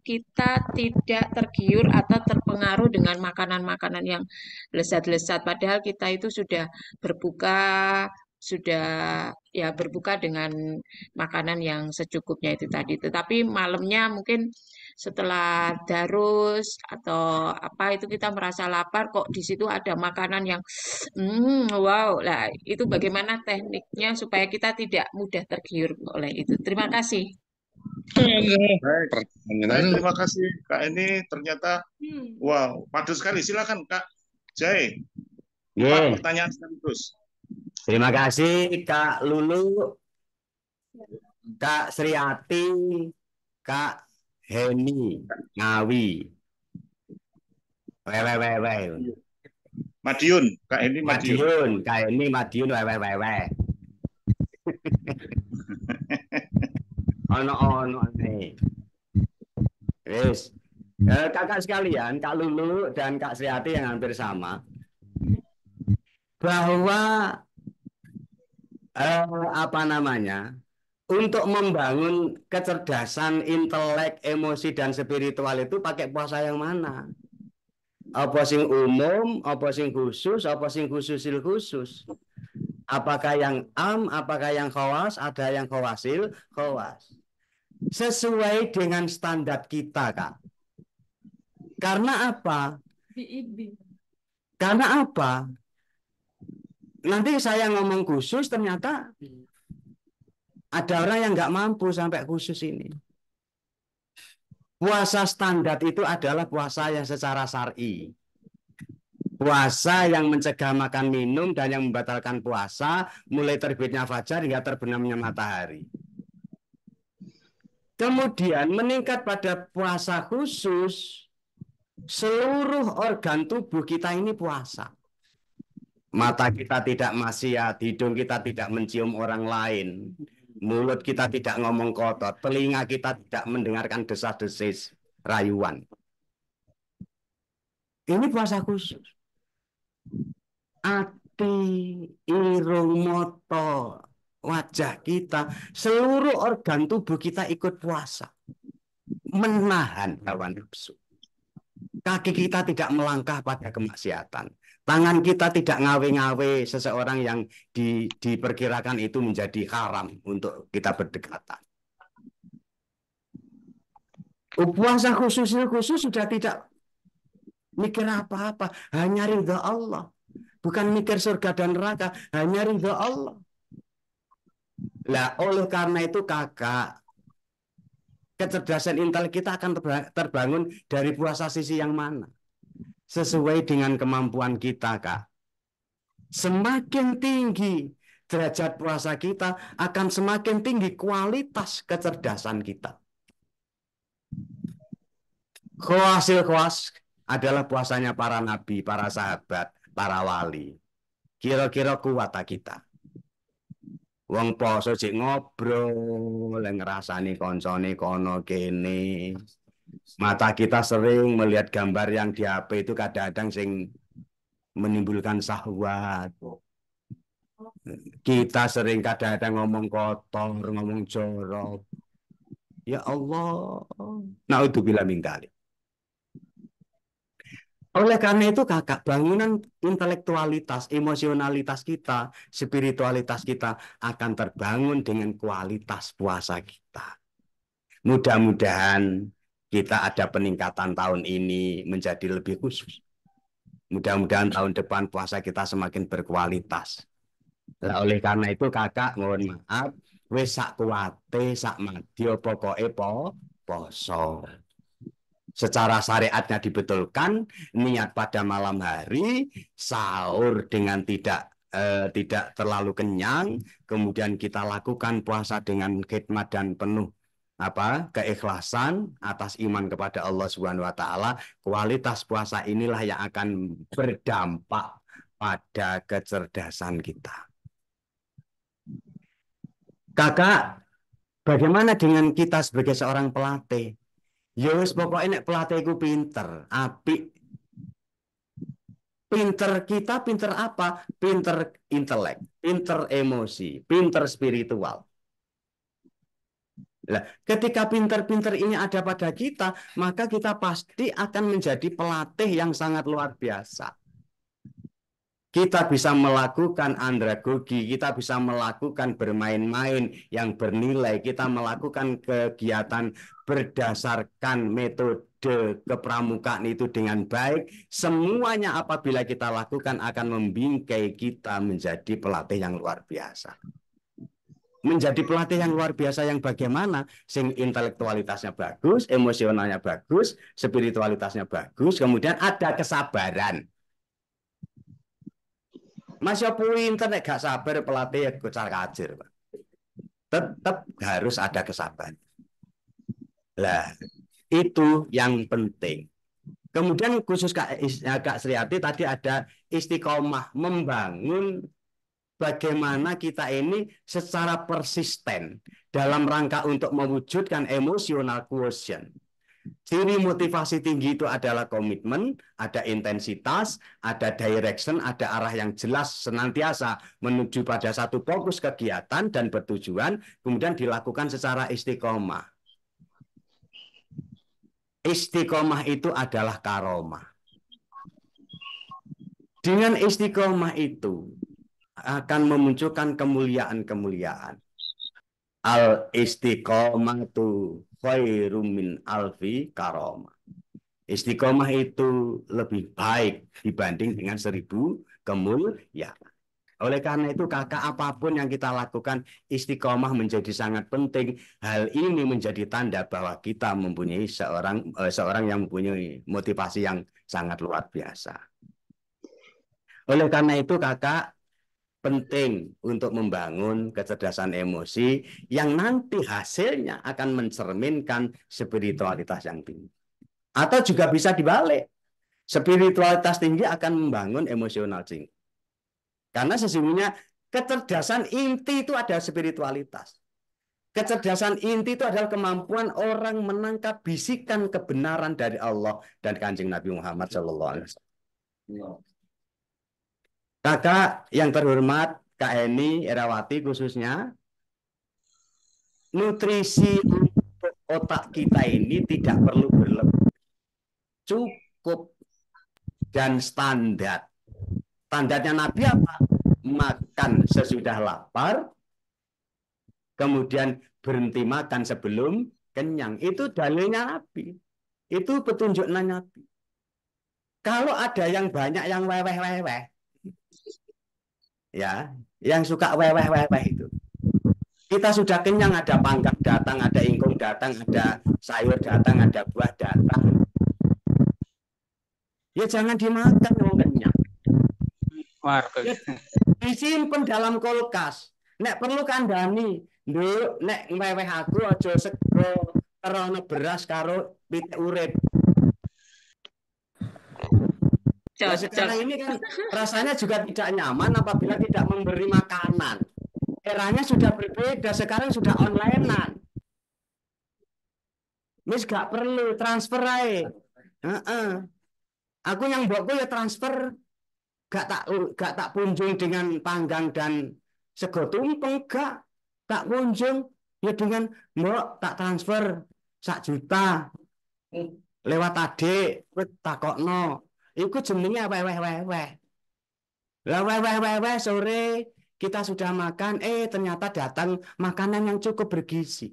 kita tidak tergiur atau terpengaruh dengan makanan-makanan yang lezat-lezat padahal kita itu sudah berbuka sudah ya berbuka dengan makanan yang secukupnya itu hmm. tadi. Tetapi malamnya mungkin setelah darus atau apa itu kita merasa lapar kok di situ ada makanan yang hmm, wow lah itu bagaimana tekniknya supaya kita tidak mudah tergiur oleh itu. Terima kasih. terima kasih Kak ini ternyata hmm. wow padu sekali silakan Kak Jai. Ya. pertanyaan terus Terima kasih Kak Lulu, Kak Sriati, Kak Heni Ngawi. Wewe wewe. Madiun, Kak Heni Madiun. Madiun, Kak Heni Madiun wewe wewe. ono ono nih. Wis. Eh, kakak sekalian, Kak Lulu dan Kak Sriati yang hampir sama bahwa uh, apa namanya untuk membangun kecerdasan intelek, emosi dan spiritual itu pakai puasa yang mana? Apa sing umum, apa sing khusus, apa sing khususil khusus? Apakah yang am, apakah yang khawas, ada yang khawasil, khawas. Sesuai dengan standar kita, Kak. Karena apa? Karena apa? nanti saya ngomong khusus ternyata ada orang yang nggak mampu sampai khusus ini. Puasa standar itu adalah puasa yang secara syar'i. Puasa yang mencegah makan minum dan yang membatalkan puasa mulai terbitnya fajar hingga terbenamnya matahari. Kemudian meningkat pada puasa khusus, seluruh organ tubuh kita ini puasa mata kita tidak maksiat, hidung kita tidak mencium orang lain, mulut kita tidak ngomong kotor, telinga kita tidak mendengarkan desas-desis rayuan. Ini puasa khusus. Ati, irung, moto, wajah kita, seluruh organ tubuh kita ikut puasa. Menahan hawa nafsu. Kaki kita tidak melangkah pada kemaksiatan Tangan kita tidak ngawe-ngawe seseorang yang di, diperkirakan itu menjadi haram untuk kita berdekatan. Puasa khususnya khusus sudah tidak mikir apa-apa, hanya ridha Allah. Bukan mikir surga dan neraka, hanya ridha Allah. Lah oleh karena itu kakak kecerdasan intel kita akan terbangun dari puasa sisi yang mana? sesuai dengan kemampuan kita, Kak. Semakin tinggi derajat puasa kita, akan semakin tinggi kualitas kecerdasan kita. Khawasil khawas adalah puasanya para nabi, para sahabat, para wali. Kira-kira kuat kita. Wong poso sik ngobrol, ngerasani konsoni kono kene mata kita sering melihat gambar yang di HP itu kadang-kadang sing menimbulkan sahwat. Kita sering kadang-kadang ngomong kotor, ngomong jorok. Ya Allah. Nah itu bila mingkali. Oleh karena itu kakak, bangunan intelektualitas, emosionalitas kita, spiritualitas kita akan terbangun dengan kualitas puasa kita. Mudah-mudahan kita ada peningkatan tahun ini menjadi lebih khusus. Mudah-mudahan tahun depan puasa kita semakin berkualitas. Nah, oleh karena itu kakak mohon maaf, wis sak kuwate sak madya pokoke po poso. Secara syariatnya dibetulkan, niat pada malam hari sahur dengan tidak eh, tidak terlalu kenyang, kemudian kita lakukan puasa dengan khidmat dan penuh apa keikhlasan atas iman kepada Allah Subhanahu wa taala, kualitas puasa inilah yang akan berdampak pada kecerdasan kita. Kakak, bagaimana dengan kita sebagai seorang pelatih? yos ya pokoknya nek pelatihku pinter, api. Pinter kita pinter apa? Pinter intelek, pinter emosi, pinter spiritual. Nah, ketika pinter-pinter ini ada pada kita, maka kita pasti akan menjadi pelatih yang sangat luar biasa. Kita bisa melakukan andragogi, kita bisa melakukan bermain-main yang bernilai, kita melakukan kegiatan berdasarkan metode kepramukaan itu dengan baik. Semuanya apabila kita lakukan akan membingkai kita menjadi pelatih yang luar biasa menjadi pelatih yang luar biasa yang bagaimana sing intelektualitasnya bagus, emosionalnya bagus, spiritualitasnya bagus, kemudian ada kesabaran. Masih ya pinter internet gak sabar pelatih ya kacir, Tetap harus ada kesabaran. Lah, itu yang penting. Kemudian khusus Kak, Kak Sriati tadi ada istiqomah membangun bagaimana kita ini secara persisten dalam rangka untuk mewujudkan emotional quotient. Ciri motivasi tinggi itu adalah komitmen, ada intensitas, ada direction, ada arah yang jelas senantiasa menuju pada satu fokus kegiatan dan bertujuan, kemudian dilakukan secara istiqomah. Istiqomah itu adalah karomah. Dengan istiqomah itu, akan memunculkan kemuliaan-kemuliaan. Al istiqomatu khairum min alfi karoma. Istiqomah itu lebih baik dibanding dengan seribu kemuliaan. Oleh karena itu kakak apapun yang kita lakukan istiqomah menjadi sangat penting. Hal ini menjadi tanda bahwa kita mempunyai seorang eh, seorang yang mempunyai motivasi yang sangat luar biasa. Oleh karena itu kakak penting untuk membangun kecerdasan emosi yang nanti hasilnya akan mencerminkan spiritualitas yang tinggi. Atau juga bisa dibalik. Spiritualitas tinggi akan membangun emosional tinggi. Karena sesungguhnya kecerdasan inti itu ada spiritualitas. Kecerdasan inti itu adalah kemampuan orang menangkap bisikan kebenaran dari Allah dan Kanjeng Nabi Muhammad SAW. Kakak yang terhormat Kak Eni Erawati khususnya, nutrisi untuk otak kita ini tidak perlu berlebih. Cukup dan standar. Standarnya Nabi apa? Makan sesudah lapar, kemudian berhenti makan sebelum kenyang. Itu dalilnya Nabi. Itu petunjuknya Nabi. Kalau ada yang banyak yang weweh-weweh, Ya, yang suka weweh-weweh itu. Kita sudah kenyang ada pangkat datang, ada ingkung datang, ada sayur datang, ada buah datang. Ya jangan dimakan dong kenyang. Ya, disimpan dalam kulkas. Nek perlu kandani, dulu nek weweh aku aja sego, terana beras karo pitik urip. nah, sekarang ini kan rasanya juga tidak nyaman apabila tidak memberi makanan. Eranya sudah berbeda, sekarang sudah onlinean. Mis gak perlu transfer aja. Uh -uh. Aku yang bawa ya transfer gak tak gak tak kunjung dengan panggang dan sego tumpeng gak tak kunjung ya dengan mbok tak transfer sak juta lewat tadi kok no Iku jenenge weh-weh-weh. Lah weh-weh-weh sore kita sudah makan, eh ternyata datang makanan yang cukup bergizi.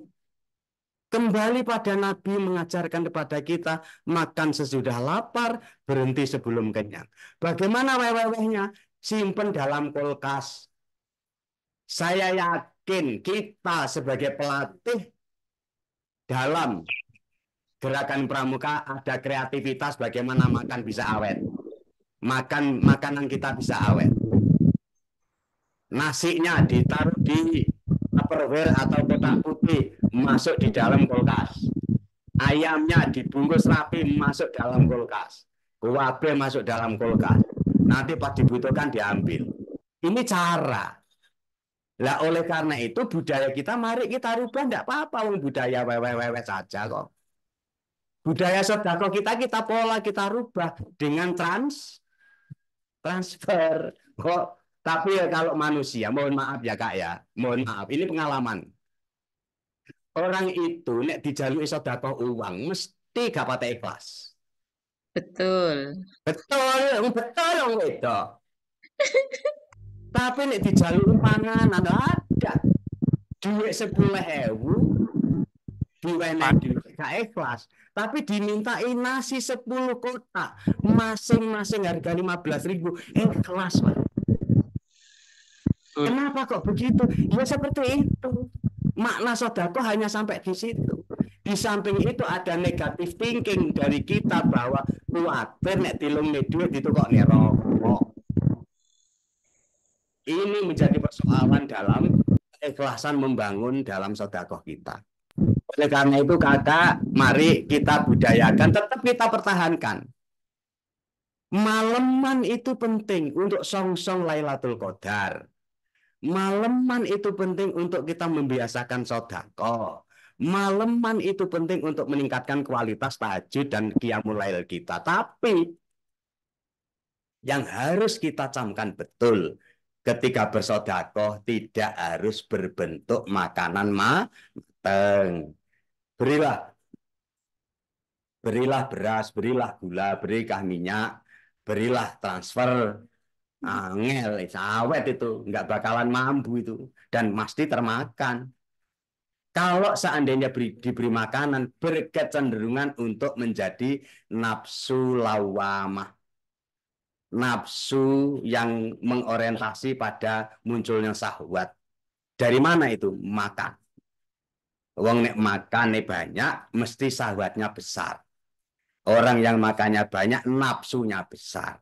Kembali pada Nabi mengajarkan kepada kita makan sesudah lapar, berhenti sebelum kenyang. Bagaimana weh-weh-wehnya? Simpen dalam kulkas. Saya yakin kita sebagai pelatih dalam gerakan pramuka ada kreativitas bagaimana makan bisa awet. Makan makanan kita bisa awet. Nasinya ditaruh di tupperware atau kotak putih masuk di dalam kulkas. Ayamnya dibungkus rapi masuk dalam kulkas. Kuabe masuk dalam kulkas. Nanti pas dibutuhkan diambil. Ini cara. Lah oleh karena itu budaya kita mari kita rubah tidak apa-apa budaya wewe-wewe saja kok budaya sodako kita kita pola kita rubah dengan trans transfer kok tapi ya kalau manusia mohon maaf ya kak ya mohon maaf ini pengalaman orang itu nek dijalui sodako uang mesti gak patah ikhlas betul betul betul dong itu tapi nek dijalui panganan ada duit sepuluh ewu duit gak ikhlas, tapi dimintai nasi 10 kotak, masing-masing harga 15 ribu, ikhlas Pak. Kenapa kok begitu? Ya seperti itu. Makna sodako hanya sampai di situ. Di samping itu ada negatif thinking dari kita bahwa kuatir nek tilung medue itu kok nerokok. Ini menjadi persoalan dalam ikhlasan membangun dalam sodako kita. Oleh karena itu kakak, mari kita budayakan, tetap kita pertahankan. Maleman itu penting untuk song-song Lailatul Qadar. Maleman itu penting untuk kita membiasakan sodako. Maleman itu penting untuk meningkatkan kualitas tahajud dan qiyamul lail kita. Tapi yang harus kita camkan betul ketika bersodako tidak harus berbentuk makanan ma Teng, Berilah. Berilah beras, berilah gula, berikah minyak, berilah transfer. Angel, eh, sawet itu. Nggak bakalan mampu itu. Dan pasti termakan. Kalau seandainya diberi makanan, berkecenderungan untuk menjadi nafsu lawamah nafsu yang mengorientasi pada munculnya sahwat. Dari mana itu? Makan. Wong nek makannya banyak, mesti sahwatnya besar. Orang yang makannya banyak, nafsunya besar.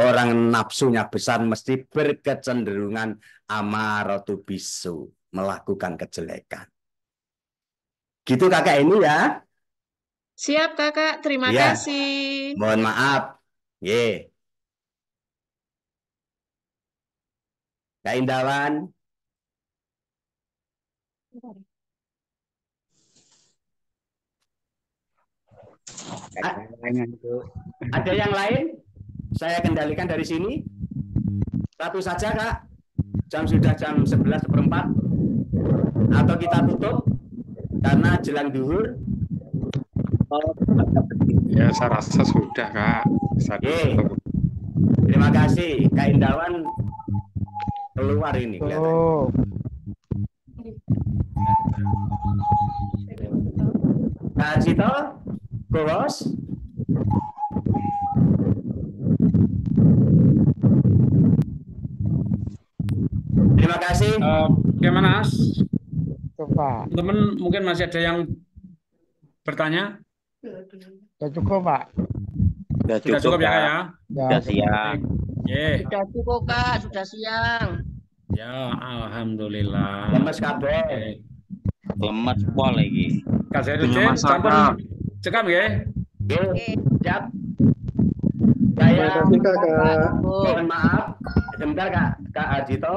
Orang nafsunya besar mesti berkecenderungan amaratu bisu, melakukan kejelekan. Gitu kakak ini ya. Siap kakak, terima ya. kasih. Mohon maaf. Ye. Kak Indawan. Ada yang lain? Saya kendalikan dari sini. Satu saja, Kak. Jam sudah jam 11.04. seperempat. Atau kita tutup karena jelang duhur. Oh, ya, saya rasa sudah, Kak. Saya Terima kasih. Kak Indawan keluar ini. Oh. Nah, Cito, Keras. Terima kasih. Uh, eh, gimana, As? Coba. Teman mungkin masih ada yang bertanya? Sudah cukup, Pak. Sudah cukup, cukup ya, Kak, ya? Sudah siang. Yeah. Sudah cukup, Kak. Sudah siang. Ya, Alhamdulillah. Lemes kabeh. Lemes pol lagi. Kasih Sampun Cekam ya? Siap. Saya kasih, Kakak. Mohon maaf. Sebentar Kak Kak Ajito.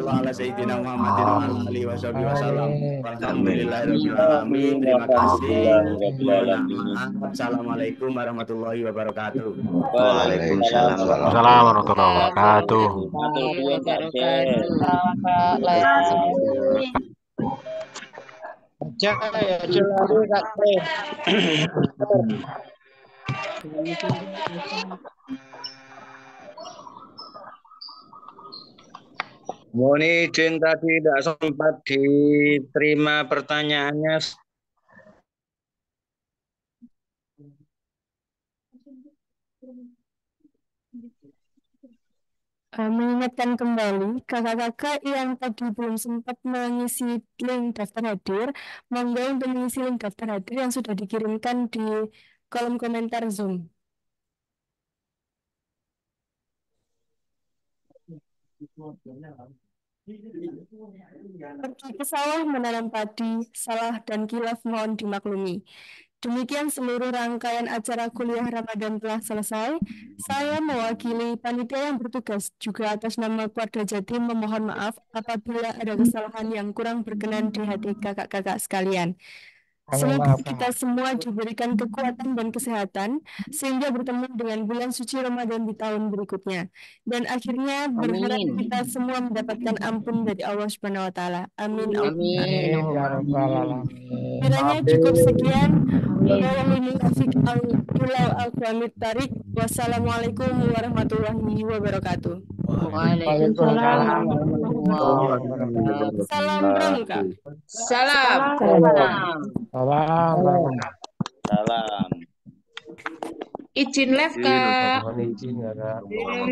sallallahu ala sayyidina Muhammadin Assalamualaikum warahmatullahi wabarakatuh. Waalaikumsalam warahmatullahi wabarakatuh. ya, Mohon izin tadi tidak sempat diterima pertanyaannya. Eh, mengingatkan kembali kakak-kakak yang tadi belum sempat mengisi link daftar hadir, monggo untuk mengisi link daftar hadir yang sudah dikirimkan di kolom komentar Zoom. Thank you. Pergi ke sawah menanam padi, salah dan kilaf mohon dimaklumi. Demikian seluruh rangkaian acara kuliah Ramadan telah selesai. Saya mewakili panitia yang bertugas juga atas nama keluarga jati memohon maaf apabila ada kesalahan yang kurang berkenan di hati kakak-kakak sekalian. Semoga kita semua diberikan kekuatan dan kesehatan sehingga bertemu dengan bulan suci Ramadan di tahun berikutnya. Dan akhirnya berharap Amin. kita semua mendapatkan ampun dari Allah Subhanahu wa taala. Amin. Amin. Amin. Ya Amin. cukup sekian. Wassalamualaikum warahmatullahi wabarakatuh. Waalaikumsalam. Salam Salam. Salam. Salam. Salam. Salam. Salam. Izin live, iya, Kak. Mohon izin, Kak.